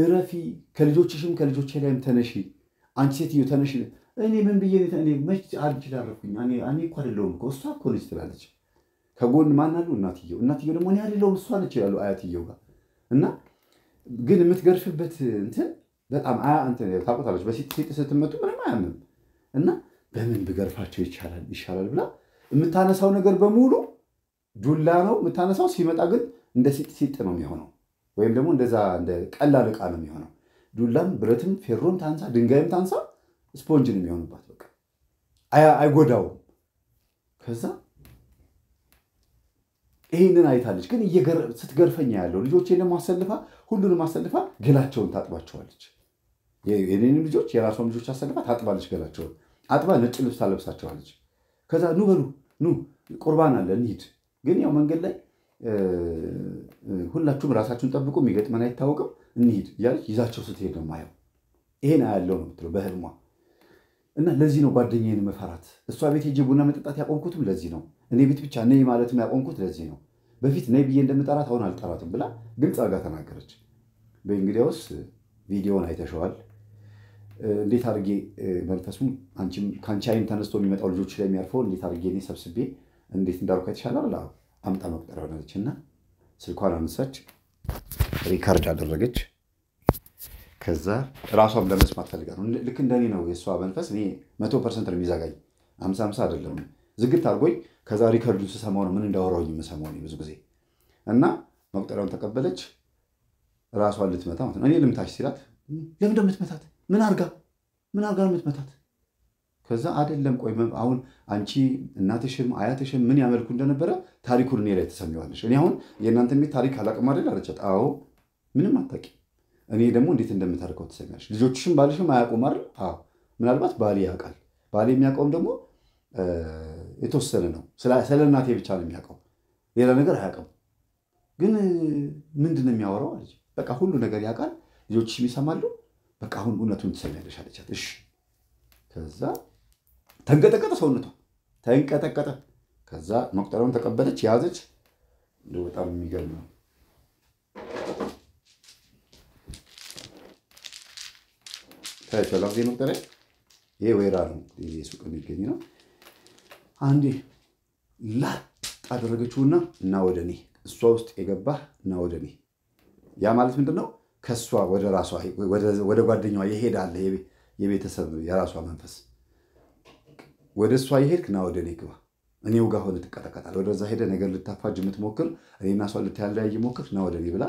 እረፊ፣ ከልጆችሽም ከልጆች ላይም ተነሺ፣ አንቺ ሴትዮ ተነሺ። እኔ ምን ብዬ እኔ መች አርጅ ላረፍኩኝ? እኔ እኮ አይደለሁም እኮ እሷ እኮ ነች ትላለች። ከጎን ማን አሉ? እናትየው። እናትየው ደግሞ እኔ አይደለሁም እሷ ነች አያትየው ጋር እና ግን የምትገርፍበት እንትን በጣም ታቆታለች። በሴት ስትመጡ ምንም አያምም እና በምን ብገርፋቸው ይቻላል ይሻላል ብላ የምታነሳው ነገር በሙሉ ዱላ ነው የምታነሳው። ሲመጣ ግን እንደ ሲጥ ሲጥ ነው የሚሆነው፣ ወይም ደግሞ እንደዛ እንደ ቀላል እቃ ነው የሚሆነው። ዱላም ብረትም ፌሮም ታንሳ ድንጋይም ታንሳ ስፖንጅን የሚሆንባት በቃ አይጎዳውም ከዛ ይህንን አይታለች። ግን ስትገርፈኛ ያለው ልጆቼንም አሰልፋ ሁሉንም አሰልፋ ገላቸውን ታጥባቸዋለች። የኔንም ልጆች የራሷም ልጆች አሰልፋ ታጥባለች። ገላቸውን አጥባ ነጭ ልብስ ታለብሳቸዋለች። ከዛ ኑ በሉ ኑ ቁርባን አለ እንሂድ። ግን ያው መንገድ ላይ ሁላችሁም ራሳችሁን ጠብቁ፣ የሚገጥመን አይታወቅም፣ እንሂድ እያለች ይዛቸው ስትሄድ ነው ማየው። ይሄን ያለው ነው የምትለው በህልሟ እና ለዚህ ነው ጓደኛዬን መፈራት። እሷ ቤት ሄጄ ቡና መጠጣት ያቆምኩትም ለዚህ ነው። እኔ ቤት ብቻ ነይ ማለት ያቆምኩት ለዚህ ነው። በፊት ነይ ብዬ እንደምጠራት አሁን አልጠራትም ብላ ግልጽ አድርጋ ተናገረች። በእንግዲያውስ ቪዲዮን አይተሸዋል። እንዴት አድርጌ መንፈሱም ከአንቺ አይን ተነስቶ የሚመጣው ልጆች ላይ የሚያርፈው እንዴት አድርጌ እኔ ሰብስቤ እንዴት እንዳልኩ አይተሻላል። አምጣ መቁጠር ሆነች እና ስልኳን አነሳች፣ ሪካርድ አደረገች። ከዛ ራሷም ለመስማት ፈልጋ ነው። ልክ እንደኔ ነው የእሷ መንፈስ። እኔ መቶ ፐርሰንት ነው የሚዘጋኝ፣ አምሳ አምሳ አይደለም። ዝግት አድርጎኝ ከዛ ሪከርዱን ስሰማው ነው ምን እንዳወራሁኝ የምሰማው ብዙ ጊዜ እና መቁጠሪያውን ተቀበለች። ራሷን ልትመታ ማለት ነው። እኔ ልምታች ሲላት ለምንድን የምትመታት? ምን አርጋ ምን አርጋ ነው የምትመታት? ከዛ አይደለም ቆይ አሁን አንቺ እናትሽም አያትሽም ምን ያመልኩ እንደነበረ ታሪኩን እኔ ላይ ትሰሚዋለሽ። እኔ አሁን የእናንተ ቤት ታሪክ አላቅም አይደል አለቻት። አዎ ምንም አታውቂም። እኔ ደግሞ እንዴት እንደምታርከው ትሰሚያለሽ። ልጆችሽም ባልሽም አያውቁም አይደል? ምናልባት ባሌ ያውቃል። ባሌ የሚያውቀውም ደግሞ የተወሰነ ነው። ስለ እናቴ ብቻ ነው የሚያውቀው፣ ሌላ ነገር አያውቅም። ግን ምንድን ነው የሚያወራው አለች። በቃ ሁሉ ነገር ያውቃል፣ ልጆችሽም ይሰማሉ። በቃ አሁን እውነቱን ትሰሚያለሽ አለቻት። እሺ። ከዛ ተንቀጠቀጠ ሰውነቷ፣ ተንቀጠቀጠ። ከዛ መቁጠሪያውን ተቀበለች፣ የያዘች። በጣም የሚገርም ነው። ታያችኋል። መቁጠሪያ ይሄ ወይራ ነው፣ ሱቅ የሚገኝ ነው። አንዴ ላጥ አደረገችውና እና ወደ እኔ እሷ ውስጥ የገባህ እና ወደ እኔ ያ ማለት ምንድን ነው? ከእሷ ወደ ራሷ ወደ ጓደኛዋ የሄዳለ የቤተሰብ የራሷ መንፈስ ወደ እሷ የሄድክ እና ወደ እኔ ግባ፣ እኔው ጋር ሆነ ትቀጠቀጣል። ወደዛ ሄደ ነገር ልታፋጅ የምትሞክር እኔና እሷ ልታያለያይ ሞክር እና ወደ እኔ ብላ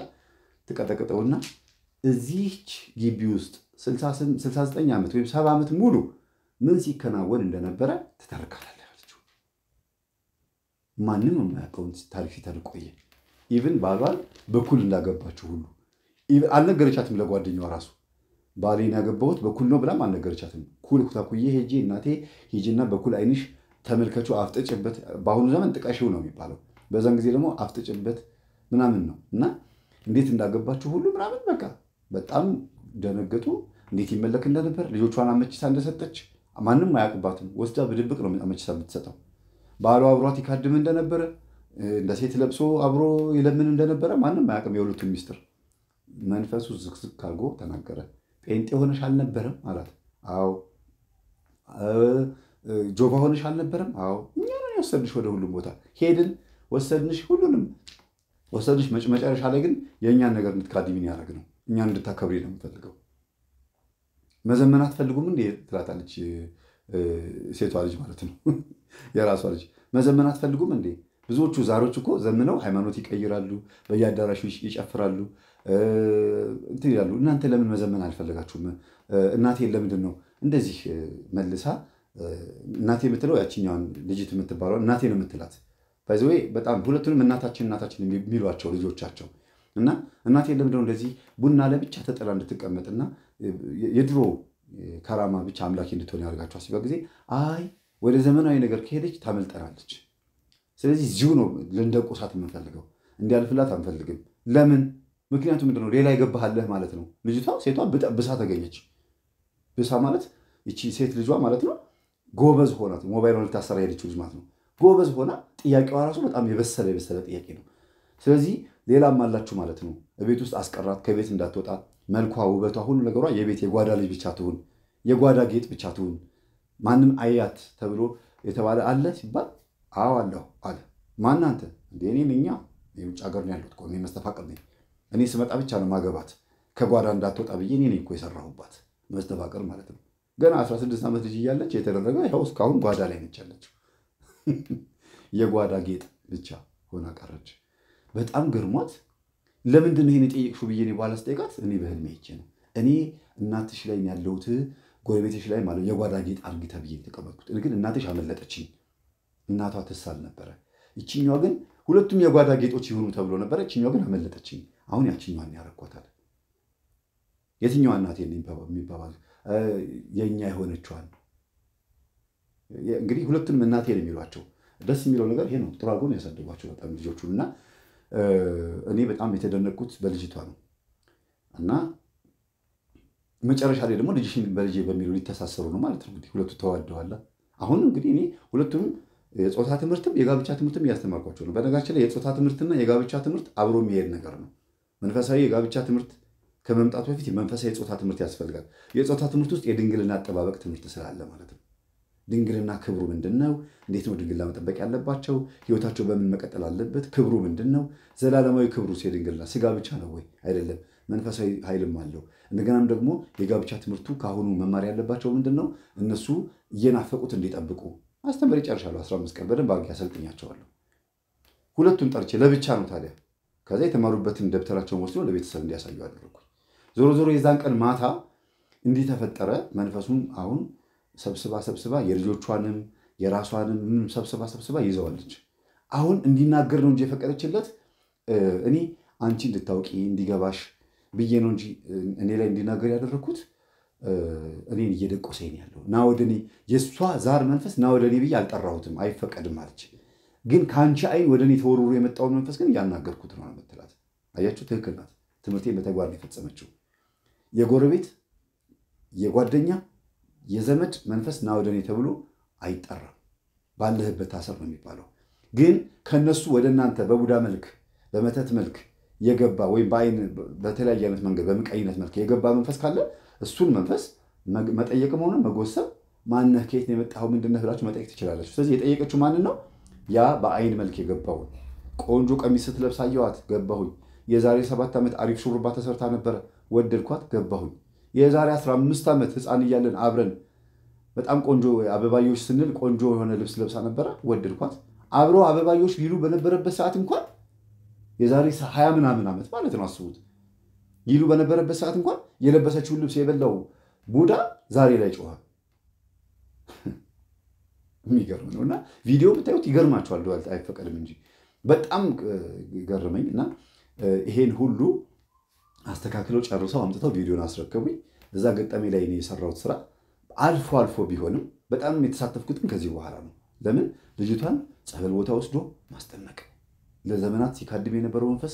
ትቀጠቅጠውና እዚህች ግቢ ውስጥ 69 ዓመት ወይም ሰባ ዓመት ሙሉ ምን ሲከናወን እንደነበረ ትተርካላል። ማንም የማያውቀውን ታሪክ ሲታል ቆየ። ኢቭን ባሏን በኩል እንዳገባችው ሁሉ አልነገረቻትም። ለጓደኛዋ ራሱ ባሌን ያገባሁት በኩል ነው ብላም አልነገረቻትም። ኩል ኩታኩዬ ሄጄ እናቴ ሂጂና በኩል አይንሽ ተመልከቹ፣ አፍጥጭበት። በአሁኑ ዘመን ጥቀሽው ነው የሚባለው፣ በዛን ጊዜ ደግሞ አፍጥጭበት ምናምን ነው እና እንዴት እንዳገባችሁ ሁሉ ምናምን በቃ በጣም ደነገጡ። እንዴት ይመለክ እንደነበር ልጆቿን አመችታ እንደሰጠች ማንም አያውቅባትም። ወስዳ በድብቅ ነው አመችታ የምትሰጠው። ባሉ አብሯት ይካድም እንደነበረ እንደ ሴት ለብሶ አብሮ ይለምን እንደነበረ ማንም አያውቅም። የሁለቱ ሚስጥር መንፈሱ ዝግዝግ አድርጎ ተናገረ። ጴንጤ ሆነሽ አልነበረም አላት። አዎ። ጆባ ሆነሽ አልነበረም? አዎ። እኛ ነን የወሰድንሽ ወደ ሁሉም ቦታ ሄድን፣ ወሰድንሽ፣ ሁሉንም ወሰድንሽ። መጨረሻ ላይ ግን የእኛን ነገር እንድትካድሚን ያደረግ ነው። እኛን እንድታከብሪ ነው የምፈልገው። መዘመን አትፈልጉም እንዴ ትላታለች ሴቷ ልጅ ማለት ነው የራሷ ልጅ መዘመን አትፈልጉም እንዴ? ብዙዎቹ ዛሮች እኮ ዘምነው ሃይማኖት ይቀይራሉ፣ በየአዳራሹ ይጨፍራሉ፣ እንትን ይላሉ። እናንተ ለምን መዘመን አልፈለጋችሁም? እናቴን ለምንድን ነው እንደዚህ መልሳ እናቴ የምትለው ያችኛዋን ልጅት የምትባለ እናቴ ነው የምትላት ይዘ በጣም ሁለቱንም እናታችን እናታችን የሚሏቸው ልጆቻቸው እና እናቴ ለምንድነው እንደዚህ ቡና ለብቻ ተጠላ እንድትቀመጥና የድሮ ከራማ ብቻ አምላክ እንድትሆን ያደርጋቸው አስባ ጊዜ አይ ወደ ዘመናዊ ነገር ከሄደች ታመልጠናለች። ስለዚህ እዚሁ ነው ልንደቆ ሳት የምንፈልገው እንዲያልፍላት አንፈልግም። ለምን? ምክንያቱም ምንድነው ሌላ ይገባሃለህ ማለት ነው። ልጅቷ ሴቷ ብሳ ተገኘች። ብሳ ማለት ይቺ ሴት ልጇ ማለት ነው። ጎበዝ ሆና ሞባይል ልታሰራ ሄደችው ልጅ ማለት ነው። ጎበዝ ሆና ጥያቄዋ ራሱ በጣም የበሰለ የበሰለ ጥያቄ ነው። ስለዚህ ሌላም አላችሁ ማለት ነው። ቤት ውስጥ አስቀራት፣ ከቤት እንዳትወጣ መልኳ፣ ውበቷ፣ ሁሉ ነገሯ የቤት የጓዳ ልጅ ብቻ ትሁን፣ የጓዳ ጌጥ ብቻ ትሁን፣ ማንም አያት ተብሎ የተባለ አለ ሲባል አዎ አለሁ አለ። ማናንተ እኔን እኛ የውጭ ሀገር ነው ያሉት እኔ መስተፋቅር ነኝ። እኔ ስመጣ ብቻ ነው ማገባት ከጓዳ እንዳትወጣ ብዬ እኔ ነኝ እኮ የሰራሁባት። መስተፋቅር ማለት ነው። ገና 16 ዓመት ልጅ እያለች የተደረገ ያው እስካሁን ጓዳ ላይ ነች ያለችው። የጓዳ ጌጥ ብቻ ሆና ቀረች። በጣም ገርሟት ለምንድን ነው ይሄን የጠየቅሽው ብዬ እኔ በኋላ ስጠይቃት እኔ በህልሜ ሄጄ ነው እኔ እናትሽ ላይ ያለሁት ጎረቤትሽ ላይ ማለት የጓዳ ጌጥ አድርጊ ተብዬ የተቀመጥኩት ግን እናትሽ አመለጠችኝ። እናቷ ትሳል ነበረ። ይችኛዋ ግን ሁለቱም የጓዳ ጌጦች ይሆኑ ተብሎ ነበረ። ይችኛዋ ግን አመለጠችኝ። አሁን ያችኛዋን ያረኳታል። የትኛዋ እናቴ የሚባባል የእኛ የሆነችዋን እንግዲህ ሁለቱንም እናቴ ነው የሚሏቸው። ደስ የሚለው ነገር ይሄ ነው። ጥሩ አድርጎ ነው ያሳደጓቸው በጣም ልጆቹን እና እኔ በጣም የተደነቅኩት በልጅቷ ነው እና መጨረሻ ላይ ደግሞ ልጅሽን በልጄ በሚለው ሊተሳሰሩ ነው ማለት ነው። ሁለቱ ተዋደዋላ። አሁን እንግዲህ እኔ ሁለቱም የፆታ ትምህርትም የጋብቻ ትምህርትም እያስተማርኳቸው ነው። በነገራችን ላይ የፆታ ትምህርትና የጋብቻ ትምህርት አብሮ የሚሄድ ነገር ነው። መንፈሳዊ የጋብቻ ትምህርት ከመምጣቱ በፊት መንፈሳዊ የፆታ ትምህርት ያስፈልጋል። የፆታ ትምህርት ውስጥ የድንግልና አጠባበቅ ትምህርት ስላለ ማለት ነው። ድንግልና ክብሩ ምንድን ነው? እንዴት ነው ድንግልና መጠበቅ ያለባቸው? ህይወታቸው በምን መቀጠል አለበት? ክብሩ ምንድን ነው? ዘላለማዊ ክብሩስ የድንግልና ስጋ ብቻ ነው ወይ? አይደለም። መንፈሳዊ ኃይልም አለው። እንደገናም ደግሞ የጋብቻ ትምህርቱ ከአሁኑ መማር ያለባቸው ምንድን ነው? እነሱ እየናፈቁት እንዲጠብቁ አስተምሬ ጨርሻለሁ። 15 ቀን በደንብ አድርጌ አሰልጥኛቸዋለሁ። ሁለቱን ጠርቼ ለብቻ ነው ታዲያ። ከዛ የተማሩበትን ደብተራቸውን ወስዶ ለቤተሰብ እንዲያሳዩ አደረግኩኝ። ዞሮ ዞሮ የዛን ቀን ማታ እንዲህ ተፈጠረ። መንፈሱም አሁን ሰብስባ ሰብስባ የልጆቿንም የራሷንም ሰብስባ ሰብስባ ይዘዋለች። አሁን እንዲናገር ነው እንጂ የፈቀደችለት እኔ አንቺ እንድታውቂ እንዲገባሽ ብዬ ነው እንጂ እኔ ላይ እንዲናገር ያደረግኩት እኔን እየደቆሰኝ ያለው ና ወደ እኔ የእሷ ዛር መንፈስ ና ወደ እኔ ብዬ አልጠራሁትም፣ አይፈቀድም አለች። ግን ከአንቺ አይን ወደ እኔ ተወርሮ የመጣውን መንፈስ ግን እያናገርኩት ነው ምትላት። አያችሁ፣ ትክክል ናት። ትምህርቴን በተግባር የፈጸመችው የጎረቤት የጓደኛ የዘመድ መንፈስ ና ወደ ተብሎ አይጠራም። ባለህበት ታሰር ነው የሚባለው። ግን ከነሱ ወደ እናንተ በቡዳ መልክ፣ በመተት መልክ የገባ ወይም በአይን በተለያየ አይነት መንገድ በምቀኝነት መልክ የገባ መንፈስ ካለ እሱን መንፈስ መጠየቅም ሆነ መጎሰብ ማነህ፣ ከየት ነው የመጣኸው፣ ምንድነህ ብላችሁ መጠየቅ ትችላላችሁ። ስለዚህ የጠየቀችው ማንን ነው? ያ በአይን መልክ የገባውን ቆንጆ ቀሚስ ስትለብስ አየኋት፣ ገባሁኝ። የዛሬ ሰባት ዓመት አሪፍ ሹሩባ ተሰርታ ነበረ፣ ወደድኳት፣ ገባሁኝ። የዛሬ 15 ዓመት ህፃን እያለን አብረን በጣም ቆንጆ አበባዮች ስንል ቆንጆ የሆነ ልብስ ለብሳ ነበረ፣ ወደድኳት። አብሮ አበባዮች ሊሉ በነበረበት ሰዓት እንኳን የዛሬ ሀያ ምናምን ዓመት ማለት ነው አስቡት። ይሉ በነበረበት ሰዓት እንኳን የለበሰችውን ልብስ የበላው ቡዳ ዛሬ ላይ ጮኸ። የሚገርም ነው እና ቪዲዮ ብታዩት ይገርማቸዋል አይፈቀድም እንጂ በጣም ገረመኝ እና ይሄን ሁሉ አስተካክለው ጨርሰው አምጥተው ቪዲዮን አስረከቡኝ። እዛ ገጣሚ ላይ የሰራሁት ስራ አልፎ አልፎ ቢሆንም በጣም የተሳተፍኩትን ከዚህ በኋላ ነው። ለምን ልጅቷን ጸበል ቦታ ወስዶ ማስጠመቅ ለዘመናት ሲካድም የነበረው መንፈስ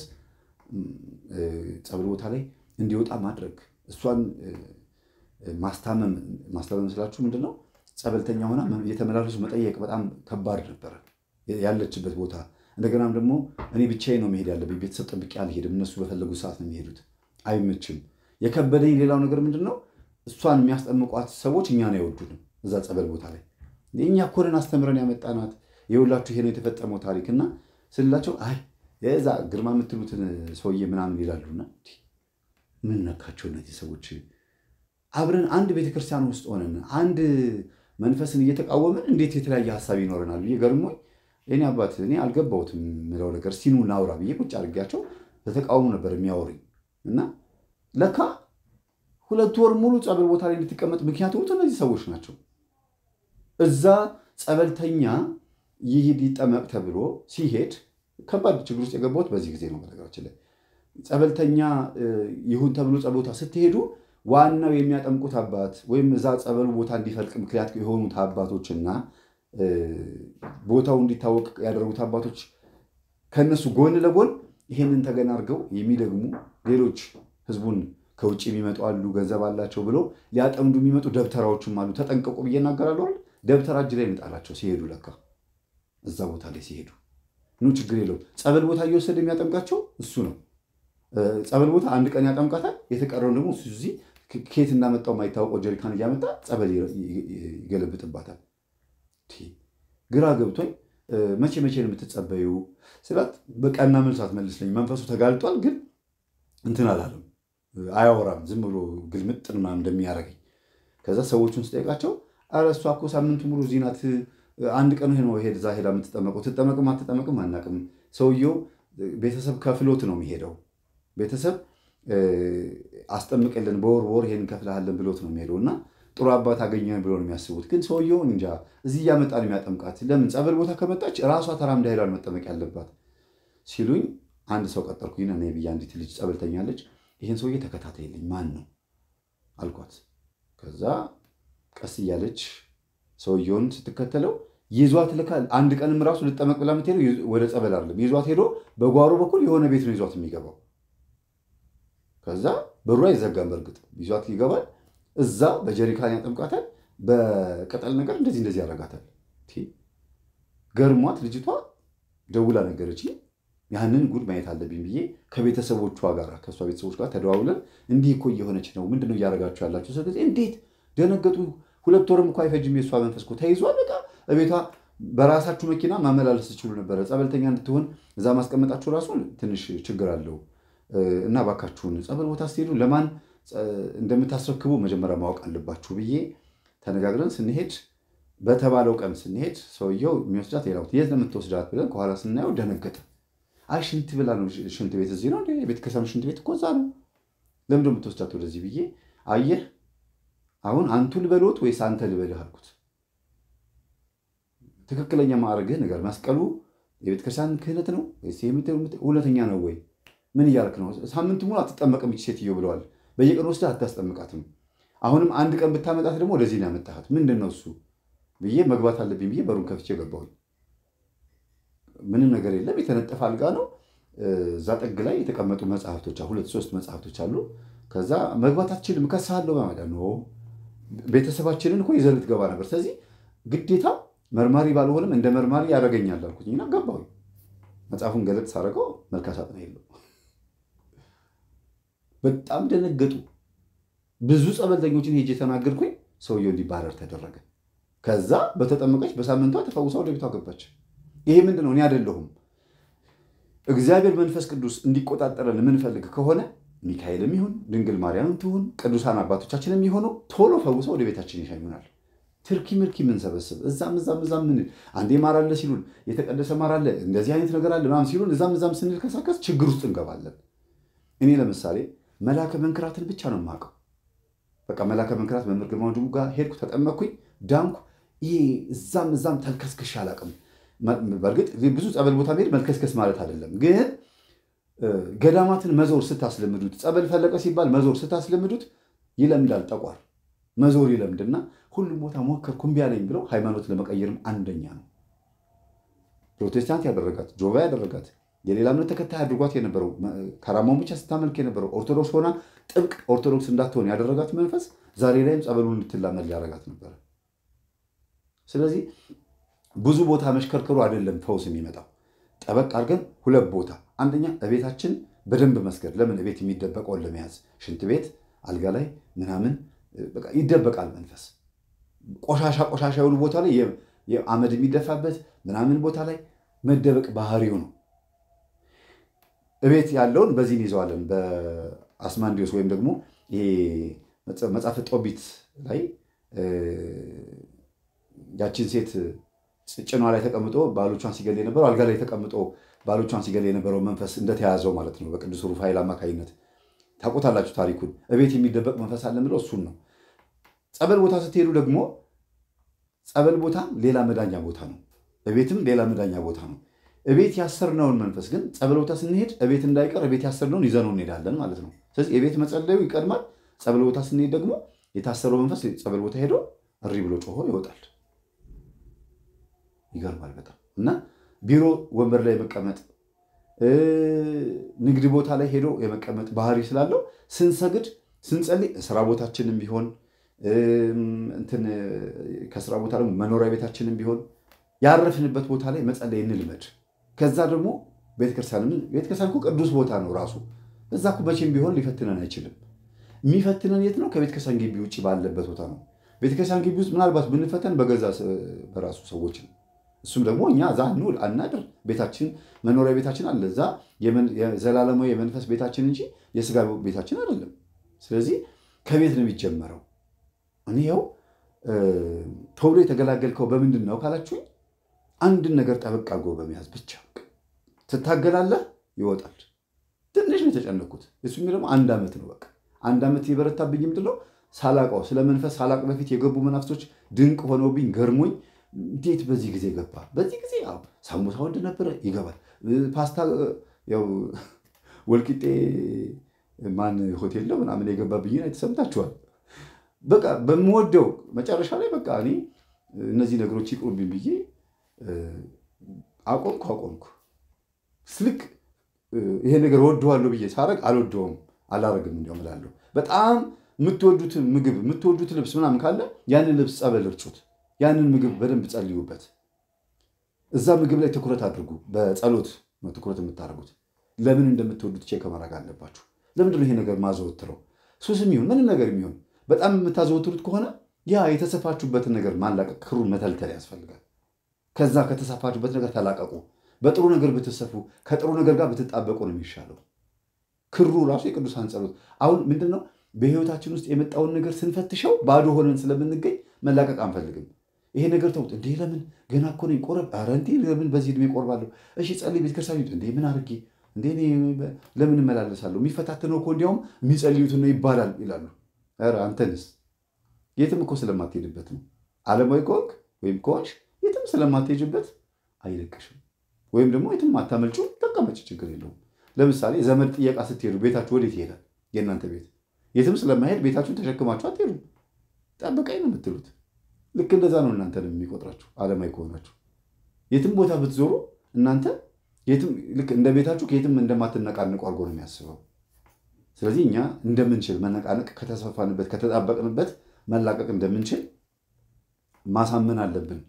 ጸበል ቦታ ላይ እንዲወጣ ማድረግ እሷን ማስታመም ማስታመም ስላችሁ ምንድን ነው? ጸበልተኛ ሆና የተመላለሱ መጠየቅ በጣም ከባድ ነበረ ያለችበት ቦታ። እንደገናም ደግሞ እኔ ብቻዬ ነው መሄድ ያለብኝ። ቤተሰብ ጠብቄ አልሄድም። እነሱ በፈለጉ ሰዓት ነው የሚሄዱት። አይመችም። የከበደኝ ሌላው ነገር ምንድን ነው? እሷን የሚያስጠምቋት ሰዎች እኛን አይወዱንም። እዛ ጸበል ቦታ ላይ እኛ ኮረን አስተምረን ያመጣናት የሁላችሁ ይሄ ነው የተፈጸመው ታሪክ እና ስላቸው አይ የዛ ግርማ የምትሉትን ሰውዬ ምናምን ይላሉና ምን ነካቸው እነዚህ ሰዎች? አብረን አንድ ቤተክርስቲያን ውስጥ ሆነን አንድ መንፈስን እየተቃወምን እንዴት የተለያየ ሀሳብ ይኖረናል ብዬ ገርሞኝ እኔ አባት እኔ አልገባሁትም ምለው ነገር ሲኑ ናውራ ብዬ ቁጭ አድርጌያቸው በተቃውሞ ነበር የሚያወሩኝ። እና ለካ ሁለት ወር ሙሉ ጸበል ቦታ ላይ እንድትቀመጥ ምክንያት ሆኑት እነዚህ ሰዎች ናቸው። እዛ ጸበልተኛ ይሂድ ይጠመቅ ተብሎ ሲሄድ ከባድ ችግር ውስጥ የገባሁት በዚህ ጊዜ ነው። በነገራችን ላይ ጸበልተኛ ይሁን ተብሎ ጸበል ቦታ ስትሄዱ ዋናው የሚያጠምቁት አባት ወይም እዛ ጸበሉ ቦታ እንዲፈልቅ ምክንያት የሆኑት አባቶችና ቦታው እንዲታወቅ ያደረጉት አባቶች ከነሱ ጎን ለጎን ይህንን ተገን አድርገው የሚደግሙ ሌሎች ህዝቡን ከውጭ የሚመጡ አሉ፣ ገንዘብ አላቸው ብለው ሊያጠምዱ የሚመጡ ደብተራዎችም አሉ። ተጠንቀቁ ብዬ እናገራለሁ። ደብተራ እጅ ላይ ይመጣላቸው ሲሄዱ፣ ለካ እዛ ቦታ ላይ ሲሄዱ ኑ ችግር የለውም። ጸበል ቦታ እየወሰደ የሚያጠምቃቸው እሱ ነው። ጸበል ቦታ አንድ ቀን ያጠምቃታል። የተቀረውን ደግሞ እዚህ ከየት እንዳመጣው የማይታወቀው ጀሪካን እያመጣ ጸበል ይገለብጥባታል። ግራ ገብቶኝ መቼ መቼ ነው የምትጸበዩ ስላት በቀና መልስ አትመልስልኝ። መንፈሱ ተጋልጧል፣ ግን እንትን አላለም፣ አያወራም። ዝም ብሎ ግልምጥን ምናምን እንደሚያደርገኝ ከዛ ሰዎቹን ስጠይቃቸው ኧረ እሷ እኮ ሳምንቱ ሙሉ እዚህ ናት። አንድ ቀን ነው እዛ ሄዳ የምትጠመቀው። ትጠመቅም አትጠመቅም አናቅም። ሰውየው ቤተሰብ ከፍሎት ነው የሚሄደው። ቤተሰብ አስጠምቅልን በወር በወር ይሄን ከፍልሃለን ብሎት ነው የሚሄደው እና ጥሩ አባት አገኘን ብሎ ነው የሚያስቡት። ግን ሰውየው እንጃ እዚህ እያመጣ ነው የሚያጠምቃት። ለምን ጸበል ቦታ ከመጣች ራሷ ተራምዳ ሄዷል መጠመቅ ያለባት ሲሉኝ አንድ ሰው ቀጠርኩኝ እኔ ብዬ አንዲት ልጅ ጸበልተኛለች። ይህን ሰውዬ ተከታተይልኝ ማን ነው አልኳት። ከዛ ቀስ እያለች ሰውየውን ስትከተለው ይዟት ልካል። አንድ ቀንም ራሱ ልጠመቅ ብላ የምትሄደው ወደ ጸበል አይደለም። ይዟት ሄዶ በጓሮ በኩል የሆነ ቤት ነው ይዟት የሚገባው። ከዛ በሩ አይዘጋም። በእርግጥ ይዟት ይገባል። እዛ በጀሪካን ያጠምቃታል፣ በቅጠል ነገር እንደዚህ እንደዚህ ያረጋታል። ገርሟት ልጅቷ ደውላ ነገረችኝ። ያንን ጉድ ማየት አለብኝ ብዬ ከቤተሰቦቿ ጋር ከእሷ ቤተሰቦች ጋር ተደዋውለን እንዲህ እኮ እየሆነች ነው፣ ምንድን ነው እያደረጋችሁ ያላችሁ? ስለዚህ እንዴት ደነገጡ። ሁለት ወርም እኮ አይፈጅም። የእሷ መንፈስ እኮ ተይዟል። በቃ እቤቷ በራሳችሁ መኪና ማመላለስ ትችሉ ነበረ። ጸበልተኛ እንድትሆን እዛ ማስቀመጣችሁ ራሱ ትንሽ ችግር አለው እና እባካችሁን ጸበል ቦታ ስትሄዱ ለማን እንደምታስረክቡ መጀመሪያ ማወቅ አለባችሁ ብዬ ተነጋግረን ስንሄድ በተባለው ቀን ስንሄድ ሰውየው የሚወስዳት ሌላ የት ነው የምትወስዳት ብለን ከኋላ ስናየው ደነገጠ። አይ ሽንት ብላ ነው ሽንት ቤት እዚህ ነው ቤተ ክርስቲያኑ ሽንት ቤት እኮ እዛ ነው። ለምንድን ነው የምትወስዳት ወደዚህ ብዬ አየህ፣ አሁን አንቱ ልበሎት ወይስ አንተ ልበልህ አልኩት። ትክክለኛ ማዕረግህ ነገር መስቀሉ የቤተክርስቲያን ክህነት ነው ወይስ እውነተኛ ነው ወይ? ምን እያልክ ነው? ሳምንት ሙሉ አትጠመቅም ሴትዮ ብለዋል። በየቀኑ ወስደህ አታስጠምቃትም። አሁንም አንድ ቀን ብታመጣት ደግሞ ወደዚህ ነው ያመጣሃት፣ ምንድን ነው እሱ ብዬ መግባት አለብኝ ብዬ በሩን ከፍቼ ገባሁኝ። ምንም ነገር የለም። የተነጠፈ አልጋ ነው። እዛ ጠግ ላይ የተቀመጡ መጽሐፍቶች፣ ሁለት ሶስት መጽሐፍቶች አሉ። ከዛ መግባት አትችልም እከስሃለሁ በማለት ነው። ቤተሰባችንን እኮ ይዘህ ልትገባ ነበር። ስለዚህ ግዴታ መርማሪ ባልሆንም እንደ መርማሪ ያደረገኛል አልኩኝና ገባሁኝ። መጽሐፉን ገለጥ ሳደርገው መልካሳጥና የለው በጣም ደነገጡ። ብዙ ጸበልተኞችን ሄጅ የተናገርኩኝ ሰውየው እንዲባረር ተደረገ። ከዛ በተጠመቀች በሳምንቷ ተፈውሳ ወደ ቤቷ ገባች። ይሄ ምንድን ነው? እኔ አይደለሁም። እግዚአብሔር መንፈስ ቅዱስ እንዲቆጣጠረን የምንፈልግ ከሆነ ሚካኤልም ይሁን ድንግል ማርያም ትሁን ቅዱሳን አባቶቻችንም የሚሆነው ቶሎ ፈውሰው ወደ ቤታችን ይሸኙናል። ትርኪ ምርኪ ምንሰበስብ እዛም እዛም እዛም ምን አንዴ ማር አለ ሲሉን የተቀደሰ ማር አለ እንደዚህ አይነት ነገር አለ ምናምን ሲሉን እዛም እዛም ስንልከሳከስ ችግር ውስጥ እንገባለን። እኔ ለምሳሌ መላከ መንክራትን ብቻ ነው የማውቀው። በቃ መላከ መንክራት መምህር ግርማ ወንድሙ ጋር ሄድኩ፣ ተጠመኩኝ፣ ዳንኩ። ይሄ እዛም እዛም ተልከስክሽ አላውቅም። በእርግጥ ብዙ ጸበል ቦታ መሄድ መልከስከስ ማለት አይደለም፣ ግን ገዳማትን መዞር ስታስለምዱት፣ ጸበል ፈለቀ ሲባል መዞር ስታስለምዱት ይለምዳል። ጠቋር መዞር ይለምድና ሁሉም ቦታ ሞከርኩ ኩምቢያ ነኝ ብለው ሃይማኖት ለመቀየርም አንደኛ ነው። ፕሮቴስታንት ያደረጋት ጆባ ያደረጋት የሌላ እምነት ተከታይ አድርጓት የነበረው ከራማውን ብቻ ስታመልክ የነበረው ኦርቶዶክስ ሆና ጥብቅ ኦርቶዶክስ እንዳትሆን ያደረጋት መንፈስ ዛሬ ላይም ጸበሉ እንድትላመድ ያደረጋት ነበረ። ስለዚህ ብዙ ቦታ መሽከርከሩ አይደለም ፈውስ የሚመጣው፣ ጠበቅ አድርገን ሁለት ቦታ። አንደኛ እቤታችን በደንብ መስገድ። ለምን እቤት የሚደበቀውን ለመያዝ ሽንት ቤት፣ አልጋ ላይ ምናምን ይደበቃል መንፈስ። ቆሻሻ ቆሻሻ የሆኑ ቦታ ላይ አመድ የሚደፋበት ምናምን ቦታ ላይ መደበቅ ባህሪው ነው። እቤት ያለውን በዚህ እንይዘዋለን። በአስማንዲዮስ ወይም ደግሞ ይሄ መጽሐፈ ጦቢት ላይ ያችን ሴት ጭኗ ላይ ተቀምጦ ባሎቿን ሲገል የነበረው አልጋ ላይ ተቀምጦ ባሎቿን ሲገል የነበረው መንፈስ እንደተያዘው ማለት ነው በቅዱስ ሩፋኤል አማካኝነት ታውቁታላችሁ ታሪኩን። እቤት የሚደበቅ መንፈስ አለ የምለው እሱን ነው። ጸበል ቦታ ስትሄዱ ደግሞ ጸበል ቦታ ሌላ መዳኛ ቦታ ነው። እቤትም ሌላ መዳኛ ቦታ ነው። እቤት ያሰርነውን መንፈስ ግን ጸበል ቦታ ስንሄድ እቤት እንዳይቀር እቤት ያሰርነውን ይዘነው እንሄዳለን ማለት ነው። ስለዚህ የቤት መጸለዩ ይቀድማል። ጸበል ቦታ ስንሄድ ደግሞ የታሰረው መንፈስ ጸበል ቦታ ሄዶ እሪ ብሎ ጮሆ ይወጣል። ይገርማል በጣም እና ቢሮ ወንበር ላይ መቀመጥ ንግድ ቦታ ላይ ሄዶ የመቀመጥ ባህሪ ስላለው ስንሰግድ ስንጸልይ ስራ ቦታችንም ቢሆን እንትን ከስራ ቦታ ደግሞ መኖሪያ ቤታችንም ቢሆን ያረፍንበት ቦታ ላይ መጸለይ እንልመድ። ከዛ ደግሞ ቤተክርስቲያን ቤተክርስቲያን እኮ ቅዱስ ቦታ ነው ራሱ። እዛ እኮ መቼም ቢሆን ሊፈትነን አይችልም። የሚፈትነን የት ነው? ከቤተክርስቲያን ግቢ ውጭ ባለበት ቦታ ነው። ቤተክርስቲያን ግቢ ውስጥ ምናልባት ብንፈተን በገዛ በራሱ ሰዎች ነው። እሱም ደግሞ እኛ እዛ እንውል አናድር። ቤታችን መኖሪያ ቤታችን አለ እዛ ዘላለማዊ የመንፈስ ቤታችን እንጂ የስጋ ቤታችን አይደለም። ስለዚህ ከቤት ነው የሚጀመረው። እኔ ተውሎ የተገላገልከው በምንድን ነው ካላችሁኝ፣ አንድን ነገር ጠበቅ አድርጎ በመያዝ ብቻ ትታገላለህ፣ ይወጣል። ትንሽ ነው የተጨነኩት። እሱ ደግሞ አንድ ዓመት ነው። በቃ አንድ ዓመት የበረታብኝ ምንድን ሳላቀው ስለ መንፈስ ሳላቅ በፊት የገቡ መናፍሶች ድንቅ ሆነውብኝ ገርሞኝ፣ እንዴት በዚህ ጊዜ ገባ? በዚህ ጊዜ ሳሙሳ ወንድ ነበረ ይገባል። ፓስታ ያው ወልቂጤ ማን ሆቴል ነው ምናምን የገባብኝን የተሰምታችኋል። በቃ በምወደው መጨረሻ ላይ በቃ እኔ እነዚህ ነገሮች ይቅሩብኝ ብዬ አቆምኩ አቆምኩ። ስልክ ይሄ ነገር ወደዋለሁ ብዬ ሳረግ አልወደውም አላረግም እንዲያውም እላለሁ። በጣም የምትወዱት ምግብ የምትወዱት ልብስ ምናምን ካለ ያንን ልብስ ጸበል እርጩት። ያንን ምግብ በደንብ ጸልዩበት። እዛ ምግብ ላይ ትኩረት አድርጉ። በጸሎት ነው ትኩረት የምታደርጉት። ለምን እንደምትወዱት ቼክ ማድረግ አለባችሁ። ለምንድን ነው ይሄ ነገር ማዘወትረው? ሱስም ይሁን ምንም ነገር የሚሆን በጣም የምታዘወትሩት ከሆነ ያ የተሰፋችሁበትን ነገር ማላቀቅ፣ ክሩን መተልተል ያስፈልጋል። ከዛ ከተሰፋችሁበት ነገር ተላቀቁ። በጥሩ ነገር ብትሰፉ፣ ከጥሩ ነገር ጋር ብትጣበቁ ነው የሚሻለው። ክሩ ራሱ የቅዱሳን ጸሎት አሁን ምንድን ነው? በህይወታችን ውስጥ የመጣውን ነገር ስንፈትሸው ባዶ ሆነን ስለምንገኝ መላቀቅ አንፈልግም። ይሄ ነገር ተውት፣ እንዴ ለምን ገና እኮ ነኝ ቆረብ፣ ለምን በዚህ ዕድሜ ቆርባለሁ? እሺ ጸልይ፣ ቤተክርስቲያን እንዴ ምን አድርጌ እንዴ ለምን እመላለሳለሁ? የሚፈታትነው እኮ እንዲያውም የሚጸልዩትን ነው ይባላል ይላሉ። ኧረ አንተንስ የትም እኮ ስለማትሄድበት ነው። አለማዊ ከሆንክ ወይም ከሆንሽ የትም ስለማትሄጅበት አይለቅሽም። ወይም ደግሞ የትም አታመልጩ ተቀመጭ፣ ችግር የለውም። ለምሳሌ ዘመድ ጥየቃ ስትሄዱ ቤታችሁ ወዴት ይሄዳል? የእናንተ ቤት የትም ስለማሄድ ቤታችሁን ተሸክማችሁ አትሄዱ፣ ጠብቀኝ ነው የምትሉት። ልክ እንደዛ ነው እናንተ የሚቆጥራችሁ አለማዊ ከሆናችሁ የትም ቦታ ብትዞሩ እናንተ እንደ ቤታችሁ ከየትም እንደማትነቃንቁ አድርጎ ነው የሚያስበው። ስለዚህ እኛ እንደምንችል መነቃነቅ ከተሰፋንበት ከተጣበቅንበት መላቀቅ እንደምንችል ማሳመን አለብን።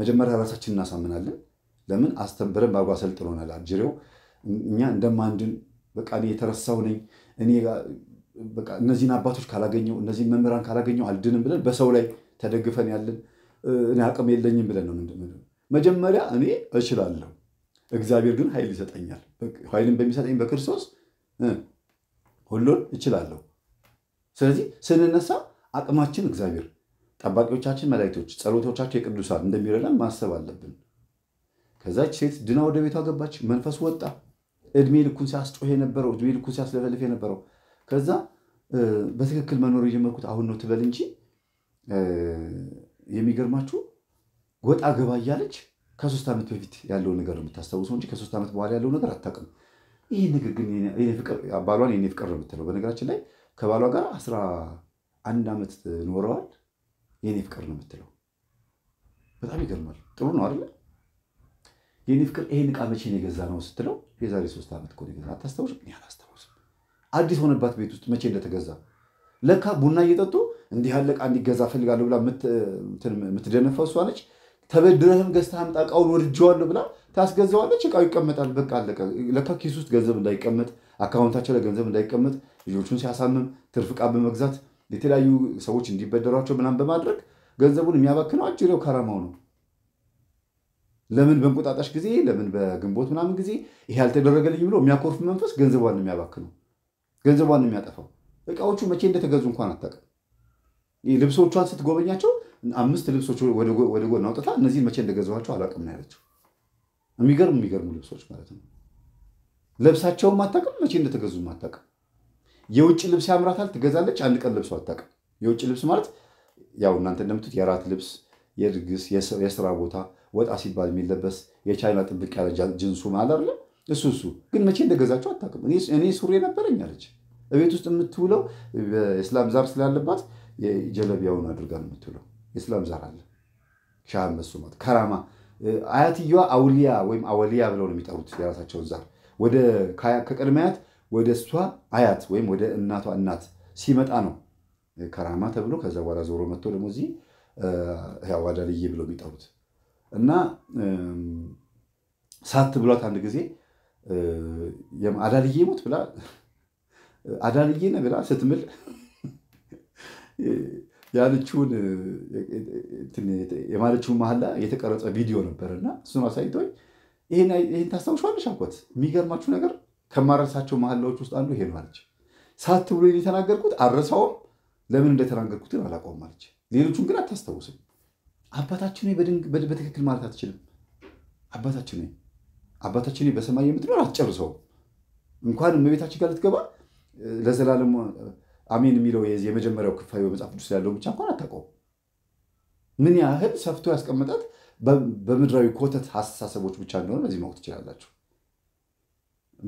መጀመሪያ ራሳችን እናሳምናለን። ለምን አስተንብረን በአጓ ሰልጥኖናል። አጅሬው እኛ እንደማንድን በቃ እኔ የተረሳው ነኝ እኔ እነዚህን አባቶች ካላገኘው እነዚህን መምህራን ካላገኘው አልድንም ብለን በሰው ላይ ተደግፈን ያለን እኔ አቅም የለኝም ብለን ነው ምንድን መጀመሪያ እኔ እችላለሁ፣ እግዚአብሔር ግን ኃይል ይሰጠኛል። ኃይልን በሚሰጠኝ በክርስቶስ ሁሉን እችላለሁ። ስለዚህ ስንነሳ አቅማችን እግዚአብሔር፣ ጠባቂዎቻችን መላእክቶች፣ ጸሎቶቻቸው የቅዱሳን እንደሚረዳን ማሰብ አለብን። ከዛች ሴት ድና ወደ ቤቷ ገባች። መንፈስ ወጣ። እድሜ ልኩን ሲያስጮህ የነበረው እድሜ ልኩን ሲያስለፈልፍ የነበረው ከዛ በትክክል መኖር የጀመርኩት አሁን ነው ትበል እንጂ የሚገርማችሁ ወጣ ገባ እያለች ከሶስት ዓመት በፊት ያለው ነገር ነው የምታስታውሰው እንጂ ከሶስት ዓመት በኋላ ያለው ነገር አታውቅም። ይህ ንግግር ባሏን የኔ ፍቅር ነው የምትለው። በነገራችን ላይ ከባሏ ጋር አስራ አንድ ዓመት ኖረዋል። የኔ ፍቅር ነው የምትለው። በጣም ይገርማል። ጥሩ ነው አይደለ? የኔ ፍቅር ይሄን ዕቃ መቼ ነው የገዛ ነው ስትለው የዛሬ ሶስት ዓመት እኮ ነው የገዛ አታስታውስም? እኔ አላስታውስም። አዲስ ሆነባት ቤት ውስጥ መቼ እንደተገዛ ለካ ቡና እየጠጡ እንዲህ ያለ ዕቃ እንዲገዛ ፈልጋለሁ ብላ የምትደነፋው እሷ ነች። ተበድረህም ገዝተህ አምጣ ዕቃውን ወድጀዋለሁ ብላ ታስገዛዋለች። እቃው ይቀመጣል፣ በቃ አለቀ። ለካ ኪስ ውስጥ ገንዘብ እንዳይቀመጥ፣ አካውንታቸው ላይ ገንዘብ እንዳይቀመጥ ልጆቹን ሲያሳምም ትርፍ እቃ በመግዛት የተለያዩ ሰዎች እንዲበደሯቸው ምናምን በማድረግ ገንዘቡን የሚያባክነው አጅሬው ከረማው ነው። ለምን በእንቁጣጣሽ ጊዜ ለምን በግንቦት ምናምን ጊዜ ይሄ ያልተደረገልኝ ብሎ የሚያኮርፍ መንፈስ ገንዘቧን ነው የሚያባክነው፣ ገንዘቧን የሚያጠፋው። እቃዎቹ መቼ እንደተገዙ እንኳን አታውቅም። ልብሶቿን ስትጎበኛቸው አምስት ልብሶች ወደ ጎን አውጥታ እነዚህን መቼ እንደገዛኋቸው አላውቅም ነው ያለችው። የሚገርም የሚገርሙ ልብሶች ማለት ነው። ለብሳቸውም አታውቅም፣ መቼ እንደተገዙ አታውቅም። የውጭ ልብስ ያምራታል፣ ትገዛለች። አንድ ቀን ልብሶ አታውቅም። የውጭ ልብስ ማለት ያው እናንተ እንደምትት የራት ልብስ፣ የድግስ፣ የስራ ቦታ ወጣ ሲባል የሚለበስ የቻይና ጥብቅ ያለ ጅንሱ ማለ አለ እሱ እሱ ግን መቼ እንደገዛቸው አታውቅም። እኔ ሱሪ ነበረኝ አለች። እቤት ውስጥ የምትውለው የእስላም ዛር ስላለባት ጀለቢያውን አድርጋ ነው የምትውለው። የእስላም ዛር አለ ሻህ ማለት ከራማ አያትየዋ አውሊያ ወይም አወሊያ ብለው ነው የሚጠሩት የራሳቸውን ዛር ወደ ከቅድመ አያት ወደ እሷ አያት ወይም ወደ እናቷ እናት ሲመጣ ነው ከራማ ተብሎ ከዛ በኋላ ዞሮ መጥቶ ደግሞ እዚህ ያዋዳልዬ ብለው የሚጠሩት እና ሳት ብሏት አንድ ጊዜ አዳልዬ ሞት ብላ አዳልዬ ነ ብላ ስትምል ያለችውን የማለችውን መሀላ የተቀረጸ ቪዲዮ ነበር እና እሱን አሳይቶኝ ይህን ታስታውሻለሽ አልኳት። የሚገርማችሁ ነገር ከማረሳቸው መሀላዎች ውስጥ አንዱ ይሄ ነው አለች። ሳት ብሎ የተናገርኩት አረሳውም፣ ለምን እንደተናገርኩትን አላውቀውም አለች። ሌሎቹን ግን አታስታውስም። አባታችን በትክክል ማለት አትችልም። አባታችን አባታችን በሰማይ የምትኖር አትጨርሰው። እንኳን እመቤታችን ጋር ልትገባ ለዘላለም አሜን የሚለው የመጀመሪያው ክፋይ በመጽሐፍ ቅዱስ ያለው ብቻ እንኳን አታውቀው። ምን ያህል ሰፍቶ ያስቀመጣት በምድራዊ ኮተት አስተሳሰቦች ብቻ እንደሆነ በዚህ ማወቅ ትችላላችሁ።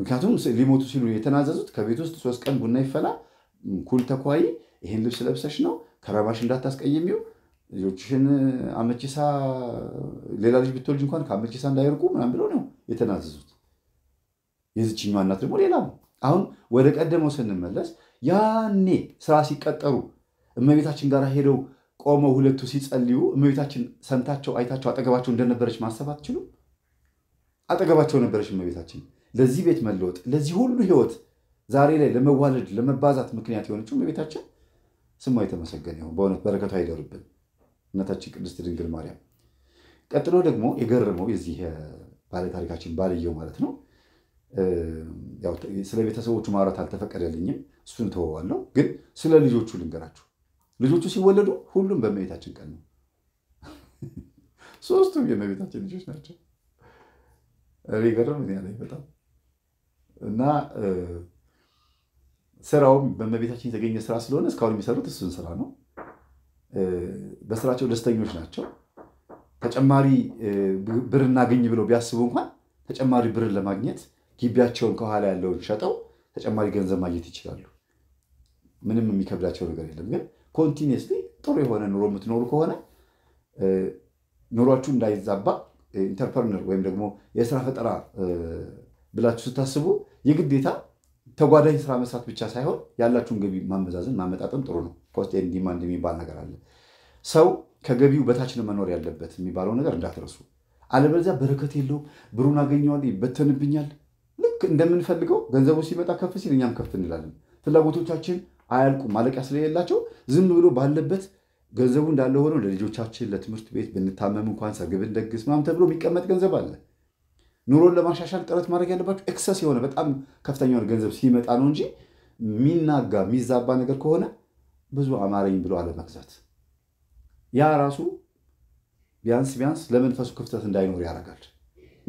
ምክንያቱም ሊሞቱ ሲሉ የተናዘዙት ከቤት ውስጥ ሶስት ቀን ቡና ይፈላ ኩል ተኳይ፣ ይህን ልብስ ለብሰሽ ነው ከረባሽ እንዳታስቀይሚው ልጆችሽን አመቺሳ ሌላ ልጅ ብትወልጅ እንኳን ከአመቺሳ እንዳይርቁ ምናምን ብለው ነው የተናዘዙት። የዝችኛዋ እናት ደግሞ ሌላ ነው። አሁን ወደ ቀደመው ስንመለስ ያኔ ስራ ሲቀጠሩ እመቤታችን ጋር ሄደው ቆመው ሁለቱ ሲጸልዩ እመቤታችን ሰምታቸው አይታቸው አጠገባቸው እንደነበረች ማሰብ አትችሉም? አጠገባቸው ነበረች እመቤታችን። ለዚህ ቤት መለወጥ፣ ለዚህ ሁሉ ህይወት ዛሬ ላይ ለመዋለድ ለመባዛት ምክንያት የሆነችው እመቤታችን ስሟ የተመሰገነ ይሁን። በእውነት በረከቷ አይደርብን። እናታችን ቅድስት ድንግል ማርያም። ቀጥሎ ደግሞ የገረመው የዚህ ባለታሪካችን ባልየው ማለት ነው። ስለ ቤተሰቦቹ ማውራት አልተፈቀደልኝም፣ እሱን ተወዋለሁ። ግን ስለ ልጆቹ ልንገራችሁ። ልጆቹ ሲወለዱ ሁሉም በእመቤታችን ቀን ነው። ሶስቱም የእመቤታችን ልጆች ናቸው። ገረም ያለኝ በጣም እና ስራውም በእመቤታችን የተገኘ ስራ ስለሆነ እስካሁን የሚሰሩት እሱን ስራ ነው። በስራቸው ደስተኞች ናቸው። ተጨማሪ ብር እናገኝ ብለው ቢያስቡ እንኳን ተጨማሪ ብርን ለማግኘት ግቢያቸውን ከኋላ ያለውን ሸጠው ተጨማሪ ገንዘብ ማግኘት ይችላሉ። ምንም የሚከብዳቸው ነገር የለም። ግን ኮንቲኒየስሊ ጥሩ የሆነ ኑሮ የምትኖሩ ከሆነ ኑሯችሁ እንዳይዛባ ኢንተርፕርነር ወይም ደግሞ የስራ ፈጠራ ብላችሁ ስታስቡ የግዴታ ተጓዳኝ ስራ መስራት ብቻ ሳይሆን ያላችሁን ገቢ ማመዛዘን ማመጣጠም ጥሩ ነው። ኮስት ኤንድ ዲማንድ የሚባል ነገር አለ። ሰው ከገቢው በታች ነው መኖር ያለበት የሚባለው ነገር እንዳትረሱ። አለበለዚያ በረከት የለውም፣ ብሩን አገኘዋል፣ ይበተንብኛል። ልክ እንደምንፈልገው ገንዘቡ ሲመጣ ከፍ ሲል እኛም ከፍ እንላለን። ፍላጎቶቻችን አያልቁም፣ ማለቂያ ስለሌላቸው ዝም ብሎ ባለበት ገንዘቡ እንዳለ ሆነው ለልጆቻችን ለትምህርት ቤት ብንታመም እንኳን ሰርግ ብንደግስ ምናምን ተብሎ የሚቀመጥ ገንዘብ አለ። ኑሮን ለማሻሻል ጥረት ማድረግ ያለባቸው ኤክሰስ የሆነ በጣም ከፍተኛ ገንዘብ ሲመጣ ነው እንጂ የሚናጋ የሚዛባ ነገር ከሆነ ብዙ አማረኝ ብሎ አለመግዛት ያ ራሱ ቢያንስ ቢያንስ ለመንፈሱ ክፍተት እንዳይኖር ያደርጋል።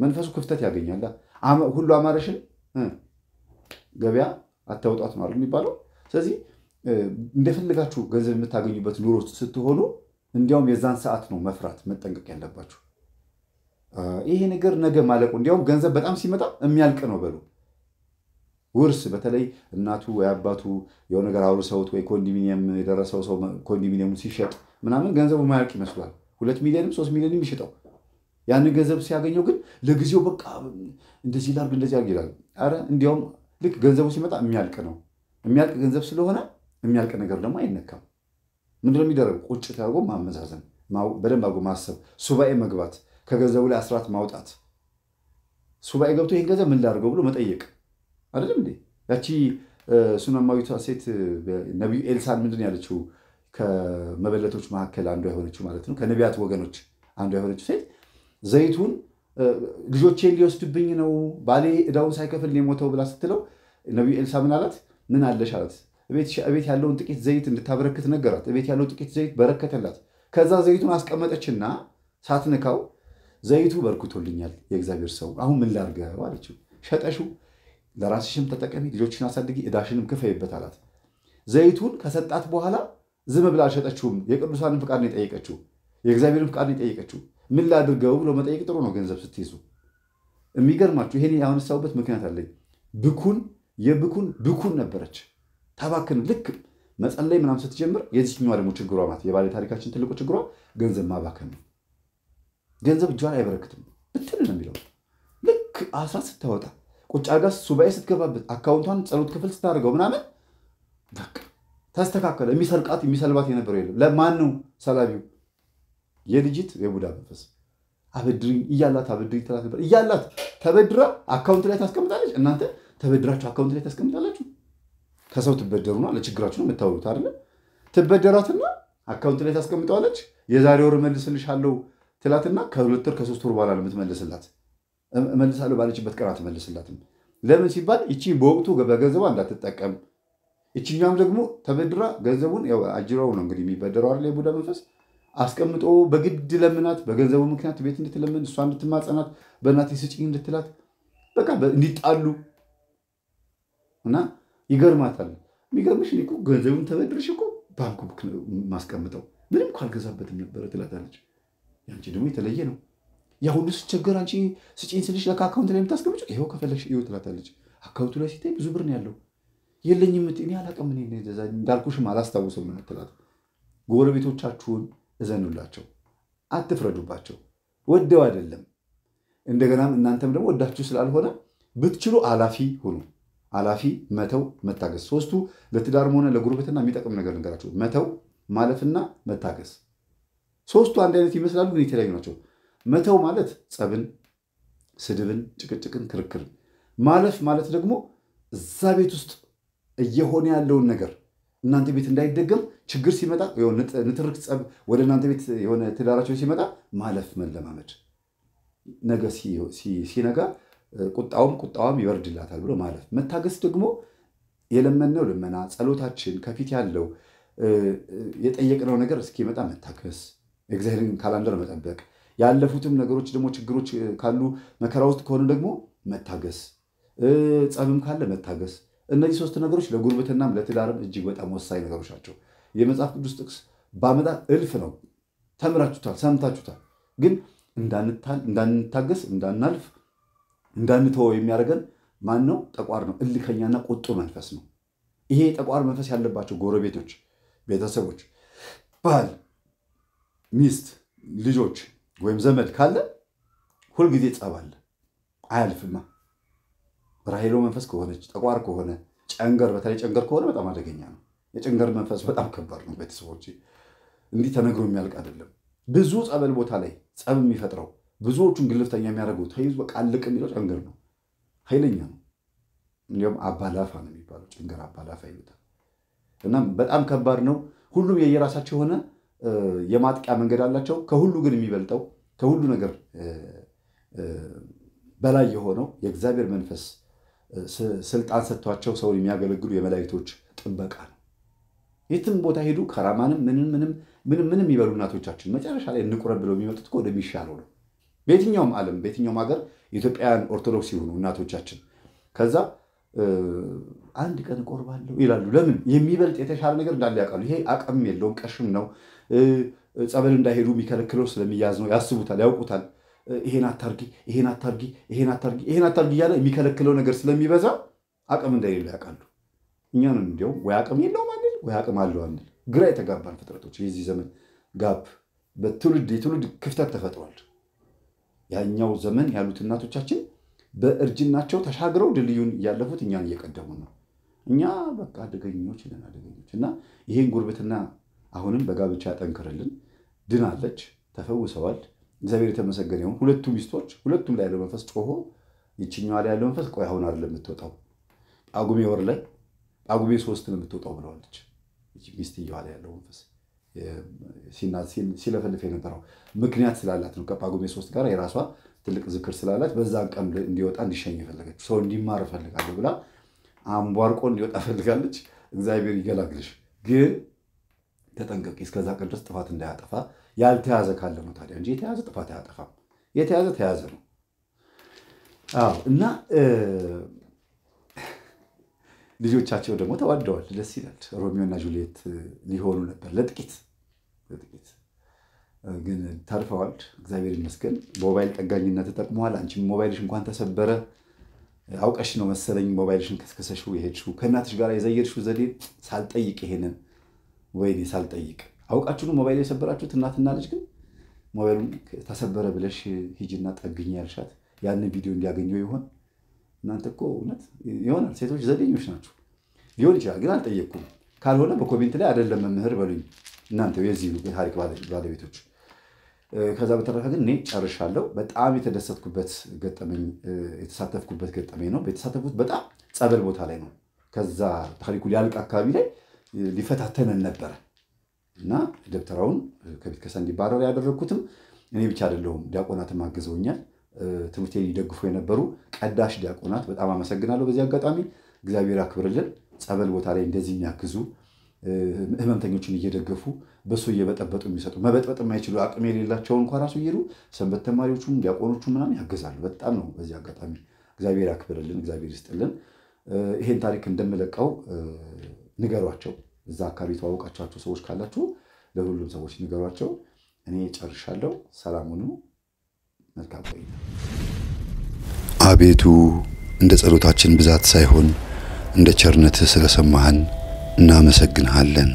መንፈሱ ክፍተት ያገኛል። ሁሉ አማረሽን ገበያ አታውጣት ነው የሚባለው። ስለዚህ እንደፈልጋችሁ ገንዘብ የምታገኙበት ኑሮ ስትሆኑ እንዲያውም የዛን ሰዓት ነው መፍራት መጠንቀቅ ያለባችሁ። ይሄ ነገር ነገ ማለቁ እንዲያውም ገንዘብ በጣም ሲመጣ የሚያልቅ ነው በሉ ውርስ በተለይ እናቱ ወይ አባቱ የሆነ ነገር አውርሰውት ወይ ኮንዶሚኒየም የደረሰው ሰው ኮንዶሚኒየሙ ሲሸጥ ምናምን ገንዘቡ ማያልቅ ይመስሏል። ሁለት ሚሊዮንም ሶስት ሚሊዮንም ይሽጠው ያንን ገንዘብ ሲያገኘው ግን ለጊዜው በቃ እንደዚህ ላርግ እንደዚህ ላርግ ይላል። አረ እንዲያውም ልክ ገንዘቡ ሲመጣ የሚያልቅ ነው። የሚያልቅ ገንዘብ ስለሆነ የሚያልቅ ነገር ደግሞ አይነካም። ምንድነው የሚደረገው? ቁጭ ተደርጎ ማመዛዘን፣ በደንብ አጎ ማሰብ፣ ሱባኤ መግባት፣ ከገንዘቡ ላይ አስራት ማውጣት፣ ሱባኤ ገብቶ ይህን ገንዘብ ምን ላርገው ብሎ መጠየቅ አይደለም እንዴ? ያቺ ሱነማዊቷ ሴት ነቢዩ ኤልሳን ምንድን ያለችው? ከመበለቶች መካከል አንዷ የሆነችው ማለት ነው፣ ከነቢያት ወገኖች አንዷ የሆነችው ሴት ዘይቱን ልጆቼን ሊወስድብኝ ነው፣ ባሌ እዳውን ሳይከፍል የሞተው ብላ ስትለው ነቢዩ ኤልሳ ምን አላት? ምን አለሽ አላት። እቤት ያለውን ጥቂት ዘይት እንድታበረክት ነገራት። እቤት ያለው ጥቂት ዘይት በረከተላት። ከዛ ዘይቱን አስቀመጠችና ሳትነካው ዘይቱ በርክቶልኛል የእግዚአብሔር ሰው፣ አሁን ምን ላድርገው አለችው። ሸጠሽው ለራስሽም ተጠቀሚ፣ ልጆችን አሳድጊ፣ እዳሽንም ክፈይበት አላት። ዘይቱን ከሰጣት በኋላ ዝም ብላ አልሸጠችውም። የቅዱሳንን ፍቃድ ነው የጠየቀችው፣ የእግዚአብሔርን ፍቃድ ነው የጠየቀችው። ምን ላድርገው ብሎ መጠየቅ ጥሩ ነው ገንዘብ ስትይዙ። የሚገርማችሁ ይሄን ያነሳሁበት ምክንያት አለኝ። ብኩን የብኩን ብኩን ነበረች ታባክን። ልክ መጸለይ ምናምን ስትጀምር የዚችኛዋ ደግሞ ችግሯ ማለት የባለ ታሪካችን ትልቁ ችግሯ ገንዘብ ማባከን ነው። ገንዘብ እጇን አይበረክትም ብትል ነው የሚለው ልክ አስራት ስታወጣ ቁጭ አድርጋ ሱባኤ ስትገባበት አካውንቷን ጸሎት ክፍል ስታደርገው ምናምን ተስተካከለ። የሚሰልቃት የሚሰልባት የነበረው የለም። ለማን ነው ሰላቢው? የልጅት የቡዳ መንፈስ አበድሪ እያላት አበድሪ ትላት ነበር እያላት ተበድራ አካውንት ላይ ታስቀምጣለች። እናንተ ተበድራችሁ አካውንት ላይ ታስቀምጣላችሁ። ከሰው ትበደሩና ለችግራችሁ ነው የምታወሩት አይደለ? ትበደራትና አካውንት ላይ ታስቀምጠዋለች። የዛሬ ወር መልስልሽ አለው ትላትና ከሁለት ወር ከሶስት ወር በኋላ ነው የምትመልስላት። እመልሳለሁ ባለችበት ቀን አትመልስላትም። ለምን ሲባል እቺ በወቅቱ በገንዘቧ እንዳትጠቀም፣ እችኛም ደግሞ ተበድራ ገንዘቡን አጅረው ነው እንግዲህ የሚበደረው አይደል የቡዳ መንፈስ አስቀምጦ በግድ ለምናት፣ በገንዘቡ ምክንያት ቤት እንድትለምን እሷ እንድትማጸናት፣ በእናት ስጭኝ እንድትላት፣ በቃ እንዲጣሉ እና ይገርማታል። የሚገርምሽ እኔ እኮ ገንዘቡን ተበድርሽ እኮ ባንኩ ማስቀምጠው ምንም እኮ አልገዛበትም ነበረ ትላታለች። ያንቺ ደግሞ የተለየ ነው ያ ሁሉ ስቸገር አንቺ ስጪኝ ስልሽ ለካ አካውንት ላይ የምታስቀምጪው ይኸው ከፈለግሽ ይኸው ትላታለች። አካውንቱ ላይ ሲታይ ብዙ ብር ነው ያለው። የለኝም እኔ አላውቅም እንዳልኩሽም አላስታውስም የምትላት። ጎረቤቶቻችሁን እዘኑላቸው፣ አትፍረዱባቸው። ወደው አይደለም እንደገናም እናንተም ደግሞ ወዳችሁ ስላልሆነ ብትችሉ አላፊ ሁኑ። አላፊ፣ መተው፣ መታገስ ሶስቱ ለትዳርም ሆነ ለጉርብትና የሚጠቅም ነገር ነገራቸው። መተው፣ ማለፍና መታገስ ሶስቱ አንድ አይነት ይመስላሉ፣ ግን የተለያዩ ናቸው። መተው ማለት ጸብን፣ ስድብን፣ ጭቅጭቅን፣ ክርክርን ማለፍ ማለት ደግሞ እዛ ቤት ውስጥ እየሆነ ያለውን ነገር እናንተ ቤት እንዳይደገም ችግር ሲመጣ ንትርክ፣ ጸብ ወደ እናንተ ቤት የሆነ ትዳራቸው ሲመጣ ማለፍ መለማመድ፣ ነገ ሲነጋ ቁጣውም ቁጣዋም ይወርድላታል ብሎ ማለፍ። መታገስ ደግሞ የለመነው ልመና፣ ጸሎታችን ከፊት ያለው የጠየቅነው ነገር እስኪመጣ መታገስ፣ የእግዚአብሔርን ካላንደር መጠበቅ ያለፉትም ነገሮች ደግሞ ችግሮች ካሉ መከራ ውስጥ ከሆነ ደግሞ መታገስ፣ ጸብም ካለ መታገስ። እነዚህ ሶስት ነገሮች ለጉርብትናም ለትዳርም እጅግ በጣም ወሳኝ ነገሮች ናቸው። የመጽሐፍ ቅዱስ ጥቅስ ባመጣ እልፍ ነው። ተምራችሁታል፣ ሰምታችሁታል። ግን እንዳንታገስ፣ እንዳናልፍ፣ እንዳንተወው የሚያደርገን ማን ነው? ጠቋር ነው። እልከኛና ቁጡ መንፈስ ነው። ይሄ ጠቋር መንፈስ ያለባቸው ጎረቤቶች፣ ቤተሰቦች፣ ባል፣ ሚስት፣ ልጆች ወይም ዘመድ ካለ ሁልጊዜ ጸብ አለ፣ አያልፍማ። ራሄሎ መንፈስ ከሆነች ጠቋር ከሆነ ጨንገር፣ በተለይ ጨንገር ከሆነ በጣም አደገኛ ነው። የጨንገር መንፈስ በጣም ከባድ ነው። ቤተሰቦች እንዲህ ተነግሮ የሚያልቅ አይደለም። ብዙ ጸበል ቦታ ላይ ጸብ የሚፈጥረው ብዙዎቹን ግልፍተኛ የሚያደርገው ተይዞ በቃ አልቅ የሚለው ጨንገር ነው። ኃይለኛ ነው። እንዲሁም አባላፋ ነው የሚባለው። ጨንገር አባላፋ ይሉታል። እናም በጣም ከባድ ነው። ሁሉም የየራሳቸው የሆነ የማጥቂያ መንገድ አላቸው። ከሁሉ ግን የሚበልጠው ከሁሉ ነገር በላይ የሆነው የእግዚአብሔር መንፈስ ስልጣን ሰጥቷቸው ሰውን የሚያገለግሉ የመላእክቶች ጥበቃ ነው። የትም ቦታ ሄዱ ከራማንም ምንም ምንም ምንም የሚበሉ እናቶቻችን መጨረሻ ላይ እንቁረብ ብለው የሚመጡት እኮ ወደሚሻለው ነው። በየትኛውም ዓለም በየትኛውም ሀገር ኢትዮጵያውያን ኦርቶዶክስ የሆኑ እናቶቻችን ከዛ አንድ ቀን እቆርባለሁ ይላሉ። ለምን? የሚበልጥ የተሻለ ነገር እንዳለ ያውቃሉ። ይሄ አቅም የለውም ቀሽም ነው ጸበል እንዳይሄዱ የሚከለክለው ስለሚያዝ ነው። ያስቡታል፣ ያውቁታል። ይሄን አታርጊ፣ ይሄን አታርጊ፣ ይሄን አታርጊ፣ ይሄን አታርጊ እያለ የሚከለክለው ነገር ስለሚበዛ አቅም እንደሌለ ያውቃሉ። እኛን እንዲያውም ወይ አቅም የለውም አንል ወይ አቅም አለው አንል ግራ የተጋባን ፍጥረቶች። የዚህ ዘመን ጋብ በትውልድ የትውልድ ክፍተት ተፈጥሯል። ያኛው ዘመን ያሉት እናቶቻችን በእርጅናቸው ተሻግረው ድልድዩን ያለፉት እኛን እየቀደሙ ነው። እኛ በቃ አደገኞች ነን፣ አደገኞች እና ይህን ጉርብትና አሁንም በጋብቻ ጠንክርልን። ድናለች፣ ተፈውሰዋል። እግዚአብሔር የተመሰገነ ይሁን። ሁለቱ ሚስቶች ሁለቱም ላይ ያለው መንፈስ ጮሆ ይችኛዋ ላይ ያለው መንፈስ ቆይ አሁን አይደለም የምትወጣው ጳጉሜ ወር ላይ ጳጉሜ ሶስት ነው የምትወጣው ብለዋለች። ሚስትየዋ ላይ ያለው መንፈስ ሲለፈልፍ የነበረው ምክንያት ስላላት ነው። ከጳጉሜ ሶስት ጋር የራሷ ትልቅ ዝክር ስላላት በዛ ቀን እንዲወጣ እንዲሸኝ የፈለገች ሰው እንዲማር እፈልጋለሁ ብላ አምቧርቆ እንዲወጣ ፈልጋለች። እግዚአብሔር ይገላግልሽ ግን ተጠንቀቂ፣ እስከዛ ቀን ድረስ ጥፋት እንዳያጠፋ። ያልተያዘ ካለ ነው ታዲያ እንጂ የተያዘ ጥፋት አያጠፋም። የተያዘ ተያዘ ነው። አዎ። እና ልጆቻቸው ደግሞ ተዋደዋል። ደስ ይላል። ሮሚዮና ጁልየት ሊሆኑ ነበር ለጥቂት ለጥቂት ግን ተርፈዋል። እግዚአብሔር ይመስገን። ሞባይል ጠጋኝነት ተጠቅመዋል። አንቺም ሞባይልሽ እንኳን ተሰበረ አውቀሽ ነው መሰለኝ ሞባይልሽን ከስከሰሽው የሄድሽው ከእናትሽ ጋር የዘየድሽው ዘዴ ሳልጠይቅ ይሄንን ወይኔ ሳልጠይቅ አውቃችሁን ሞባይል የሰበራችሁት እናትና ልጅ ግን ሞባይሉን ተሰበረ ብለሽ ሂጂና ጠግኝ ያልሻት ያንን ቪዲዮ እንዲያገኘው ይሆን? እናንተ እኮ እውነት ይሆናል። ሴቶች ዘዴኞች ናቸው። ሊሆን ይችላል፣ ግን አልጠየቅኩም። ካልሆነ በኮሜንት ላይ አይደለም መምህር በሉኝ። እናንተ የዚህ ታሪክ ባለቤቶች። ከዛ በተረፈ ግን እኔ ጨርሻለሁ። በጣም የተደሰትኩበት ገጠመኝ የተሳተፍኩበት ገጠመኝ ነው። የተሳተፍኩት በጣም ጸበል ቦታ ላይ ነው። ከዛ ታሪኩ ሊያልቅ አካባቢ ላይ ሊፈታተነን ነበረ እና ደብተራውን ከቤት ከሳ እንዲባረር ያደረግኩትም እኔ ብቻ አይደለሁም። ዲያቆናትም አግዘውኛል። ትምህርቴን ይደግፉ የነበሩ ቀዳሽ ዲያቆናት በጣም አመሰግናለሁ። በዚህ አጋጣሚ እግዚአብሔር አክብርልን ጸበል ቦታ ላይ እንደዚህ የሚያግዙ ህመምተኞችን እየደገፉ በሱ እየበጠበጡ የሚሰጡ መበጥበጥ የማይችሉ አቅም የሌላቸው እንኳ ራሱ እየሄዱ ሰንበት ተማሪዎቹም ዲያቆኖቹ ምናምን ያግዛሉ። በጣም ነው። በዚህ አጋጣሚ እግዚአብሔር ያክብርልን፣ እግዚአብሔር ይስጥልን። ይሄን ታሪክ እንደምለቀው ንገሯቸው። እዛ አካባቢ የተዋወቃቸኋቸው ሰዎች ካላችሁ ለሁሉም ሰዎች ንገሯቸው። እኔ ጨርሻለሁ። ሰላሙኑ መልካም ቆይ። አቤቱ እንደ ጸሎታችን ብዛት ሳይሆን እንደ ቸርነትህ ስለሰማህን እናመሰግንሃለን።